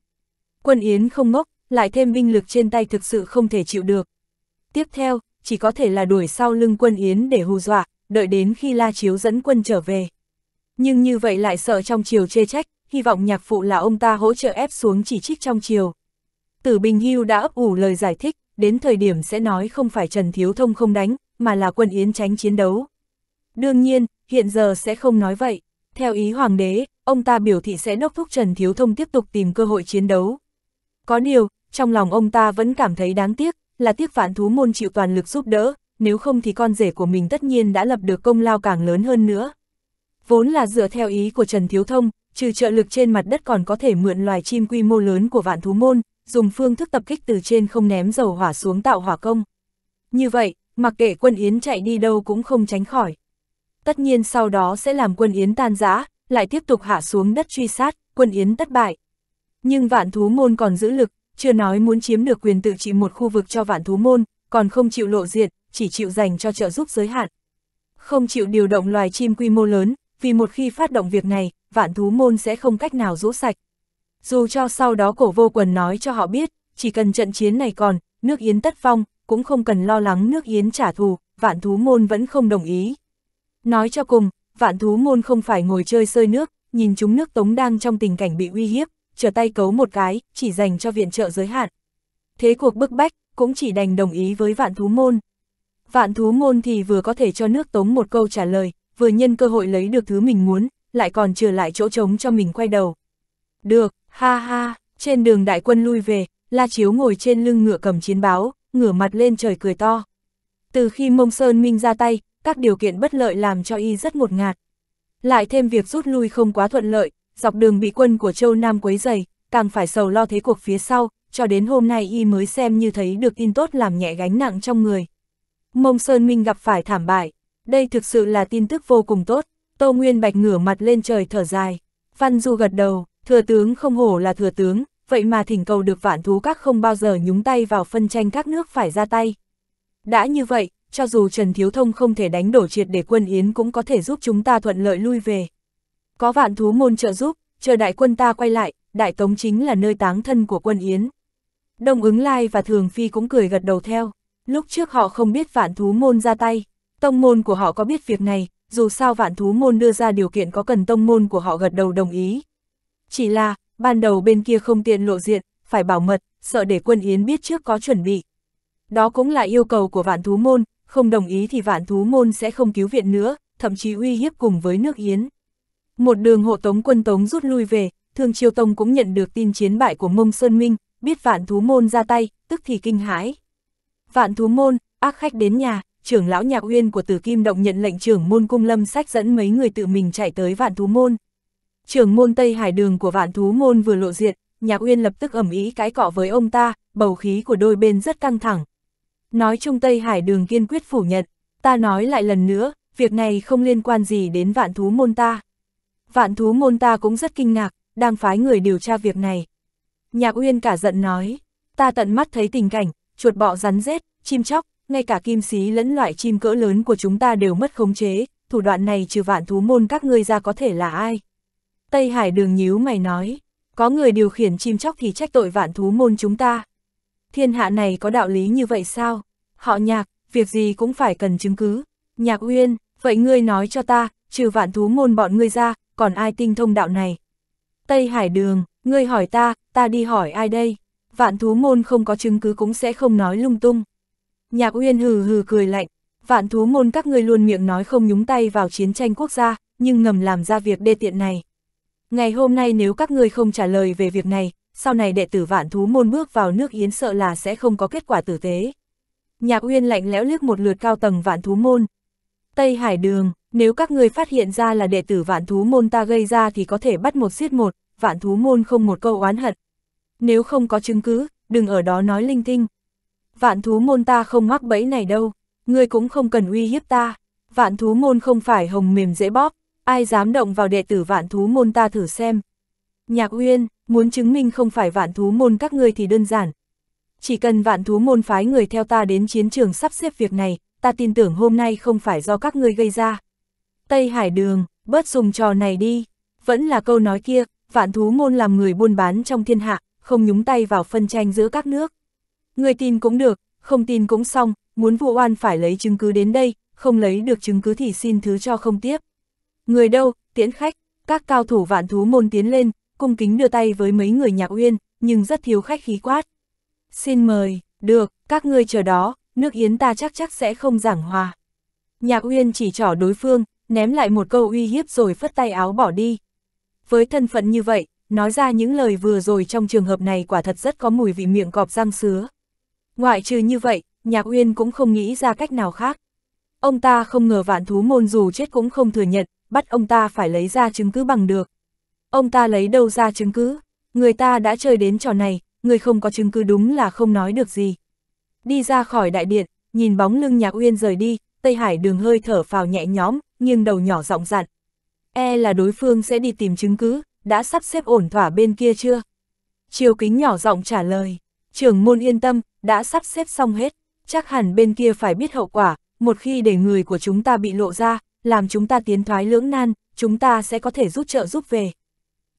Quân Yến không ngốc, lại thêm binh lực trên tay thực sự không thể chịu được. Tiếp theo, chỉ có thể là đuổi sau lưng quân Yến để hù dọa, đợi đến khi La Chiếu dẫn quân trở về. Nhưng như vậy lại sợ trong chiều chê trách, hy vọng nhạc phụ là ông ta hỗ trợ ép xuống chỉ trích trong chiều. Tử Bình Hưu đã ấp ủ lời giải thích, đến thời điểm sẽ nói không phải Trần Thiếu Thông không đánh, mà là quân Yến tránh chiến đấu. Đương nhiên, hiện giờ sẽ không nói vậy. Theo ý Hoàng đế, ông ta biểu thị sẽ đốc thúc Trần Thiếu Thông tiếp tục tìm cơ hội chiến đấu. Có điều, trong lòng ông ta vẫn cảm thấy đáng tiếc, là tiếc phản thú môn chịu toàn lực giúp đỡ, nếu không thì con rể của mình tất nhiên đã lập được công lao càng lớn hơn nữa. Vốn là dựa theo ý của Trần Thiếu Thông, trừ trợ lực trên mặt đất còn có thể mượn loài chim quy mô lớn của vạn thú môn, dùng phương thức tập kích từ trên không ném dầu hỏa xuống tạo hỏa công. Như vậy, mặc kệ quân Yến chạy đi đâu cũng không tránh khỏi. Tất nhiên sau đó sẽ làm quân Yến tan rã, lại tiếp tục hạ xuống đất truy sát, quân Yến thất bại. Nhưng vạn thú môn còn giữ lực, chưa nói muốn chiếm được quyền tự trị một khu vực cho vạn thú môn, còn không chịu lộ diện, chỉ chịu dành cho trợ giúp giới hạn. Không chịu điều động loài chim quy mô lớn, vì một khi phát động việc này, vạn thú môn sẽ không cách nào rũ sạch. Dù cho sau đó cổ vô quần nói cho họ biết, chỉ cần trận chiến này còn, nước Yến tất phong, cũng không cần lo lắng nước Yến trả thù, vạn thú môn vẫn không đồng ý. Nói cho cùng, vạn thú môn không phải ngồi chơi sơi nước, nhìn chúng nước tống đang trong tình cảnh bị uy hiếp, trở tay cấu một cái, chỉ dành cho viện trợ giới hạn. Thế cuộc bức bách, cũng chỉ đành đồng ý với vạn thú môn. Vạn thú môn thì vừa có thể cho nước tống một câu trả lời, vừa nhân cơ hội lấy được thứ mình muốn, lại còn trở lại chỗ trống cho mình quay đầu. Được, ha ha, trên đường đại quân lui về, La Chiếu ngồi trên lưng ngựa cầm chiến báo, ngửa mặt lên trời cười to. Từ khi Mông Sơn Minh ra tay, các điều kiện bất lợi làm cho y rất ngột ngạt. Lại thêm việc rút lui không quá thuận lợi, dọc đường bị quân của châu Nam quấy dày, càng phải sầu lo thế cuộc phía sau, cho đến hôm nay y mới xem như thấy được tin tốt làm nhẹ gánh nặng trong người. Mông Sơn Minh gặp phải thảm bại, đây thực sự là tin tức vô cùng tốt, Tô Nguyên Bạch ngửa mặt lên trời thở dài. Văn Du gật đầu, thừa tướng không hổ là thừa tướng, vậy mà thỉnh cầu được vạn thú các không bao giờ nhúng tay vào phân tranh các nước phải ra tay. Đã như vậy, cho dù Trần Thiếu Thông không thể đánh đổ triệt để quân Yến cũng có thể giúp chúng ta thuận lợi lui về. Có vạn thú môn trợ giúp, chờ đại quân ta quay lại, đại tống chính là nơi táng thân của quân Yến. Đông ứng lai và thường phi cũng cười gật đầu theo, lúc trước họ không biết vạn thú môn ra tay, Tông môn của họ có biết việc này, dù sao vạn thú môn đưa ra điều kiện có cần tông môn của họ gật đầu đồng ý. Chỉ là, ban đầu bên kia không tiện lộ diện, phải bảo mật, sợ để quân Yến biết trước có chuẩn bị. Đó cũng là yêu cầu của vạn thú môn, không đồng ý thì vạn thú môn sẽ không cứu viện nữa, thậm chí uy hiếp cùng với nước Yến. Một đường hộ tống quân tống rút lui về, Thương Chiêu Tông cũng nhận được tin chiến bại của Mông Sơn Minh, biết vạn thú môn ra tay, tức thì kinh hãi. Vạn thú môn, ác khách đến nhà, trưởng lão Nhạc Uyên của Tử Kim Động nhận lệnh trưởng môn cung lâm sách dẫn mấy người tự mình chạy tới vạn thú môn. Trưởng môn Tây Hải Đường của vạn thú môn vừa lộ diện, Nhạc Uyên lập tức ẩm ý cái cọ với ông ta, bầu khí của đôi bên rất căng thẳng. Nói chung Tây Hải Đường kiên quyết phủ nhận, ta nói lại lần nữa, việc này không liên quan gì đến vạn thú môn ta. Vạn thú môn ta cũng rất kinh ngạc, đang phái người điều tra việc này. Nhạc Uyên cả giận nói, ta tận mắt thấy tình cảnh, chuột bọ rắn rết, chim chóc, ngay cả kim sĩ lẫn loại chim cỡ lớn của chúng ta đều mất khống chế, thủ đoạn này trừ vạn thú môn các ngươi ra có thể là ai. Tây Hải đường nhíu mày nói, có người điều khiển chim chóc thì trách tội vạn thú môn chúng ta. Thiên hạ này có đạo lý như vậy sao? Họ nhạc, việc gì cũng phải cần chứng cứ. Nhạc uyên, vậy ngươi nói cho ta, trừ vạn thú môn bọn ngươi ra, còn ai tinh thông đạo này? Tây Hải đường, ngươi hỏi ta, ta đi hỏi ai đây? Vạn thú môn không có chứng cứ cũng sẽ không nói lung tung. Nhạc Uyên hừ hừ cười lạnh, vạn thú môn các ngươi luôn miệng nói không nhúng tay vào chiến tranh quốc gia, nhưng ngầm làm ra việc đê tiện này. Ngày hôm nay nếu các ngươi không trả lời về việc này, sau này đệ tử vạn thú môn bước vào nước yến sợ là sẽ không có kết quả tử tế. Nhạc Uyên lạnh lẽo liếc một lượt cao tầng vạn thú môn. Tây Hải Đường, nếu các ngươi phát hiện ra là đệ tử vạn thú môn ta gây ra thì có thể bắt một giết một, vạn thú môn không một câu oán hận. Nếu không có chứng cứ, đừng ở đó nói linh tinh vạn thú môn ta không mắc bẫy này đâu, ngươi cũng không cần uy hiếp ta, vạn thú môn không phải hồng mềm dễ bóp, ai dám động vào đệ tử vạn thú môn ta thử xem. Nhạc Uyên, muốn chứng minh không phải vạn thú môn các ngươi thì đơn giản. Chỉ cần vạn thú môn phái người theo ta đến chiến trường sắp xếp việc này, ta tin tưởng hôm nay không phải do các ngươi gây ra. Tây Hải Đường, bớt dùng trò này đi, vẫn là câu nói kia, vạn thú môn làm người buôn bán trong thiên hạ, không nhúng tay vào phân tranh giữa các nước. Người tin cũng được, không tin cũng xong, muốn vụ oan phải lấy chứng cứ đến đây, không lấy được chứng cứ thì xin thứ cho không tiếp. Người đâu, tiễn khách, các cao thủ vạn thú môn tiến lên, cung kính đưa tay với mấy người nhạc uyên, nhưng rất thiếu khách khí quát. Xin mời, được, các ngươi chờ đó, nước yến ta chắc chắc sẽ không giảng hòa. Nhạc uyên chỉ trỏ đối phương, ném lại một câu uy hiếp rồi phất tay áo bỏ đi. Với thân phận như vậy, nói ra những lời vừa rồi trong trường hợp này quả thật rất có mùi vị miệng cọp răng sứa. Ngoại trừ như vậy, Nhạc Uyên cũng không nghĩ ra cách nào khác. Ông ta không ngờ vạn thú môn dù chết cũng không thừa nhận, bắt ông ta phải lấy ra chứng cứ bằng được. Ông ta lấy đâu ra chứng cứ? Người ta đã chơi đến trò này, người không có chứng cứ đúng là không nói được gì. Đi ra khỏi đại điện, nhìn bóng lưng Nhạc Uyên rời đi, Tây Hải đường hơi thở phào nhẹ nhõm, nghiêng đầu nhỏ giọng dặn. E là đối phương sẽ đi tìm chứng cứ, đã sắp xếp ổn thỏa bên kia chưa? Triều kính nhỏ giọng trả lời, trưởng môn yên tâm, đã sắp xếp xong hết, chắc hẳn bên kia phải biết hậu quả, một khi để người của chúng ta bị lộ ra, làm chúng ta tiến thoái lưỡng nan, chúng ta sẽ có thể rút trợ giúp về.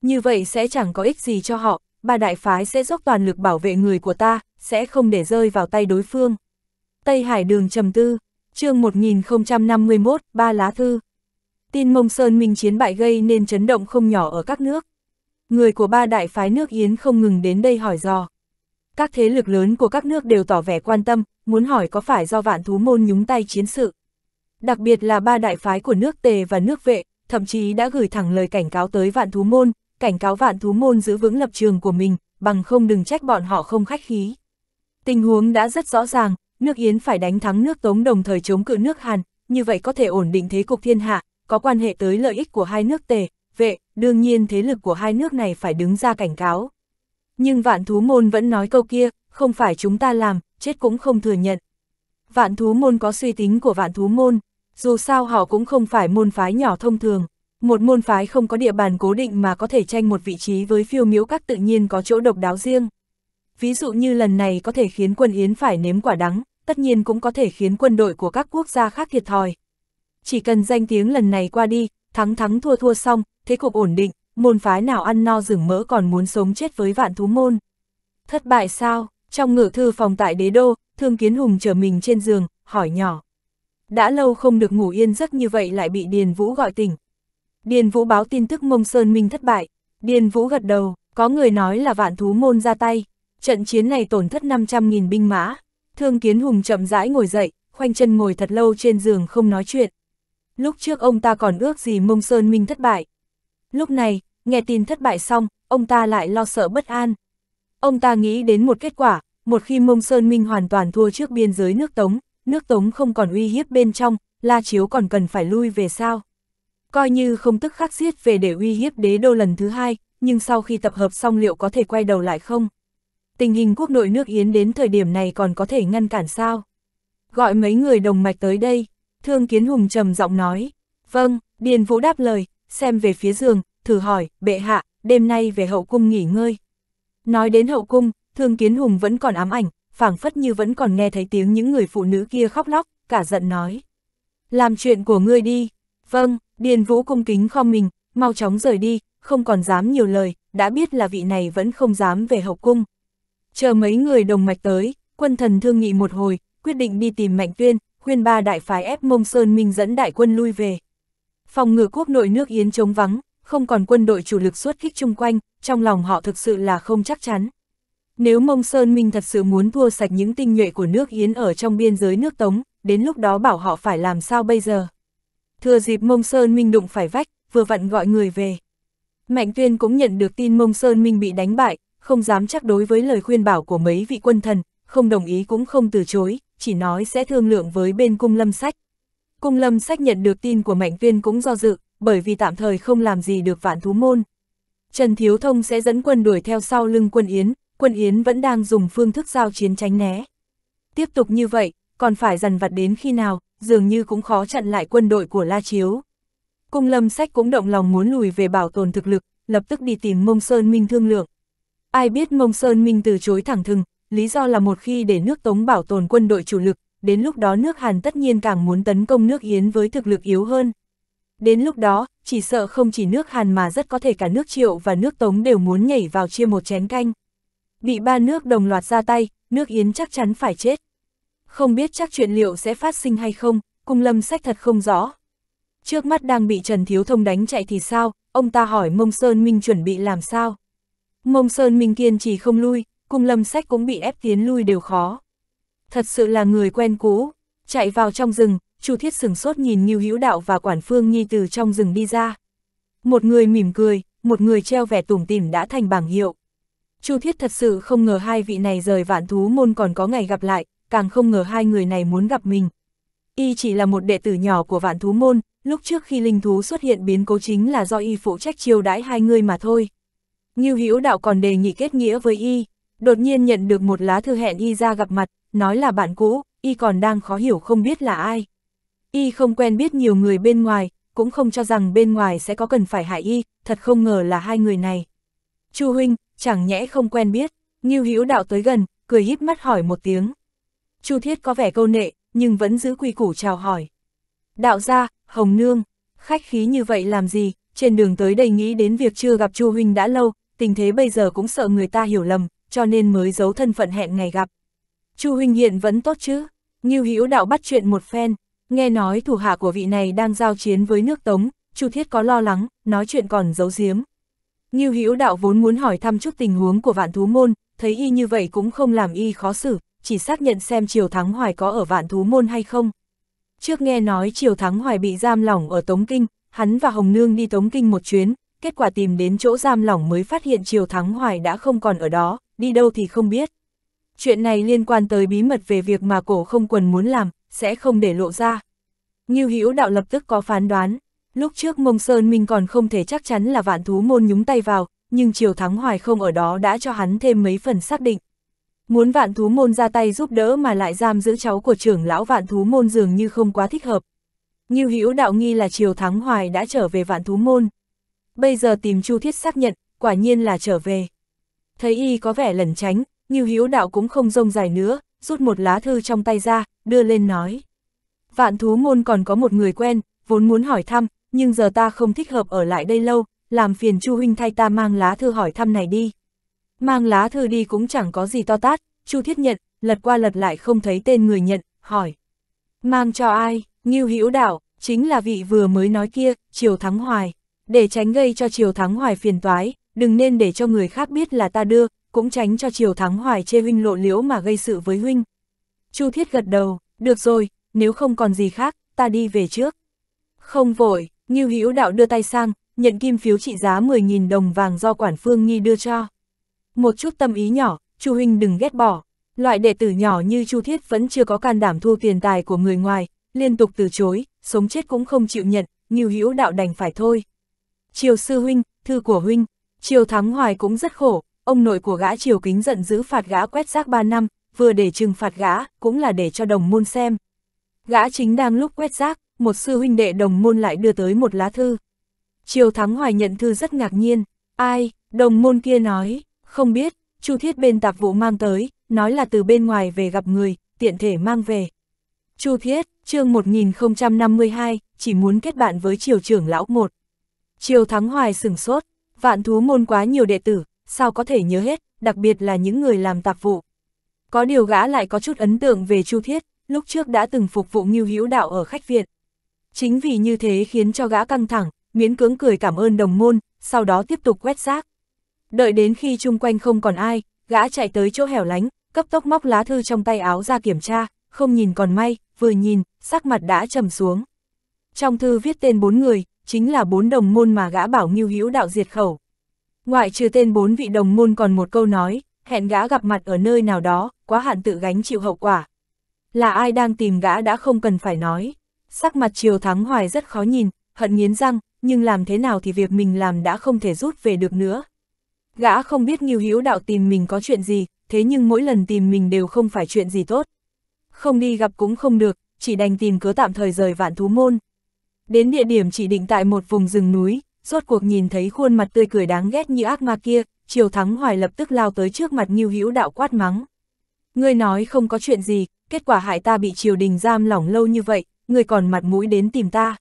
Như vậy sẽ chẳng có ích gì cho họ, ba đại phái sẽ dốc toàn lực bảo vệ người của ta, sẽ không để rơi vào tay đối phương. Tây Hải đường trầm tư, chương 1051, ba lá thư. Tin Mông Sơn Minh chiến bại gây nên chấn động không nhỏ ở các nước. Người của ba đại phái nước Yến không ngừng đến đây hỏi dò các thế lực lớn của các nước đều tỏ vẻ quan tâm, muốn hỏi có phải do vạn thú môn nhúng tay chiến sự. Đặc biệt là ba đại phái của nước Tề và nước Vệ, thậm chí đã gửi thẳng lời cảnh cáo tới vạn thú môn, cảnh cáo vạn thú môn giữ vững lập trường của mình, bằng không đừng trách bọn họ không khách khí. Tình huống đã rất rõ ràng, nước Yến phải đánh thắng nước Tống đồng thời chống cự nước Hàn, như vậy có thể ổn định thế cục thiên hạ, có quan hệ tới lợi ích của hai nước Tề, Vệ, đương nhiên thế lực của hai nước này phải đứng ra cảnh cáo. Nhưng vạn thú môn vẫn nói câu kia, không phải chúng ta làm, chết cũng không thừa nhận. Vạn thú môn có suy tính của vạn thú môn, dù sao họ cũng không phải môn phái nhỏ thông thường. Một môn phái không có địa bàn cố định mà có thể tranh một vị trí với phiêu miếu các tự nhiên có chỗ độc đáo riêng. Ví dụ như lần này có thể khiến quân Yến phải nếm quả đắng, tất nhiên cũng có thể khiến quân đội của các quốc gia khác thiệt thòi. Chỉ cần danh tiếng lần này qua đi, thắng thắng thua thua xong, thế cục ổn định, môn phái nào ăn no rừng mỡ còn muốn sống chết với vạn thú môn. Thất bại sao? Trong ngự thư phòng tại đế đô, thương kiến hùng trở mình trên giường, hỏi nhỏ. Đã lâu không được ngủ yên giấc như vậy lại bị Điền Vũ gọi tỉnh. Điền Vũ báo tin tức Mông Sơn Minh thất bại. Điền Vũ gật đầu, có người nói là vạn thú môn ra tay. Trận chiến này tổn thất 500.000 binh mã. Thương kiến hùng chậm rãi ngồi dậy, khoanh chân ngồi thật lâu trên giường không nói chuyện. Lúc trước ông ta còn ước gì Mông Sơn Minh thất bại. Lúc này, nghe tin thất bại xong, ông ta lại lo sợ bất an. Ông ta nghĩ đến một kết quả, một khi Mông Sơn Minh hoàn toàn thua trước biên giới nước Tống, nước Tống không còn uy hiếp bên trong, La Chiếu còn cần phải lui về sao. Coi như không tức khắc giết về để uy hiếp đế đô lần thứ hai, nhưng sau khi tập hợp xong liệu có thể quay đầu lại không? Tình hình quốc nội nước Yến đến thời điểm này còn có thể ngăn cản sao? Gọi mấy người đồng mạch tới đây, Thương Kiến Hùng trầm giọng nói. Vâng, Điền Vũ đáp lời, xem về phía giường, thử hỏi, bệ hạ, đêm nay về hậu cung nghỉ ngơi. Nói đến hậu cung, thương kiến hùng vẫn còn ám ảnh, phảng phất như vẫn còn nghe thấy tiếng những người phụ nữ kia khóc lóc, cả giận nói. Làm chuyện của ngươi đi. Vâng, Điền Vũ cung kính khom mình, mau chóng rời đi, không còn dám nhiều lời, đã biết là vị này vẫn không dám về hậu cung. Chờ mấy người đồng mạch tới, quân thần thương nghị một hồi, quyết định đi tìm Mạnh Tuyên, khuyên ba đại phái ép Mông Sơn Minh dẫn đại quân lui về. Phòng ngự quốc nội nước Yến chống vắng, không còn quân đội chủ lực xuất kích chung quanh, trong lòng họ thực sự là không chắc chắn. Nếu Mông Sơn Minh thật sự muốn thua sạch những tinh nhuệ của nước Yến ở trong biên giới nước Tống, đến lúc đó bảo họ phải làm sao bây giờ. Thừa dịp Mông Sơn Minh đụng phải vách, vừa vặn gọi người về. Mạnh Tuyên cũng nhận được tin Mông Sơn Minh bị đánh bại, không dám chắc đối với lời khuyên bảo của mấy vị quân thần, không đồng ý cũng không từ chối, chỉ nói sẽ thương lượng với bên cung lâm sách. Cung lâm sách nhận được tin của Mạnh Tuyên cũng do dự, bởi vì tạm thời không làm gì được vạn thú môn. Trần Thiếu Thông sẽ dẫn quân đuổi theo sau lưng quân Yến, quân Yến vẫn đang dùng phương thức giao chiến tránh né. Tiếp tục như vậy, còn phải dần vặt đến khi nào, dường như cũng khó chặn lại quân đội của La Chiếu. Cung lâm sách cũng động lòng muốn lùi về bảo tồn thực lực, lập tức đi tìm Mông Sơn Minh thương lượng. Ai biết Mông Sơn Minh từ chối thẳng thừng, lý do là một khi để nước Tống bảo tồn quân đội chủ lực, đến lúc đó nước Hàn tất nhiên càng muốn tấn công nước Yến với thực lực yếu hơn. Đến lúc đó, chỉ sợ không chỉ nước Hàn mà rất có thể cả nước Triệu và nước Tống đều muốn nhảy vào chia một chén canh. Bị ba nước đồng loạt ra tay, nước Yến chắc chắn phải chết. Không biết chắc chuyện liệu sẽ phát sinh hay không, cung lâm sách thật không rõ. Trước mắt đang bị Trần Thiếu Thông đánh chạy thì sao, ông ta hỏi Mông Sơn Minh chuẩn bị làm sao. Mông Sơn Minh kiên trì không lui, cung lâm sách cũng bị ép tiến lui đều khó. Thật sự là người quen cũ, chạy vào trong rừng, Chu Thiết sừng sốt nhìn Niu Hữu Đạo và Quản Phương Nhi từ trong rừng đi ra. Một người mỉm cười, một người treo vẻ tủm tỉm đã thành bảng hiệu. Chu Thiết thật sự không ngờ hai vị này rời vạn thú môn còn có ngày gặp lại, càng không ngờ hai người này muốn gặp mình. Y chỉ là một đệ tử nhỏ của vạn thú môn, lúc trước khi linh thú xuất hiện biến cố chính là do Y phụ trách chiêu đãi hai người mà thôi. Ngưu Hữu Đạo còn đề nghị kết nghĩa với Y, đột nhiên nhận được một lá thư hẹn Y ra gặp mặt, nói là bạn cũ, Y còn đang khó hiểu không biết là ai y không quen biết nhiều người bên ngoài, cũng không cho rằng bên ngoài sẽ có cần phải hại y, thật không ngờ là hai người này. Chu huynh, chẳng nhẽ không quen biết, Ngưu Hữu đạo tới gần, cười híp mắt hỏi một tiếng. Chu Thiết có vẻ câu nệ, nhưng vẫn giữ quy củ chào hỏi. Đạo gia, Hồng Nương, khách khí như vậy làm gì, trên đường tới đây nghĩ đến việc chưa gặp Chu huynh đã lâu, tình thế bây giờ cũng sợ người ta hiểu lầm, cho nên mới giấu thân phận hẹn ngày gặp. Chu huynh hiện vẫn tốt chứ? Ngưu Hữu đạo bắt chuyện một phen, Nghe nói thủ hạ của vị này đang giao chiến với nước Tống, Chu Thiết có lo lắng, nói chuyện còn giấu giếm. Ngưu Hữu Đạo vốn muốn hỏi thăm chút tình huống của Vạn Thú Môn, thấy y như vậy cũng không làm y khó xử, chỉ xác nhận xem Triều Thắng Hoài có ở Vạn Thú Môn hay không. Trước nghe nói Triều Thắng Hoài bị giam lỏng ở Tống Kinh, hắn và Hồng Nương đi Tống Kinh một chuyến, kết quả tìm đến chỗ giam lỏng mới phát hiện Triều Thắng Hoài đã không còn ở đó, đi đâu thì không biết. Chuyện này liên quan tới bí mật về việc mà cổ không quần muốn làm, sẽ không để lộ ra. Ngưu Hữu đạo lập tức có phán đoán, lúc trước Mông Sơn Minh còn không thể chắc chắn là vạn thú môn nhúng tay vào, nhưng Triều Thắng Hoài không ở đó đã cho hắn thêm mấy phần xác định. Muốn vạn thú môn ra tay giúp đỡ mà lại giam giữ cháu của trưởng lão vạn thú môn dường như không quá thích hợp. Ngưu Hữu đạo nghi là Triều Thắng Hoài đã trở về vạn thú môn. Bây giờ tìm Chu Thiết xác nhận, quả nhiên là trở về. Thấy y có vẻ lẩn tránh, Ngưu Hữu đạo cũng không rông dài nữa, rút một lá thư trong tay ra, đưa lên nói. Vạn thú môn còn có một người quen, vốn muốn hỏi thăm, nhưng giờ ta không thích hợp ở lại đây lâu, làm phiền Chu huynh thay ta mang lá thư hỏi thăm này đi. Mang lá thư đi cũng chẳng có gì to tát, Chu Thiết nhận, lật qua lật lại không thấy tên người nhận, hỏi. Mang cho ai, Ngưu Hữu Đạo, chính là vị vừa mới nói kia, Triều Thắng Hoài. Để tránh gây cho Triều Thắng Hoài phiền toái, đừng nên để cho người khác biết là ta đưa, cũng tránh cho Triều Thắng Hoài chê huynh lộ liễu mà gây sự với huynh. Chu Thiết gật đầu, được rồi, nếu không còn gì khác, ta đi về trước. Không vội, Ngưu Hữu Đạo đưa tay sang, nhận kim phiếu trị giá 10.000 đồng vàng do quản phương nghi đưa cho. Một chút tâm ý nhỏ, Chu huynh đừng ghét bỏ. Loại đệ tử nhỏ như Chu Thiết vẫn chưa có can đảm thu tiền tài của người ngoài, liên tục từ chối, sống chết cũng không chịu nhận, Ngưu Hữu Đạo đành phải thôi. Triều sư huynh, thư của huynh, Triều Thắng Hoài cũng rất khổ, ông nội của gã Triều Kính giận dữ phạt gã quét rác 3 năm, vừa để trừng phạt gã, cũng là để cho đồng môn xem. Gã chính đang lúc quét rác, một sư huynh đệ đồng môn lại đưa tới một lá thư. Triều Thắng Hoài nhận thư rất ngạc nhiên, ai, đồng môn kia nói, không biết, Chu Thiết bên tạp vụ mang tới, nói là từ bên ngoài về gặp người, tiện thể mang về. Chu Thiết, chương 1052, chỉ muốn kết bạn với triều trưởng lão một. Triều Thắng Hoài sửng sốt, vạn thú môn quá nhiều đệ tử, sao có thể nhớ hết, đặc biệt là những người làm tạp vụ. Có điều gã lại có chút ấn tượng về Chu Thiết, lúc trước đã từng phục vụ Ngưu Hữu Đạo ở khách viện Chính vì như thế khiến cho gã căng thẳng, miễn cưỡng cười cảm ơn đồng môn, sau đó tiếp tục quét xác Đợi đến khi chung quanh không còn ai, gã chạy tới chỗ hẻo lánh, cấp tốc móc lá thư trong tay áo ra kiểm tra, không nhìn còn may, vừa nhìn, sắc mặt đã trầm xuống. Trong thư viết tên bốn người, chính là bốn đồng môn mà gã bảo Ngưu Hữu Đạo diệt khẩu. Ngoại trừ tên bốn vị đồng môn còn một câu nói, hẹn gã gặp mặt ở nơi nào đó, quá hạn tự gánh chịu hậu quả. Là ai đang tìm gã đã không cần phải nói. Sắc mặt Triều Thắng Hoài rất khó nhìn, hận nghiến răng, nhưng làm thế nào thì việc mình làm đã không thể rút về được nữa. Gã không biết Nghiêu Hiếu Đạo tìm mình có chuyện gì, thế nhưng mỗi lần tìm mình đều không phải chuyện gì tốt. Không đi gặp cũng không được, chỉ đành tìm cứ tạm thời rời vạn thú môn. Đến địa điểm chỉ định tại một vùng rừng núi, rốt cuộc nhìn thấy khuôn mặt tươi cười đáng ghét như ác ma kia, Triều Thắng Hoài lập tức lao tới trước mặt Nghiêu Hữu Đạo quát mắng. Ngươi nói không có chuyện gì, kết quả hại ta bị triều đình giam lỏng lâu như vậy, ngươi còn mặt mũi đến tìm ta.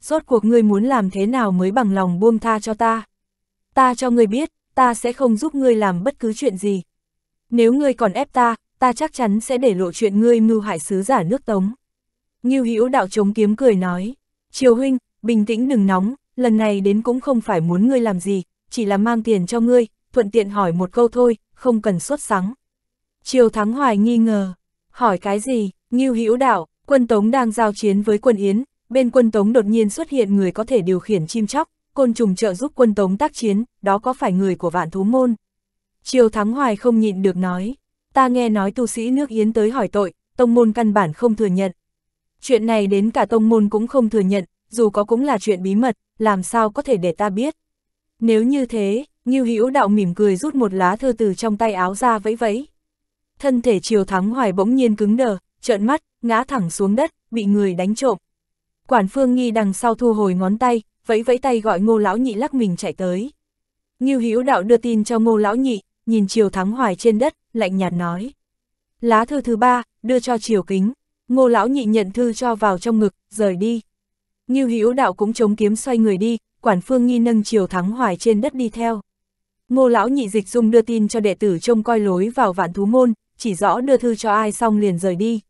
Rốt cuộc ngươi muốn làm thế nào mới bằng lòng buông tha cho ta. Ta cho ngươi biết, ta sẽ không giúp ngươi làm bất cứ chuyện gì. Nếu ngươi còn ép ta, ta chắc chắn sẽ để lộ chuyện ngươi mưu hại sứ giả nước Tống. Ngưu Hữu đạo chống kiếm cười nói, Triều Huynh, bình tĩnh đừng nóng, lần này đến cũng không phải muốn ngươi làm gì, chỉ là mang tiền cho ngươi, thuận tiện hỏi một câu thôi, không cần xuất sắng. Triều Thắng Hoài nghi ngờ, hỏi cái gì, Ngưu Hữu Đạo, quân Tống đang giao chiến với quân Yến, bên quân Tống đột nhiên xuất hiện người có thể điều khiển chim chóc, côn trùng trợ giúp quân Tống tác chiến, đó có phải người của vạn thú môn? Triều Thắng Hoài không nhịn được nói, ta nghe nói tu sĩ nước Yến tới hỏi tội, tông môn căn bản không thừa nhận. Chuyện này đến cả tông môn cũng không thừa nhận, dù có cũng là chuyện bí mật, làm sao có thể để ta biết. Nếu như thế, Ngưu Hữu Đạo mỉm cười rút một lá thư từ trong tay áo ra vẫy vẫy, thân thể Triều Thắng Hoài bỗng nhiên cứng đờ, trợn mắt, ngã thẳng xuống đất, bị người đánh trộm. Quản Phương Nghi đằng sau thu hồi ngón tay, vẫy vẫy tay gọi Ngô Lão Nhị lắc mình chạy tới. Ngưu Hữu Đạo đưa tin cho Ngô Lão Nhị, nhìn Triều Thắng Hoài trên đất, lạnh nhạt nói. Lá thư thứ ba, đưa cho Triều Kính. Ngô Lão Nhị nhận thư cho vào trong ngực, rời đi. Ngưu Hữu Đạo cũng chống kiếm xoay người đi, Quản Phương Nghi nâng Triều Thắng Hoài trên đất đi theo. Ngô Lão Nhị Dịch Dung đưa tin cho đệ tử trông coi lối vào vạn thú môn, chỉ rõ đưa thư cho ai xong liền rời đi.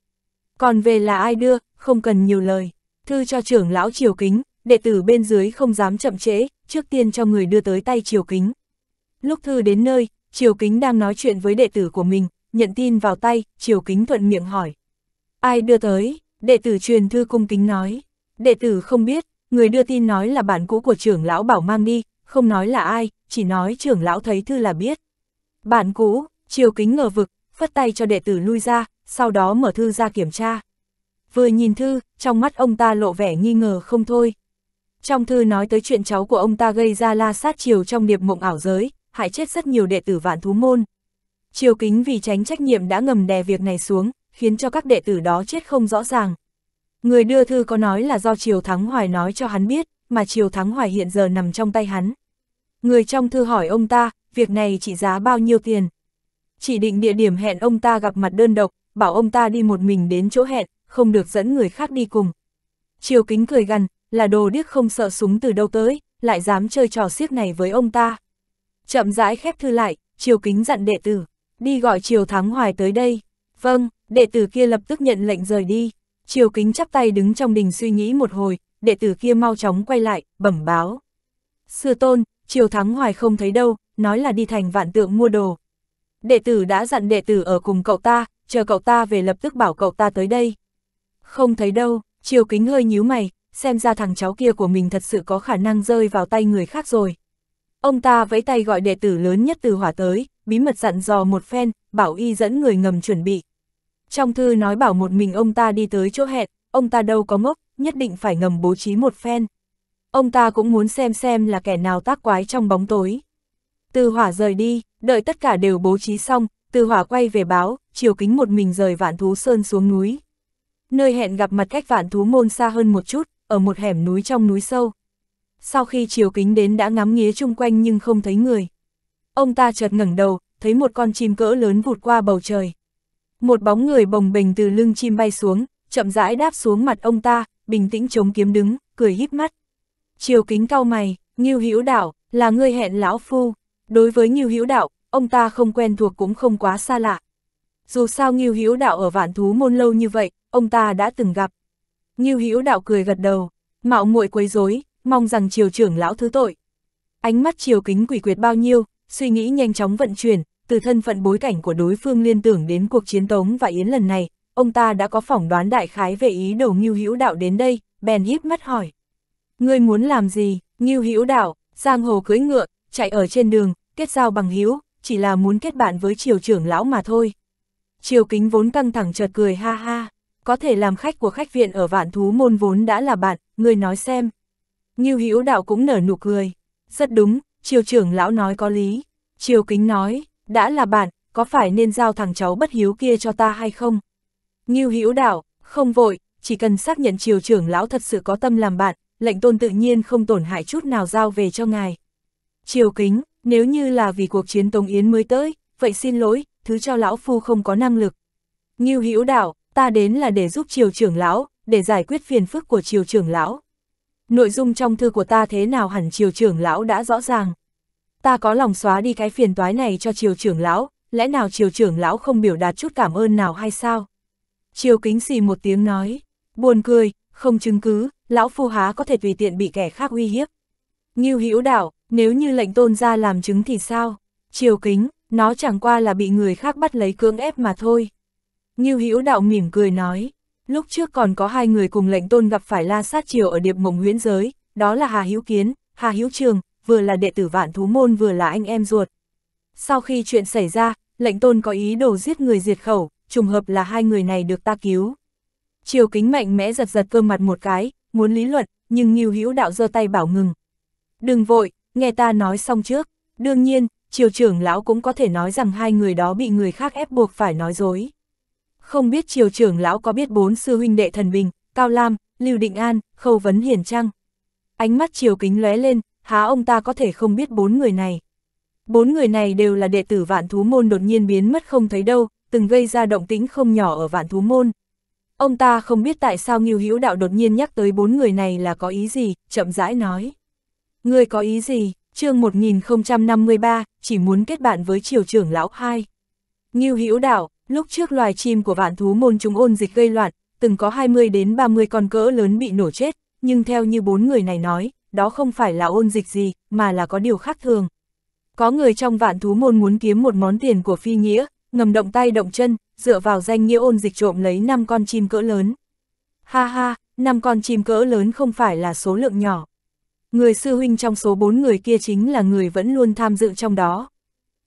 Còn về là ai đưa, không cần nhiều lời. Thư cho trưởng lão triều kính, đệ tử bên dưới không dám chậm trễ, trước tiên cho người đưa tới tay triều kính. Lúc thư đến nơi, triều kính đang nói chuyện với đệ tử của mình, nhận tin vào tay, triều kính thuận miệng hỏi. Ai đưa tới, đệ tử truyền thư cung kính nói. Đệ tử không biết, người đưa tin nói là bạn cũ của trưởng lão bảo mang đi, không nói là ai, chỉ nói trưởng lão thấy thư là biết. Bạn cũ, triều kính ngờ vực, phất tay cho đệ tử lui ra, sau đó mở thư ra kiểm tra. Vừa nhìn thư, trong mắt ông ta lộ vẻ nghi ngờ không thôi. Trong thư nói tới chuyện cháu của ông ta gây ra la sát chiều trong điệp mộng ảo giới, hại chết rất nhiều đệ tử vạn thú môn. Triều kính vì tránh trách nhiệm đã ngầm đè việc này xuống, khiến cho các đệ tử đó chết không rõ ràng. Người đưa thư có nói là do Triều Thắng Hoài nói cho hắn biết, mà Triều Thắng Hoài hiện giờ nằm trong tay hắn. Người trong thư hỏi ông ta, việc này trị giá bao nhiêu tiền, chỉ định địa điểm hẹn ông ta gặp mặt đơn độc, bảo ông ta đi một mình đến chỗ hẹn, không được dẫn người khác đi cùng. Triều kính cười gằn, là đồ điếc không sợ súng từ đâu tới, lại dám chơi trò xiếc này với ông ta. Chậm rãi khép thư lại, triều kính dặn đệ tử, đi gọi triều thắng hoài tới đây. Vâng, đệ tử kia lập tức nhận lệnh rời đi. Triều kính chắp tay đứng trong đình suy nghĩ một hồi, đệ tử kia mau chóng quay lại, bẩm báo. Sư tôn, triều thắng hoài không thấy đâu, nói là đi thành vạn tượng mua đồ, đệ tử đã dặn đệ tử ở cùng cậu ta, chờ cậu ta về lập tức bảo cậu ta tới đây. Không thấy đâu, chiều Kính hơi nhíu mày, xem ra thằng cháu kia của mình thật sự có khả năng rơi vào tay người khác rồi. Ông ta vẫy tay gọi đệ tử lớn nhất từ hỏa tới, bí mật dặn dò một phen, bảo y dẫn người ngầm chuẩn bị. Trong thư nói bảo một mình ông ta đi tới chỗ hẹn, ông ta đâu có ngốc, nhất định phải ngầm bố trí một phen. Ông ta cũng muốn xem xem là kẻ nào tác quái trong bóng tối. Từ hỏa rời đi, đợi tất cả đều bố trí xong, từ hỏa quay về báo, chiều kính một mình rời vạn thú sơn xuống núi. Nơi hẹn gặp mặt cách vạn thú môn xa hơn một chút, ở một hẻm núi trong núi sâu. Sau khi chiều kính đến đã ngắm nghía chung quanh nhưng không thấy người. Ông ta chợt ngẩng đầu, thấy một con chim cỡ lớn vụt qua bầu trời. Một bóng người bồng bềnh từ lưng chim bay xuống, chậm rãi đáp xuống mặt ông ta, bình tĩnh chống kiếm đứng, cười híp mắt. Chiều kính cau mày, Ngưu Hữu Đảo, là ngươi hẹn lão phu. Đối với Nghiêu Hữu Đạo, ông ta không quen thuộc cũng không quá xa lạ. Dù sao Nghiêu Hữu Đạo ở vạn thú môn lâu như vậy, ông ta đã từng gặp. Nghiêu Hữu Đạo cười gật đầu, mạo muội quấy rối, mong rằng triều trưởng lão thứ tội. Ánh mắt triều kính quỷ quyệt bao nhiêu, suy nghĩ nhanh chóng vận chuyển, từ thân phận bối cảnh của đối phương liên tưởng đến cuộc chiến tống và yến lần này, ông ta đã có phỏng đoán đại khái về ý đồ Ngưu Hữu Đạo đến đây, bèn híp mắt hỏi: "Ngươi muốn làm gì?" Ngưu Hữu Đạo, giang hồ cưỡi ngựa, chạy ở trên đường, kết giao bằng hữu chỉ là muốn kết bạn với triều trưởng lão mà thôi. Triều kính vốn căng thẳng chợt cười ha ha, có thể làm khách của khách viện ở vạn thú môn vốn đã là bạn, người nói xem. Ngưu hữu đạo cũng nở nụ cười, rất đúng, triều trưởng lão nói có lý. Triều kính nói, đã là bạn, có phải nên giao thằng cháu bất hiếu kia cho ta hay không? Ngưu hữu đạo, không vội, chỉ cần xác nhận triều trưởng lão thật sự có tâm làm bạn, lệnh tôn tự nhiên không tổn hại chút nào giao về cho ngài. Triều kính, nếu như là vì cuộc chiến Tống Yến mới tới, vậy xin lỗi, thứ cho lão phu không có năng lực. Ngưu Hữu Đạo, ta đến là để giúp triều trưởng lão, để giải quyết phiền phức của triều trưởng lão. Nội dung trong thư của ta thế nào hẳn triều trưởng lão đã rõ ràng. Ta có lòng xóa đi cái phiền toái này cho triều trưởng lão, lẽ nào triều trưởng lão không biểu đạt chút cảm ơn nào hay sao? Triều kính xì một tiếng nói, buồn cười, không chứng cứ, lão phu há có thể tùy tiện bị kẻ khác uy hiếp. Ngưu Hữu Đảo, nếu như lệnh tôn ra làm chứng thì sao? Triều Kính, nó chẳng qua là bị người khác bắt lấy cưỡng ép mà thôi. Ngưu Hữu Đạo mỉm cười nói, lúc trước còn có hai người cùng lệnh tôn gặp phải La Sát Triều ở Điệp Mộng Huyễn giới, đó là Hà Hữu Kiến, Hà Hữu Trường, vừa là đệ tử Vạn Thú môn vừa là anh em ruột. Sau khi chuyện xảy ra, lệnh tôn có ý đồ giết người diệt khẩu, trùng hợp là hai người này được ta cứu. Triều Kính mạnh mẽ giật giật cơ mặt một cái, muốn lý luận, nhưng Ngưu Hữu Đạo giơ tay bảo ngừng, Đừng vội, nghe ta nói xong trước. Đương nhiên, triều trưởng lão cũng có thể nói rằng hai người đó bị người khác ép buộc phải nói dối. Không biết triều trưởng lão có biết bốn sư huynh đệ thần bình, Cao Lam, Lưu Định An, Khâu Vấn hiền Trăng. Ánh mắt triều kính lóe lên, há ông ta có thể không biết bốn người này. Bốn người này đều là đệ tử vạn thú môn đột nhiên biến mất không thấy đâu, từng gây ra động tĩnh không nhỏ ở vạn thú môn. Ông ta không biết tại sao Ngưu Hữu Đạo đột nhiên nhắc tới bốn người này là có ý gì, chậm rãi nói. Ngươi có ý gì? chương 1053, chỉ muốn kết bạn với triều trưởng lão hai. Ngưu Hữu Đạo, lúc trước loài chim của vạn thú môn chúng ôn dịch gây loạn, từng có 20 đến 30 con cỡ lớn bị nổ chết, nhưng theo như bốn người này nói, đó không phải là ôn dịch gì, mà là có điều khác thường. Có người trong vạn thú môn muốn kiếm một món tiền của phi nghĩa, ngầm động tay động chân, dựa vào danh nghĩa ôn dịch trộm lấy 5 con chim cỡ lớn. Ha ha, 5 con chim cỡ lớn không phải là số lượng nhỏ. Người sư huynh trong số bốn người kia chính là người vẫn luôn tham dự trong đó.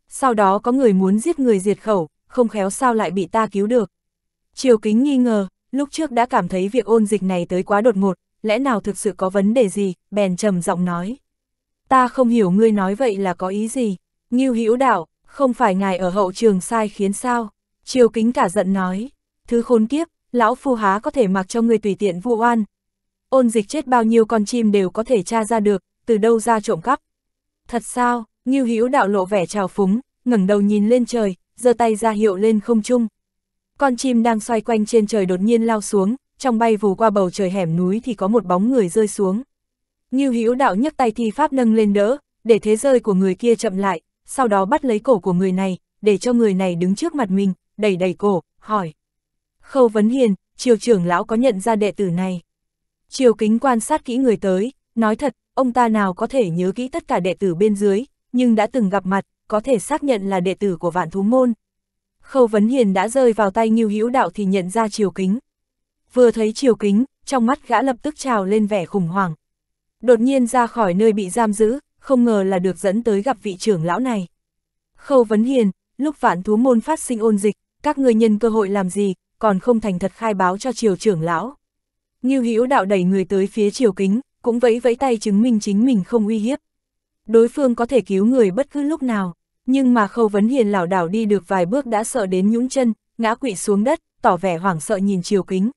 Sau đó có người muốn giết người diệt khẩu, không khéo sao lại bị ta cứu được. Triều kính nghi ngờ, lúc trước đã cảm thấy việc ôn dịch này tới quá đột ngột, lẽ nào thực sự có vấn đề gì, bèn trầm giọng nói. Ta không hiểu ngươi nói vậy là có ý gì, Ngưu Hữu Đạo, không phải ngài ở hậu trường sai khiến sao? Triều Kính cả giận nói, thứ khốn kiếp, lão phu há có thể mặc cho ngươi tùy tiện vu oan, ôn dịch chết bao nhiêu con chim đều có thể tra ra được, từ đâu ra trộm cắp. Thật sao, Ngưu Hữu đạo lộ vẻ trào phúng, ngẩng đầu nhìn lên trời, giơ tay ra hiệu lên không trung. Con chim đang xoay quanh trên trời đột nhiên lao xuống, trong bay vù qua bầu trời hẻm núi thì có một bóng người rơi xuống. Ngưu Hữu đạo nhấc tay thi pháp nâng lên đỡ, để thế rơi của người kia chậm lại, sau đó bắt lấy cổ của người này, để cho người này đứng trước mặt mình, đẩy đẩy cổ, hỏi. Khâu Vấn Hiền, triều trưởng lão có nhận ra đệ tử này. Triều kính quan sát kỹ người tới, nói thật, ông ta nào có thể nhớ kỹ tất cả đệ tử bên dưới, nhưng đã từng gặp mặt, có thể xác nhận là đệ tử của vạn thú môn. Khâu Vấn Hiền đã rơi vào tay Ngưu Hữu Đạo thì nhận ra Triều Kính. Vừa thấy Triều Kính, trong mắt gã lập tức trào lên vẻ khủng hoảng. Đột nhiên ra khỏi nơi bị giam giữ, không ngờ là được dẫn tới gặp vị trưởng lão này. Khâu Vấn Hiền, lúc vạn thú môn phát sinh ôn dịch, các người nhân cơ hội làm gì, còn không thành thật khai báo cho Triều trưởng lão. Ngưu Hữu Đạo đẩy người tới phía Triều kính, cũng vẫy vẫy tay chứng minh chính mình không uy hiếp. Đối phương có thể cứu người bất cứ lúc nào, nhưng mà Khâu Vấn Hiền lảo đảo đi được vài bước đã sợ đến nhũng chân, ngã quỵ xuống đất, tỏ vẻ hoảng sợ nhìn Triều kính.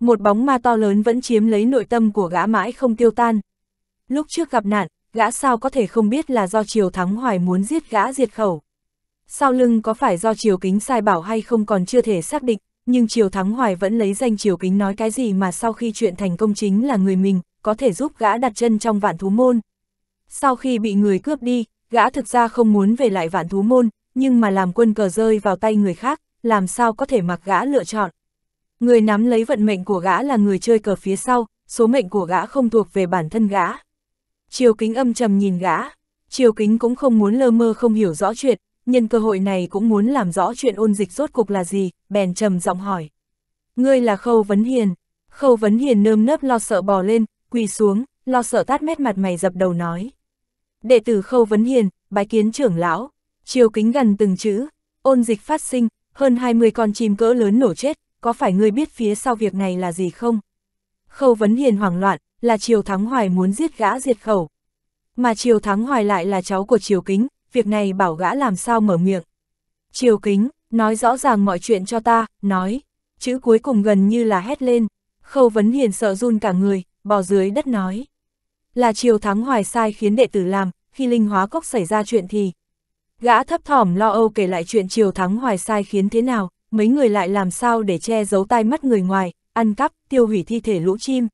Một bóng ma to lớn vẫn chiếm lấy nội tâm của gã mãi không tiêu tan. Lúc trước gặp nạn, gã sao có thể không biết là do Triều Thắng Hoài muốn giết gã diệt khẩu. Sau lưng có phải do Triều Kính sai bảo hay không còn chưa thể xác định, nhưng Triều Thắng Hoài vẫn lấy danh Triều Kính nói cái gì mà sau khi chuyện thành công chính là người mình, có thể giúp gã đặt chân trong vạn thú môn. Sau khi bị người cướp đi, gã thực ra không muốn về lại vạn thú môn, nhưng mà làm quân cờ rơi vào tay người khác, làm sao có thể mặc gã lựa chọn. Người nắm lấy vận mệnh của gã là người chơi cờ phía sau, số mệnh của gã không thuộc về bản thân gã. Triều Kính âm trầm nhìn gã, Triều Kính cũng không muốn lơ mơ không hiểu rõ chuyện, nhân cơ hội này cũng muốn làm rõ chuyện ôn dịch rốt cục là gì, bèn trầm giọng hỏi. Ngươi là Khâu Vấn Hiền. Khâu Vấn Hiền nơm nớp lo sợ bò lên, quỳ xuống, lo sợ tát mét mặt mày dập đầu nói. Đệ tử Khâu Vấn Hiền, bái kiến trưởng lão, chiều kính gần từng chữ, ôn dịch phát sinh, hơn 20 con chim cỡ lớn nổ chết, có phải ngươi biết phía sau việc này là gì không? Khâu Vấn Hiền hoảng loạn, là Triều Thắng Hoài muốn giết gã diệt khẩu. Mà Triều Thắng Hoài lại là cháu của Triều Kính, việc này bảo gã làm sao mở miệng. Triều kính, nói rõ ràng mọi chuyện cho ta, nói, chữ cuối cùng gần như là hét lên, khâu vấn hiền sợ run cả người, bò dưới đất nói. Là triều thắng hoài sai khiến đệ tử làm, khi linh hóa cốc xảy ra chuyện thì. Gã thấp thỏm lo âu kể lại chuyện triều thắng hoài sai khiến thế nào, mấy người lại làm sao để che giấu tai mắt người ngoài, ăn cắp, tiêu hủy thi thể lũ chim.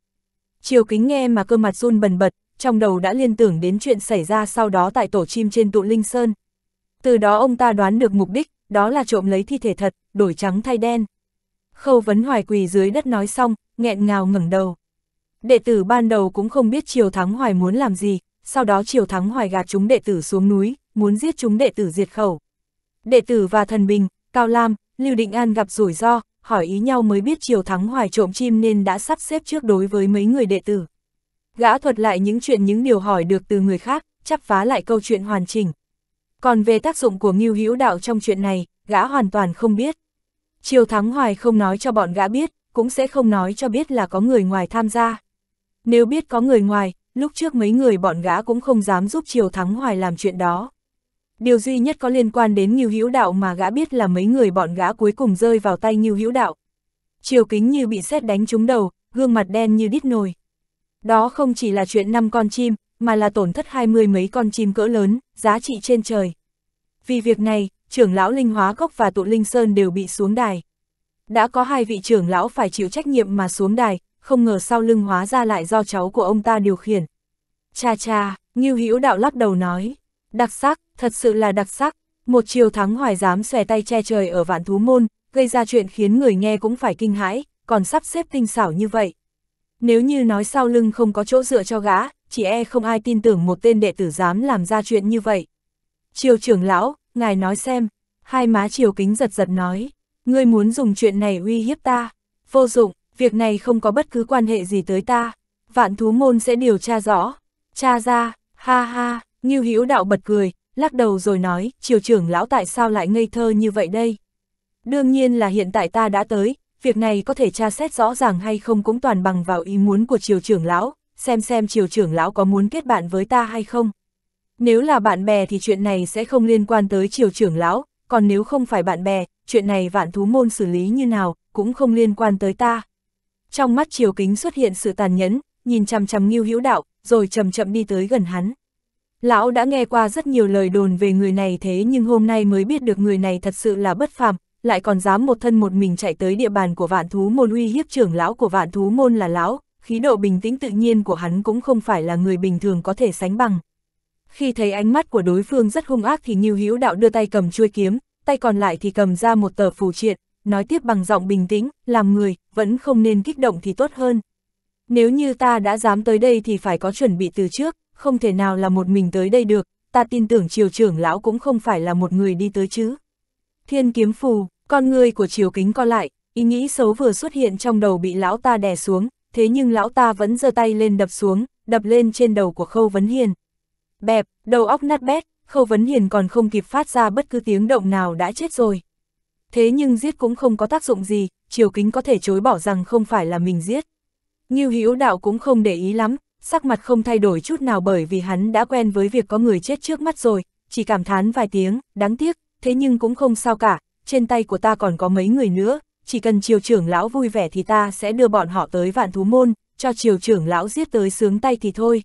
Triều kính nghe mà cơ mặt run bần bật, trong đầu đã liên tưởng đến chuyện xảy ra sau đó tại tổ chim trên tụ Linh Sơn. Từ đó ông ta đoán được mục đích, đó là trộm lấy thi thể thật, đổi trắng thay đen. Khâu vấn hoài quỳ dưới đất nói xong, nghẹn ngào ngẩng đầu. Đệ tử ban đầu cũng không biết Triều Thắng Hoài muốn làm gì, sau đó Triều Thắng Hoài gạt chúng đệ tử xuống núi, muốn giết chúng đệ tử diệt khẩu. Đệ tử và thần bình, Cao Lam, Lưu Định An gặp rủi ro, hỏi ý nhau mới biết Triều Thắng Hoài trộm chim nên đã sắp xếp trước đối với mấy người đệ tử. Gã thuật lại những chuyện những điều hỏi được từ người khác, chắp phá lại câu chuyện hoàn chỉnh. Còn về tác dụng của Ngưu Hữu Đạo trong chuyện này, gã hoàn toàn không biết. Triều Thắng Hoài không nói cho bọn gã biết, cũng sẽ không nói cho biết là có người ngoài tham gia. Nếu biết có người ngoài, lúc trước mấy người bọn gã cũng không dám giúp Triều Thắng Hoài làm chuyện đó. Điều duy nhất có liên quan đến Ngưu Hữu Đạo mà gã biết là mấy người bọn gã cuối cùng rơi vào tay Ngưu Hữu Đạo. Triều Kính như bị sét đánh trúng đầu, gương mặt đen như đít nồi. Đó không chỉ là chuyện năm con chim, mà là tổn thất hai mươi mấy con chim cỡ lớn, giá trị trên trời. Vì việc này, trưởng lão Linh Hóa Cốc và tụ Linh Sơn đều bị xuống đài. Đã có hai vị trưởng lão phải chịu trách nhiệm mà xuống đài, không ngờ sau lưng hóa ra lại do cháu của ông ta điều khiển. Cha cha, Ngưu Hữu Đạo lắc đầu nói, đặc sắc, thật sự là đặc sắc, một chiều thắng hoài dám xòe tay che trời ở vạn thú môn, gây ra chuyện khiến người nghe cũng phải kinh hãi, còn sắp xếp tinh xảo như vậy. Nếu như nói sau lưng không có chỗ dựa cho gã, chỉ e không ai tin tưởng một tên đệ tử dám làm ra chuyện như vậy. Triều trưởng lão, ngài nói xem, hai má triều kính giật giật nói, ngươi muốn dùng chuyện này uy hiếp ta, vô dụng, việc này không có bất cứ quan hệ gì tới ta, vạn thú môn sẽ điều tra rõ, cha ra, ha ha, Ngưu Hữu đạo bật cười, lắc đầu rồi nói, triều trưởng lão tại sao lại ngây thơ như vậy đây? Đương nhiên là hiện tại ta đã tới, việc này có thể tra xét rõ ràng hay không cũng toàn bằng vào ý muốn của triều trưởng lão, xem xem triều trưởng lão có muốn kết bạn với ta hay không. Nếu là bạn bè thì chuyện này sẽ không liên quan tới triều trưởng lão, còn nếu không phải bạn bè, chuyện này vạn thú môn xử lý như nào, cũng không liên quan tới ta. Trong mắt triều kính xuất hiện sự tàn nhẫn, nhìn chằm chằm nghiêu hữu đạo, rồi chậm chậm đi tới gần hắn. Lão đã nghe qua rất nhiều lời đồn về người này thế nhưng hôm nay mới biết được người này thật sự là bất phàm, lại còn dám một thân một mình chạy tới địa bàn của vạn thú môn uy hiếp trưởng lão của vạn thú môn là lão, khí độ bình tĩnh tự nhiên của hắn cũng không phải là người bình thường có thể sánh bằng. Khi thấy ánh mắt của đối phương rất hung ác thì Nhiêu Hữu Đạo đưa tay cầm chuôi kiếm, tay còn lại thì cầm ra một tờ phù triện, nói tiếp bằng giọng bình tĩnh, làm người, vẫn không nên kích động thì tốt hơn. Nếu như ta đã dám tới đây thì phải có chuẩn bị từ trước, không thể nào là một mình tới đây được, ta tin tưởng triều trưởng lão cũng không phải là một người đi tới chứ. Thiên kiếm phù, con người của chiều kính co lại, ý nghĩ xấu vừa xuất hiện trong đầu bị lão ta đè xuống, thế nhưng lão ta vẫn giơ tay lên đập xuống, đập lên trên đầu của Khâu Vấn Hiền. Bẹp, đầu óc nát bét, Khâu Vấn Hiền còn không kịp phát ra bất cứ tiếng động nào đã chết rồi. Thế nhưng giết cũng không có tác dụng gì, Triều Kính có thể chối bỏ rằng không phải là mình giết. Ngưu Hữu Đạo cũng không để ý lắm, sắc mặt không thay đổi chút nào bởi vì hắn đã quen với việc có người chết trước mắt rồi, chỉ cảm thán vài tiếng, đáng tiếc, thế nhưng cũng không sao cả, trên tay của ta còn có mấy người nữa, chỉ cần triều trưởng lão vui vẻ thì ta sẽ đưa bọn họ tới vạn thú môn, cho triều trưởng lão giết tới sướng tay thì thôi.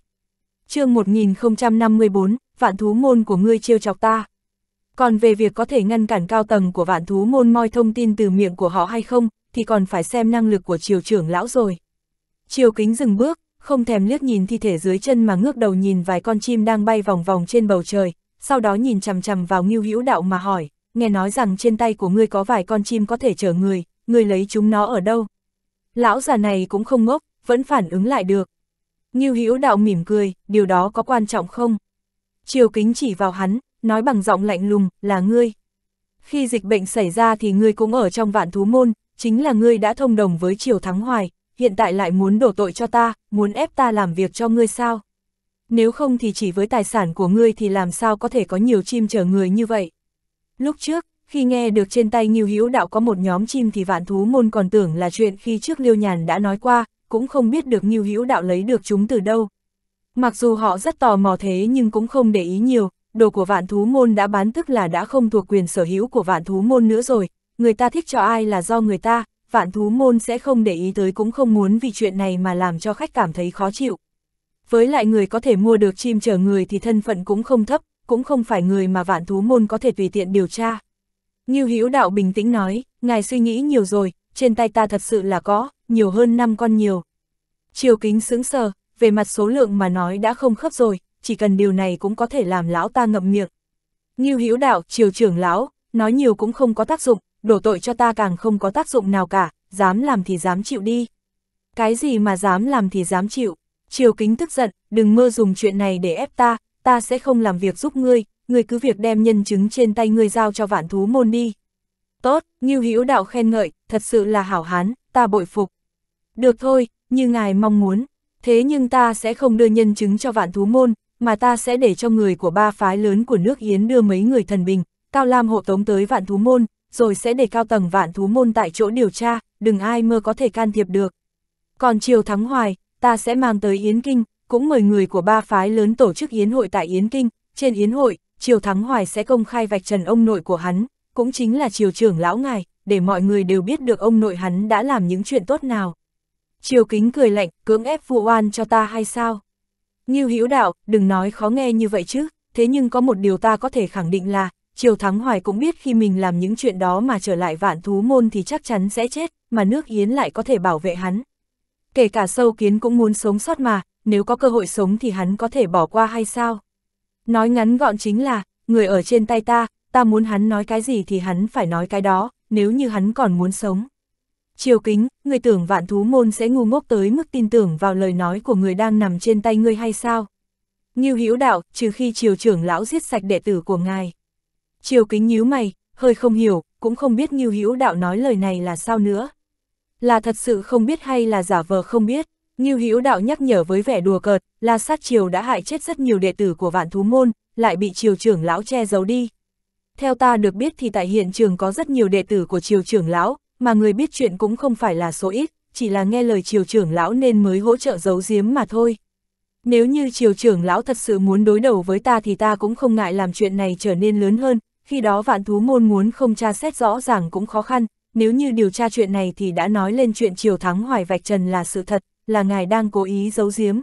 chương 1054, vạn thú môn của ngươi trêu chọc ta. Còn về việc có thể ngăn cản cao tầng của vạn thú môn moi thông tin từ miệng của họ hay không, thì còn phải xem năng lực của triều trưởng lão rồi. Triều kính dừng bước, không thèm liếc nhìn thi thể dưới chân mà ngước đầu nhìn vài con chim đang bay vòng vòng trên bầu trời, sau đó nhìn chằm chằm vào Ngưu Hữu Đạo mà hỏi, nghe nói rằng trên tay của ngươi có vài con chim có thể chở người, ngươi lấy chúng nó ở đâu? Lão già này cũng không ngốc, vẫn phản ứng lại được. Ngưu Hữu Đạo mỉm cười, điều đó có quan trọng không? Triều Kính chỉ vào hắn, nói bằng giọng lạnh lùng, là ngươi. Khi dịch bệnh xảy ra thì ngươi cũng ở trong vạn thú môn, chính là ngươi đã thông đồng với Triều Thắng Hoài, hiện tại lại muốn đổ tội cho ta, muốn ép ta làm việc cho ngươi sao? Nếu không thì chỉ với tài sản của ngươi thì làm sao có thể có nhiều chim chở người như vậy. Lúc trước, khi nghe được trên tay Nghiêu Hữu Đạo có một nhóm chim thì vạn thú môn còn tưởng là chuyện khi trước Liêu Nhàn đã nói qua, cũng không biết được Nghiêu Hữu Đạo lấy được chúng từ đâu. Mặc dù họ rất tò mò thế nhưng cũng không để ý nhiều, đồ của vạn thú môn đã bán tức là đã không thuộc quyền sở hữu của vạn thú môn nữa rồi, người ta thích cho ai là do người ta, vạn thú môn sẽ không để ý tới cũng không muốn vì chuyện này mà làm cho khách cảm thấy khó chịu với lại người có thể mua được chim chở người thì thân phận cũng không thấp, cũng không phải người mà vạn thú môn có thể tùy tiện điều tra. Ngưu Hữu Đạo bình tĩnh nói, ngài suy nghĩ nhiều rồi, trên tay ta thật sự là có, nhiều hơn năm con nhiều. Triều Kính sững sờ, về mặt số lượng mà nói đã không khớp rồi, chỉ cần điều này cũng có thể làm lão ta ngậm miệng. Ngưu Hữu Đạo, Triều trưởng lão, nói nhiều cũng không có tác dụng, đổ tội cho ta càng không có tác dụng nào cả, dám làm thì dám chịu đi. Cái gì mà dám làm thì dám chịu, Triều kính tức giận, đừng mơ dùng chuyện này để ép ta, ta sẽ không làm việc giúp ngươi, ngươi cứ việc đem nhân chứng trên tay ngươi giao cho vạn thú môn đi. Tốt, Ngưu Hữu Đạo khen ngợi, thật sự là hảo hán, ta bội phục. Được thôi, như ngài mong muốn, thế nhưng ta sẽ không đưa nhân chứng cho vạn thú môn, mà ta sẽ để cho người của ba phái lớn của nước Yến đưa mấy người thần bình, Cao Lam hộ tống tới vạn thú môn, rồi sẽ để cao tầng vạn thú môn tại chỗ điều tra, đừng ai mơ có thể can thiệp được. Còn Triều Thắng Hoài, ta sẽ mang tới Yến Kinh, cũng mời người của ba phái lớn tổ chức Yến hội tại Yến Kinh, trên Yến hội, Triều Thắng Hoài sẽ công khai vạch trần ông nội của hắn, cũng chính là Triều trưởng lão ngài, để mọi người đều biết được ông nội hắn đã làm những chuyện tốt nào. Triều Kính cười lạnh, cưỡng ép vụ oan cho ta hay sao? Như Hữu Đạo, đừng nói khó nghe như vậy chứ, thế nhưng có một điều ta có thể khẳng định là, Triều Thắng Hoài cũng biết khi mình làm những chuyện đó mà trở lại vạn thú môn thì chắc chắn sẽ chết, mà nước Yến lại có thể bảo vệ hắn, kể cả sâu kiến cũng muốn sống sót mà, nếu có cơ hội sống thì hắn có thể bỏ qua hay sao? Nói ngắn gọn chính là, người ở trên tay ta, ta muốn hắn nói cái gì thì hắn phải nói cái đó, nếu như hắn còn muốn sống. Triều kính, người tưởng vạn thú môn sẽ ngu ngốc tới mức tin tưởng vào lời nói của người đang nằm trên tay ngươi hay sao? Nghiêu hữu đạo, trừ khi triều trưởng lão giết sạch đệ tử của ngài. Triều kính nhíu mày, hơi không hiểu, cũng không biết Nghiêu hữu đạo nói lời này là sao nữa. Là thật sự không biết hay là giả vờ không biết, Như Hữu Đạo nhắc nhở với vẻ đùa cợt, là sát triều đã hại chết rất nhiều đệ tử của vạn thú môn, lại bị triều trưởng lão che giấu đi. Theo ta được biết thì tại hiện trường có rất nhiều đệ tử của triều trưởng lão, mà người biết chuyện cũng không phải là số ít, chỉ là nghe lời triều trưởng lão nên mới hỗ trợ giấu giếm mà thôi. Nếu như triều trưởng lão thật sự muốn đối đầu với ta thì ta cũng không ngại làm chuyện này trở nên lớn hơn, khi đó vạn thú môn muốn không tra xét rõ ràng cũng khó khăn, nếu như điều tra chuyện này thì đã nói lên chuyện Triều Thắng Hoài vạch trần là sự thật, là ngài đang cố ý giấu giếm.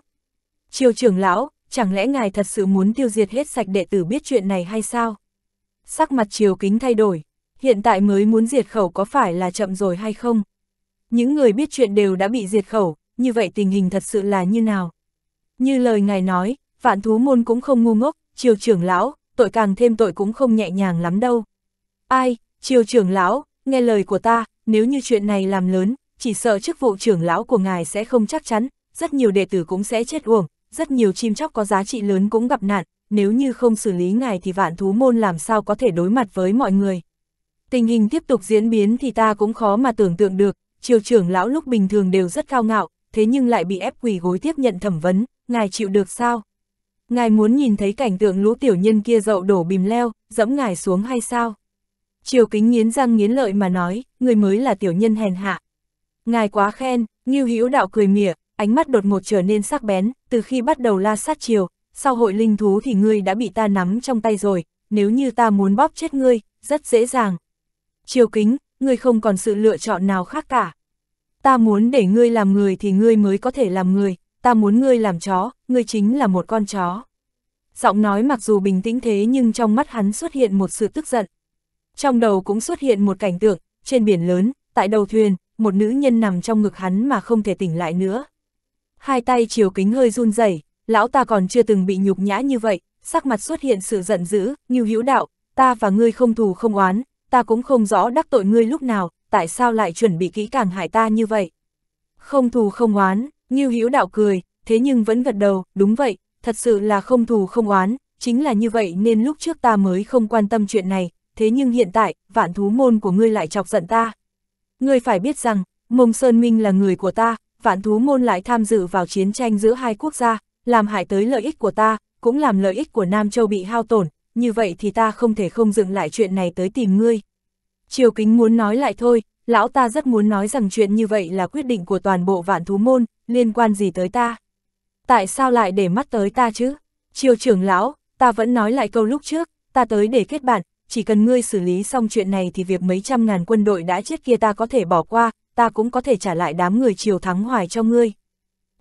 Triều trưởng lão, chẳng lẽ ngài thật sự muốn tiêu diệt hết sạch đệ tử biết chuyện này hay sao? Sắc mặt Triều Kính thay đổi, hiện tại mới muốn diệt khẩu có phải là chậm rồi hay không? Những người biết chuyện đều đã bị diệt khẩu, như vậy tình hình thật sự là như nào? Như lời ngài nói, vạn thú môn cũng không ngu ngốc, Triều trưởng lão, tội càng thêm tội cũng không nhẹ nhàng lắm đâu. Ai, Triều trưởng lão, nghe lời của ta, nếu như chuyện này làm lớn, chỉ sợ chức vụ trưởng lão của ngài sẽ không chắc chắn, rất nhiều đệ tử cũng sẽ chết uổng, rất nhiều chim chóc có giá trị lớn cũng gặp nạn, nếu như không xử lý ngài thì vạn thú môn làm sao có thể đối mặt với mọi người. Tình hình tiếp tục diễn biến thì ta cũng khó mà tưởng tượng được, triều trưởng lão lúc bình thường đều rất cao ngạo, thế nhưng lại bị ép quỳ gối tiếp nhận thẩm vấn, ngài chịu được sao? Ngài muốn nhìn thấy cảnh tượng lũ tiểu nhân kia dậu đổ bìm leo, dẫm ngài xuống hay sao? Triều kính nghiến răng nghiến lợi mà nói, người mới là tiểu nhân hèn hạ. Ngài quá khen, Ngưu Hữu Đạo cười mỉa, ánh mắt đột ngột trở nên sắc bén, từ khi bắt đầu la sát triều, sau hội linh thú thì ngươi đã bị ta nắm trong tay rồi, nếu như ta muốn bóp chết ngươi, rất dễ dàng. Triều kính, ngươi không còn sự lựa chọn nào khác cả. Ta muốn để ngươi làm người thì ngươi mới có thể làm người, ta muốn ngươi làm chó, ngươi chính là một con chó. Giọng nói mặc dù bình tĩnh thế nhưng trong mắt hắn xuất hiện một sự tức giận trong đầu cũng xuất hiện một cảnh tượng, trên biển lớn, tại đầu thuyền, một nữ nhân nằm trong ngực hắn mà không thể tỉnh lại nữa. Hai tay chiều kính hơi run rẩy, lão ta còn chưa từng bị nhục nhã như vậy, sắc mặt xuất hiện sự giận dữ, như hữu đạo, ta và ngươi không thù không oán, ta cũng không rõ đắc tội ngươi lúc nào, tại sao lại chuẩn bị kỹ càng hại ta như vậy. Không thù không oán, như hữu đạo cười, thế nhưng vẫn gật đầu, đúng vậy, thật sự là không thù không oán, chính là như vậy nên lúc trước ta mới không quan tâm chuyện này, thế nhưng hiện tại, vạn thú môn của ngươi lại chọc giận ta. Ngươi phải biết rằng, Mông Sơn Minh là người của ta, vạn thú môn lại tham dự vào chiến tranh giữa hai quốc gia, làm hại tới lợi ích của ta, cũng làm lợi ích của Nam Châu bị hao tổn, như vậy thì ta không thể không dựng lại chuyện này tới tìm ngươi. Triều Kính muốn nói lại thôi, lão ta rất muốn nói rằng chuyện như vậy là quyết định của toàn bộ vạn thú môn, liên quan gì tới ta. Tại sao lại để mắt tới ta chứ? Triều trưởng lão, ta vẫn nói lại câu lúc trước, ta tới để kết bạn, chỉ cần ngươi xử lý xong chuyện này thì việc mấy trăm ngàn quân đội đã chết kia ta có thể bỏ qua, ta cũng có thể trả lại đám người triều thắng hoài cho ngươi.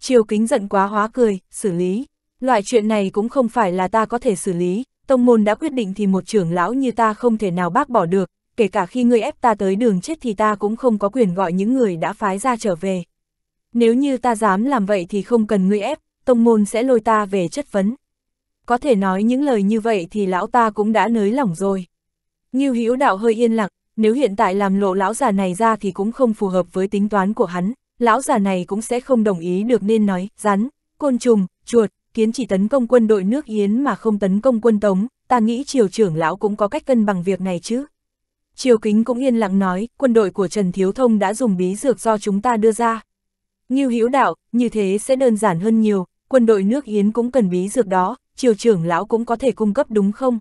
Triều kính giận quá hóa cười, xử lý. Loại chuyện này cũng không phải là ta có thể xử lý, tông môn đã quyết định thì một trưởng lão như ta không thể nào bác bỏ được, kể cả khi ngươi ép ta tới đường chết thì ta cũng không có quyền gọi những người đã phái ra trở về. Nếu như ta dám làm vậy thì không cần ngươi ép, tông môn sẽ lôi ta về chất vấn. Có thể nói những lời như vậy thì lão ta cũng đã nới lỏng rồi. Ngưu Hữu Đạo hơi yên lặng, nếu hiện tại làm lộ lão già này ra thì cũng không phù hợp với tính toán của hắn, lão già này cũng sẽ không đồng ý được nên nói, rắn, côn trùng, chuột, kiến chỉ tấn công quân đội nước Yến mà không tấn công quân Tống, ta nghĩ triều trưởng lão cũng có cách cân bằng việc này chứ. Triều Kính cũng yên lặng nói, quân đội của Trần Thiếu Thông đã dùng bí dược do chúng ta đưa ra. Ngưu Hữu Đạo, như thế sẽ đơn giản hơn nhiều, quân đội nước Yến cũng cần bí dược đó, triều trưởng lão cũng có thể cung cấp đúng không?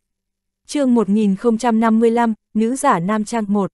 chương 1055, nữ giả nam trang 1.